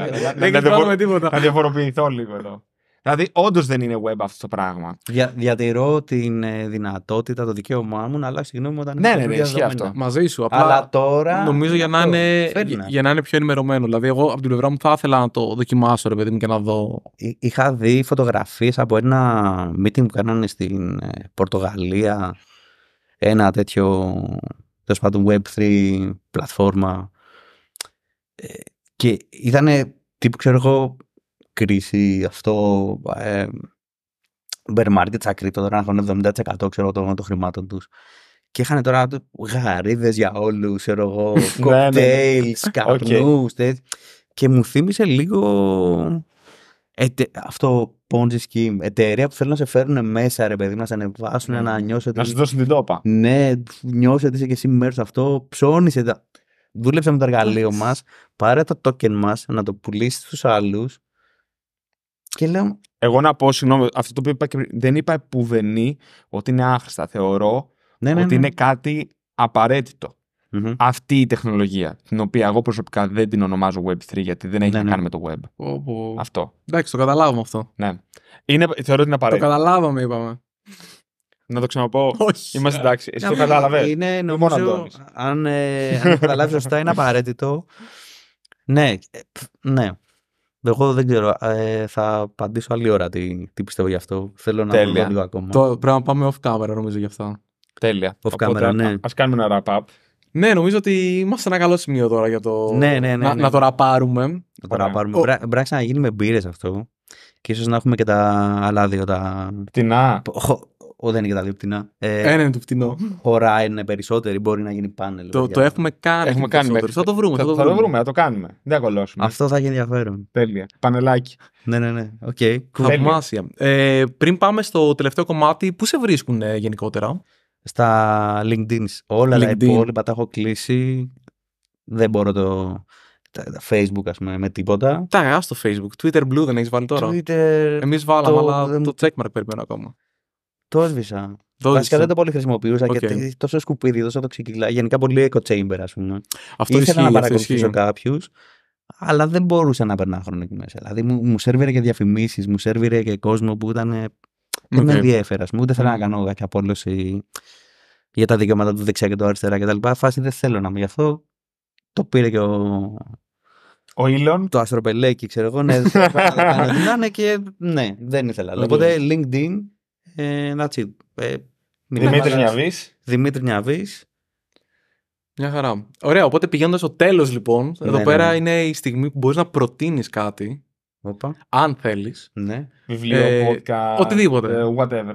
Δεν τίποτα. Να διαφοροποιηθώ λίγο εδώ. Δηλαδή, όντως δεν είναι web αυτό το πράγμα. Δια, διατηρώ την ε, δυνατότητα, το δικαίωμά μου να αλλάξει γνώμη όταν. Ναι, ναι, ναι, ισχύει αυτό. Μαζί σου. Απλά Αλλά τώρα. Νομίζω για να, είναι, για να είναι πιο ενημερωμένο. Δηλαδή, εγώ από την πλευρά μου θα ήθελα να το δοκιμάσω, ρε παιδί μου, και να δω. είχα δει φωτογραφίες από ένα meeting που κάνανε στην ε, Πορτογαλία. Ένα τέτοιο τέλος πάντων Web3 πλατφόρμα. Ε, και ήταν τύπου, ξέρω εγώ, κρίση, αυτό. Ε, bear market τώρα έχουν 70% ξέρω, των χρημάτων τους. Και είχαν τώρα γαρίδες για όλους, ξέρω εγώ, [LAUGHS] ναι, ναι, ναι. κοκτέιλ, καπνού. Και μου θύμισε λίγο ετε, αυτό Ponzi Scheme, εταιρεία που θέλουν να σε φέρουν μέσα, ρε παιδί, να σε ανεβάσουν, mm. να νιώσετε. Να σου δώσουν την τόπα. Ναι, νιώσετε είσαι και εσύ μέρος αυτό, ψώνισε. Δούλεψε με το εργαλείο μας, πάρε το token μας, να το πουλήσεις στους άλλους και Εγώ να πω, συγγνώμη, αυτό το οποίο είπα και δεν είπα πουβενή ότι είναι άχρηστα. Θεωρώ ναι, ναι, ότι ναι. είναι κάτι Αυτή η τεχνολογία, την οποία εγώ προσωπικά δεν την ονομάζω Web3, γιατί δεν έχει ναι, να ναι. με το Web. Αυτό. Εντάξει, το καταλάβουμε αυτό. Ναι. Είναι, θεωρώ ότι είναι απαραίτητο. Το καταλάβαμε, είπαμε. Να το ξαναπώ. Όχι. Είμαστε εντάξει. Εσύ το κατάλαβες. Είναι νομίζω. Μόνο αν, ε, αν καταλάβεις σωστά, είναι απαραίτητο. ναι. Ε, ναι. Εγώ δεν ξέρω. Ε, θα απαντήσω άλλη ώρα τι, τι πιστεύω γι' αυτό. Θέλω να πω λίγο ακόμα. Το, πρέπει να πάμε off camera νομίζω γι' αυτό. Τέλεια. Off camera, ναι. Ας κάνουμε ένα wrap-up. Ναι, νομίζω ότι είμαστε ένα καλό σημείο τώρα για το. Ναι, ναι, ναι. Να, ναι. το ραπάρουμε. Να το ραπάρουμε. Ο... να γίνει με μπύρες αυτό. Και ίσως να έχουμε και τα άλλα δύο. Τα δεν είναι για τα Ε, ένα ε, είναι το φτηνό. Χωρά είναι περισσότερη, μπορεί να γίνει πάνελ. Το, το έχουμε κάνει. Έχουμε κάνει μέχρι... Θα το βρούμε. Θα, το, βρούμε. το βρούμε, θα το κάνουμε. Δεν κολλώσουμε. Αυτό θα έχει ενδιαφέρον. Τέλεια. Πανελάκι. ναι, ναι, ναι. Οκ. Okay. Θαυμάσια. Ε, πριν πάμε στο τελευταίο κομμάτι, πού σε βρίσκουν ε, γενικότερα. Στα LinkedIn. Όλα τα υπόλοιπα τα έχω κλείσει. Δεν μπορώ το. Facebook, ας πούμε, με τίποτα. Τα, ας το Facebook. Twitter Blue δεν έχεις βάλει τώρα. Twitter. Εμείς βάλαμε, το... αλλά το checkmark περιμένω ακόμα. Το έσβησα. Το Βασικά δεν το πολύ χρησιμοποιούσα okay. και τόσο σκουπίδι, τόσο το ξεκυλά. Γενικά πολύ echo chamber, ας πούμε. Αυτό Ήθελα ισχύει, να παρακολουθήσω κάποιους, αλλά δεν μπορούσα να περνά χρόνο εκεί μέσα. Δηλαδή μου, μου σερβίρε και διαφημίσεις, μου σερβίρε και κόσμο που ήταν. Ε, δεν με ενδιαφέρε, ας πούμε. Ούτε θέλω να κάνω κάποια απόλυση για τα δικαιώματα του δεξιά και του αριστερά κτλ. Φάση δεν θέλω να είμαι. Γι' αυτό το πήρε και ο. Ο Το αστροπελέκι, ξέρω εγώ. Ναι, να είναι και ναι, δεν ήθελα. Οπότε LinkedIn ε, Νατσί. Ε, Δημήτρη Νιαβής. Δημήτρη Νιαβής. Μια χαρά. Ωραία, οπότε πηγαίνοντας στο τέλος, λοιπόν, ναι, εδώ ναι, πέρα ναι. είναι η στιγμή που μπορείς να προτείνεις κάτι. Οπα. Αν θέλεις. Ναι. Βιβλίο, ε, podcast. Οτιδήποτε. Ε, whatever.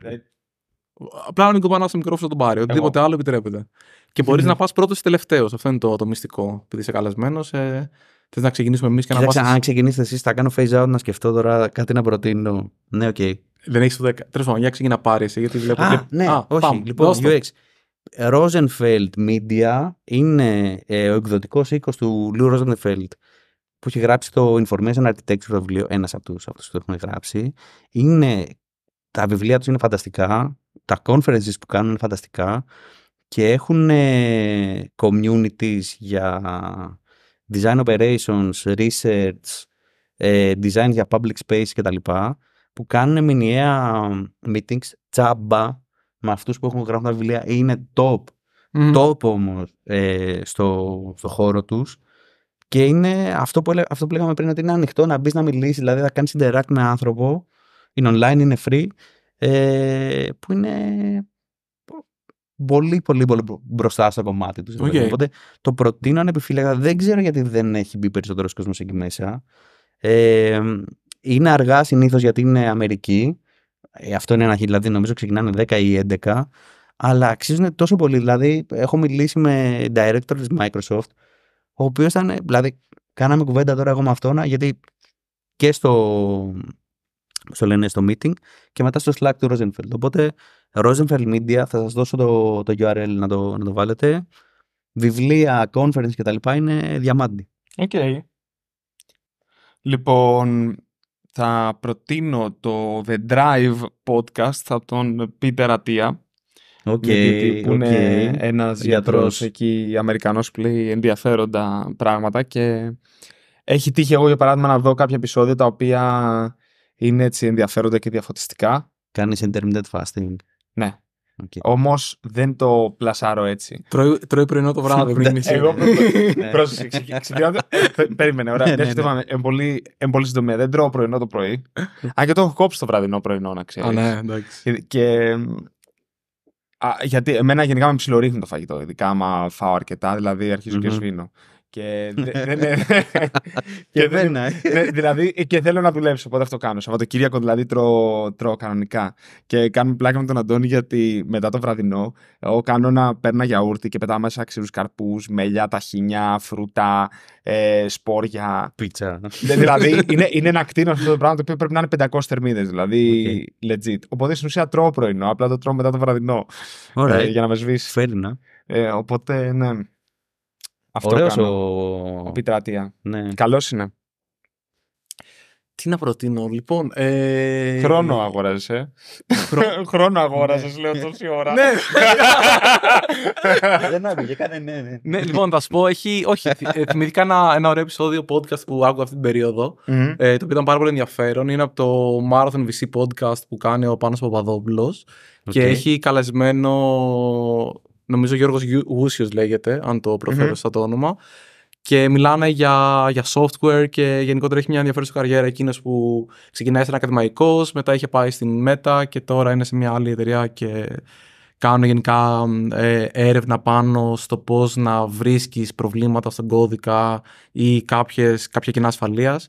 Απλά να Νικοπανά στο μικρόφωνο τον πάρει. Οτιδήποτε Εγώ. άλλο επιτρέπεται. Και μπορείς να πα πρώτος ή τελευταίος. Αυτό είναι το, το μυστικό. Επειδή είσαι καλεσμένος, ε, θες να ξεκινήσουμε εμείς και να πάμε. Αν ξεκινήσετε εσείς, θα κάνω phase out να σκεφτώ τώρα κάτι να προτείνω. Ναι, οκ. Okay. Δεν έχεις το 10. Τέλος πάντων, για ξεκινά πάρει γιατί βλέπω. Α, ναι, όχι. Λοιπόν, UX. Rosenfeld Media είναι ε, ο εκδοτικός οίκος του Λου Rosenfeld που έχει γράψει το Information Architecture το βιβλίο, ένας από τους που το έχουν γράψει. Είναι, τα βιβλία τους είναι φανταστικά, τα conferences που κάνουν είναι φανταστικά και έχουν ε, communities για design operations, research, ε, design για public space κτλ που κάνουν μηνιαία meetings τσάμπα με αυτούς που έχουν γράφει τα βιβλία είναι top. Mm. Top ε, στο, στο χώρο τους. Και είναι αυτό που, αυτό λέγαμε πριν, ότι είναι ανοιχτό να μπεις να μιλήσεις. Δηλαδή, να κάνεις interact με άνθρωπο. Είναι online, είναι free. Ε, που είναι πολύ, πολύ, πολύ μπροστά στο κομμάτι τους. Okay. Οπότε το προτείνω ανεπιφύλακτα. Δεν ξέρω γιατί δεν έχει μπει περισσότερος κόσμος εκεί μέσα. Ε, είναι αργά συνήθως γιατί είναι Αμερική. Ε, αυτό είναι ένα χιλ, δηλαδή νομίζω ξεκινάνε 10 ή 11. Αλλά αξίζουν τόσο πολύ. Δηλαδή, έχω μιλήσει με director της Microsoft, ο οποίος ήταν. Δηλαδή, κάναμε κουβέντα τώρα εγώ με αυτόν, γιατί και στο, στο λένε στο meeting και μετά στο Slack του Rosenfeld. Οπότε, Rosenfeld Media, θα σας δώσω το, το URL να το, να το βάλετε. Βιβλία, conference κτλ. είναι διαμάντι. Οκ. Okay. Λοιπόν, θα προτείνω το The Drive podcast από τον Peter ναι, Ατία. Okay, που είναι ένας γιατρός εκεί, Αμερικανός που λέει ενδιαφέροντα πράγματα και έχει τύχει εγώ για παράδειγμα να δω κάποια επεισόδια τα οποία είναι έτσι ενδιαφέροντα και διαφωτιστικά. κάνεις intermittent fasting. Ναι. Okay. Όμως δεν το πλασάρω έτσι. Τρώει, τρώει πρωινό το βράδυ πριν Εγώ Περίμενε, ωραία. Ναι, ναι, ναι. Εν πολύ συντομία. Δεν τρώω πρωινό το πρωί. Αν και το έχω κόψει το βραδινό πρωινό, να ξέρεις. ναι, εντάξει. Ε, γιατί εμένα γενικά με ψιλορίχνει το φαγητό, ειδικά άμα φάω αρκετά, δηλαδή αρχίζω και σβήνω. Και, δεν. [LAUGHS] Ε. δηλαδή, και θέλω να δουλέψω, οπότε αυτό κάνω. Σαββατοκύριακο δηλαδή τρώω, τρώω κανονικά. Και κάνουμε πλάκα με τον Αντώνη γιατί μετά το βραδινό, εγώ κάνω να παίρνω γιαούρτι και πετάω μέσα ξύλου καρπούς, μέλια, ταχίνια, φρούτα, ε, σπόρια. Πίτσα. δηλαδή, [LAUGHS] είναι, είναι ένα κτίνο αυτό το πράγμα το οποίο πρέπει να είναι 500 θερμίδες. Δηλαδή, okay. legit. Οπότε στην ουσία τρώω πρωινό, απλά το τρώω μετά το βραδινό. Ωραία, ε, για να με σβήσει. Ε, οπότε, ναι. Αυτό Ωραίος ο... ο Πιτράτια. Ναι. Καλός είναι. Τι να προτείνω, λοιπόν. Ε... Χρόνο αγόραζε. [LAUGHS] Χρόνο αγόραζε, ναι. λέω τόση ώρα. Ναι. [LAUGHS] Δεν άκουγε, κάνε ναι, ναι, ναι. λοιπόν, θα σου πω, έχει. Όχι, ε, θυμηθήκα ένα, ένα ωραίο επεισόδιο podcast που άκουγα αυτή την περιοδο ε, το οποίο ήταν πάρα πολύ ενδιαφέρον. Είναι από το Marathon VC podcast που κάνει ο Πάνος Παπαδόπουλος. Και έχει καλεσμένο νομίζω Γιώργος Γούσιος λέγεται, αν το προφέρω mm-hmm. το όνομα. Και μιλάνε για, για software και γενικότερα έχει μια ενδιαφέρουσα καριέρα εκείνος που ξεκινάει σαν ακαδημαϊκός, μετά είχε πάει στην Meta και τώρα είναι σε μια άλλη εταιρεία και κάνουν γενικά ε, έρευνα πάνω στο πώς να βρίσκεις προβλήματα στον κώδικα ή κάποιες, κάποια κοινά ασφαλείας.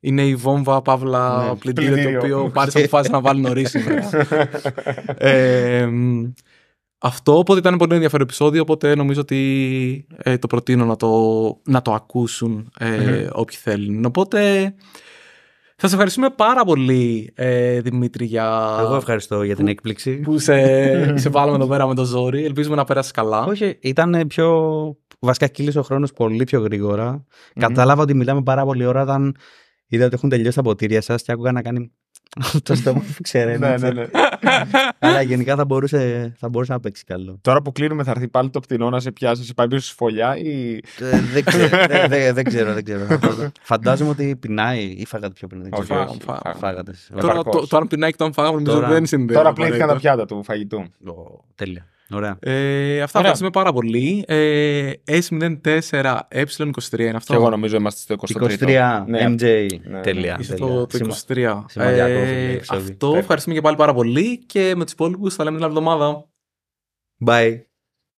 Είναι η βόμβα παύλα ναι, πλυντήριο, το οποίο πάρει αποφάσει να βάλει νωρίς σήμερα. [LAUGHS] ε, αυτό οπότε ήταν πολύ ενδιαφέρον επεισόδιο, οπότε νομίζω ότι ε, το προτείνω να το, να το ακούσουν ε, mm όποιοι θέλουν. Οπότε θα σε ευχαριστούμε πάρα πολύ ε, Δημήτρη για... Εγώ ευχαριστώ για την έκπληξη. Που σε, [LAUGHS] σε βάλαμε εδώ πέρα με το ζόρι. Ελπίζουμε να πέρασει καλά. Όχι, ήταν πιο... Βασικά κύλησε ο χρόνος πολύ πιο γρηγορα Κατάλαβα ότι μιλάμε πάρα πολύ ώρα όταν είδα ότι έχουν τελειώσει τα ποτήρια σας και άκουγα να κάνει το στόμα που ξέρει. ναι, ναι, ναι. Αλλά γενικά θα μπορούσε, θα μπορούσε να παίξει καλό. Τώρα που κλείνουμε, θα έρθει πάλι το πτηνό να σε πιάσει, σε πάει πίσω στη φωλιά ή. Ε, δεν, ξέρω, [LAUGHS] δεν ξέρω, δεν ξέρω. Φαντάζομαι ότι πεινάει ή φάγατε πιο πριν. Δεν ξέρω. Όχι, φάγατες. Τώρα, πεινάει και το αν φάγαμε, νομίζω δεν συνδέεται. Τώρα πλήθηκαν τα πιάτα του φαγητού. Τέλεια. Ωραία. Ε, αυτά ευχαριστούμε πάρα πολύ. Ε, S04E23 s04 23 αυτό. Και εγώ νομίζω είμαστε στο 23. 23 ναι. MJ. Ναι. ναι, ναι. Τελεία. Ε, το, 23. Ε, αυτό. Ευχαριστούμε και πάλι πάρα πολύ και με τους υπόλοιπους θα λέμε την εβδομάδα. Bye.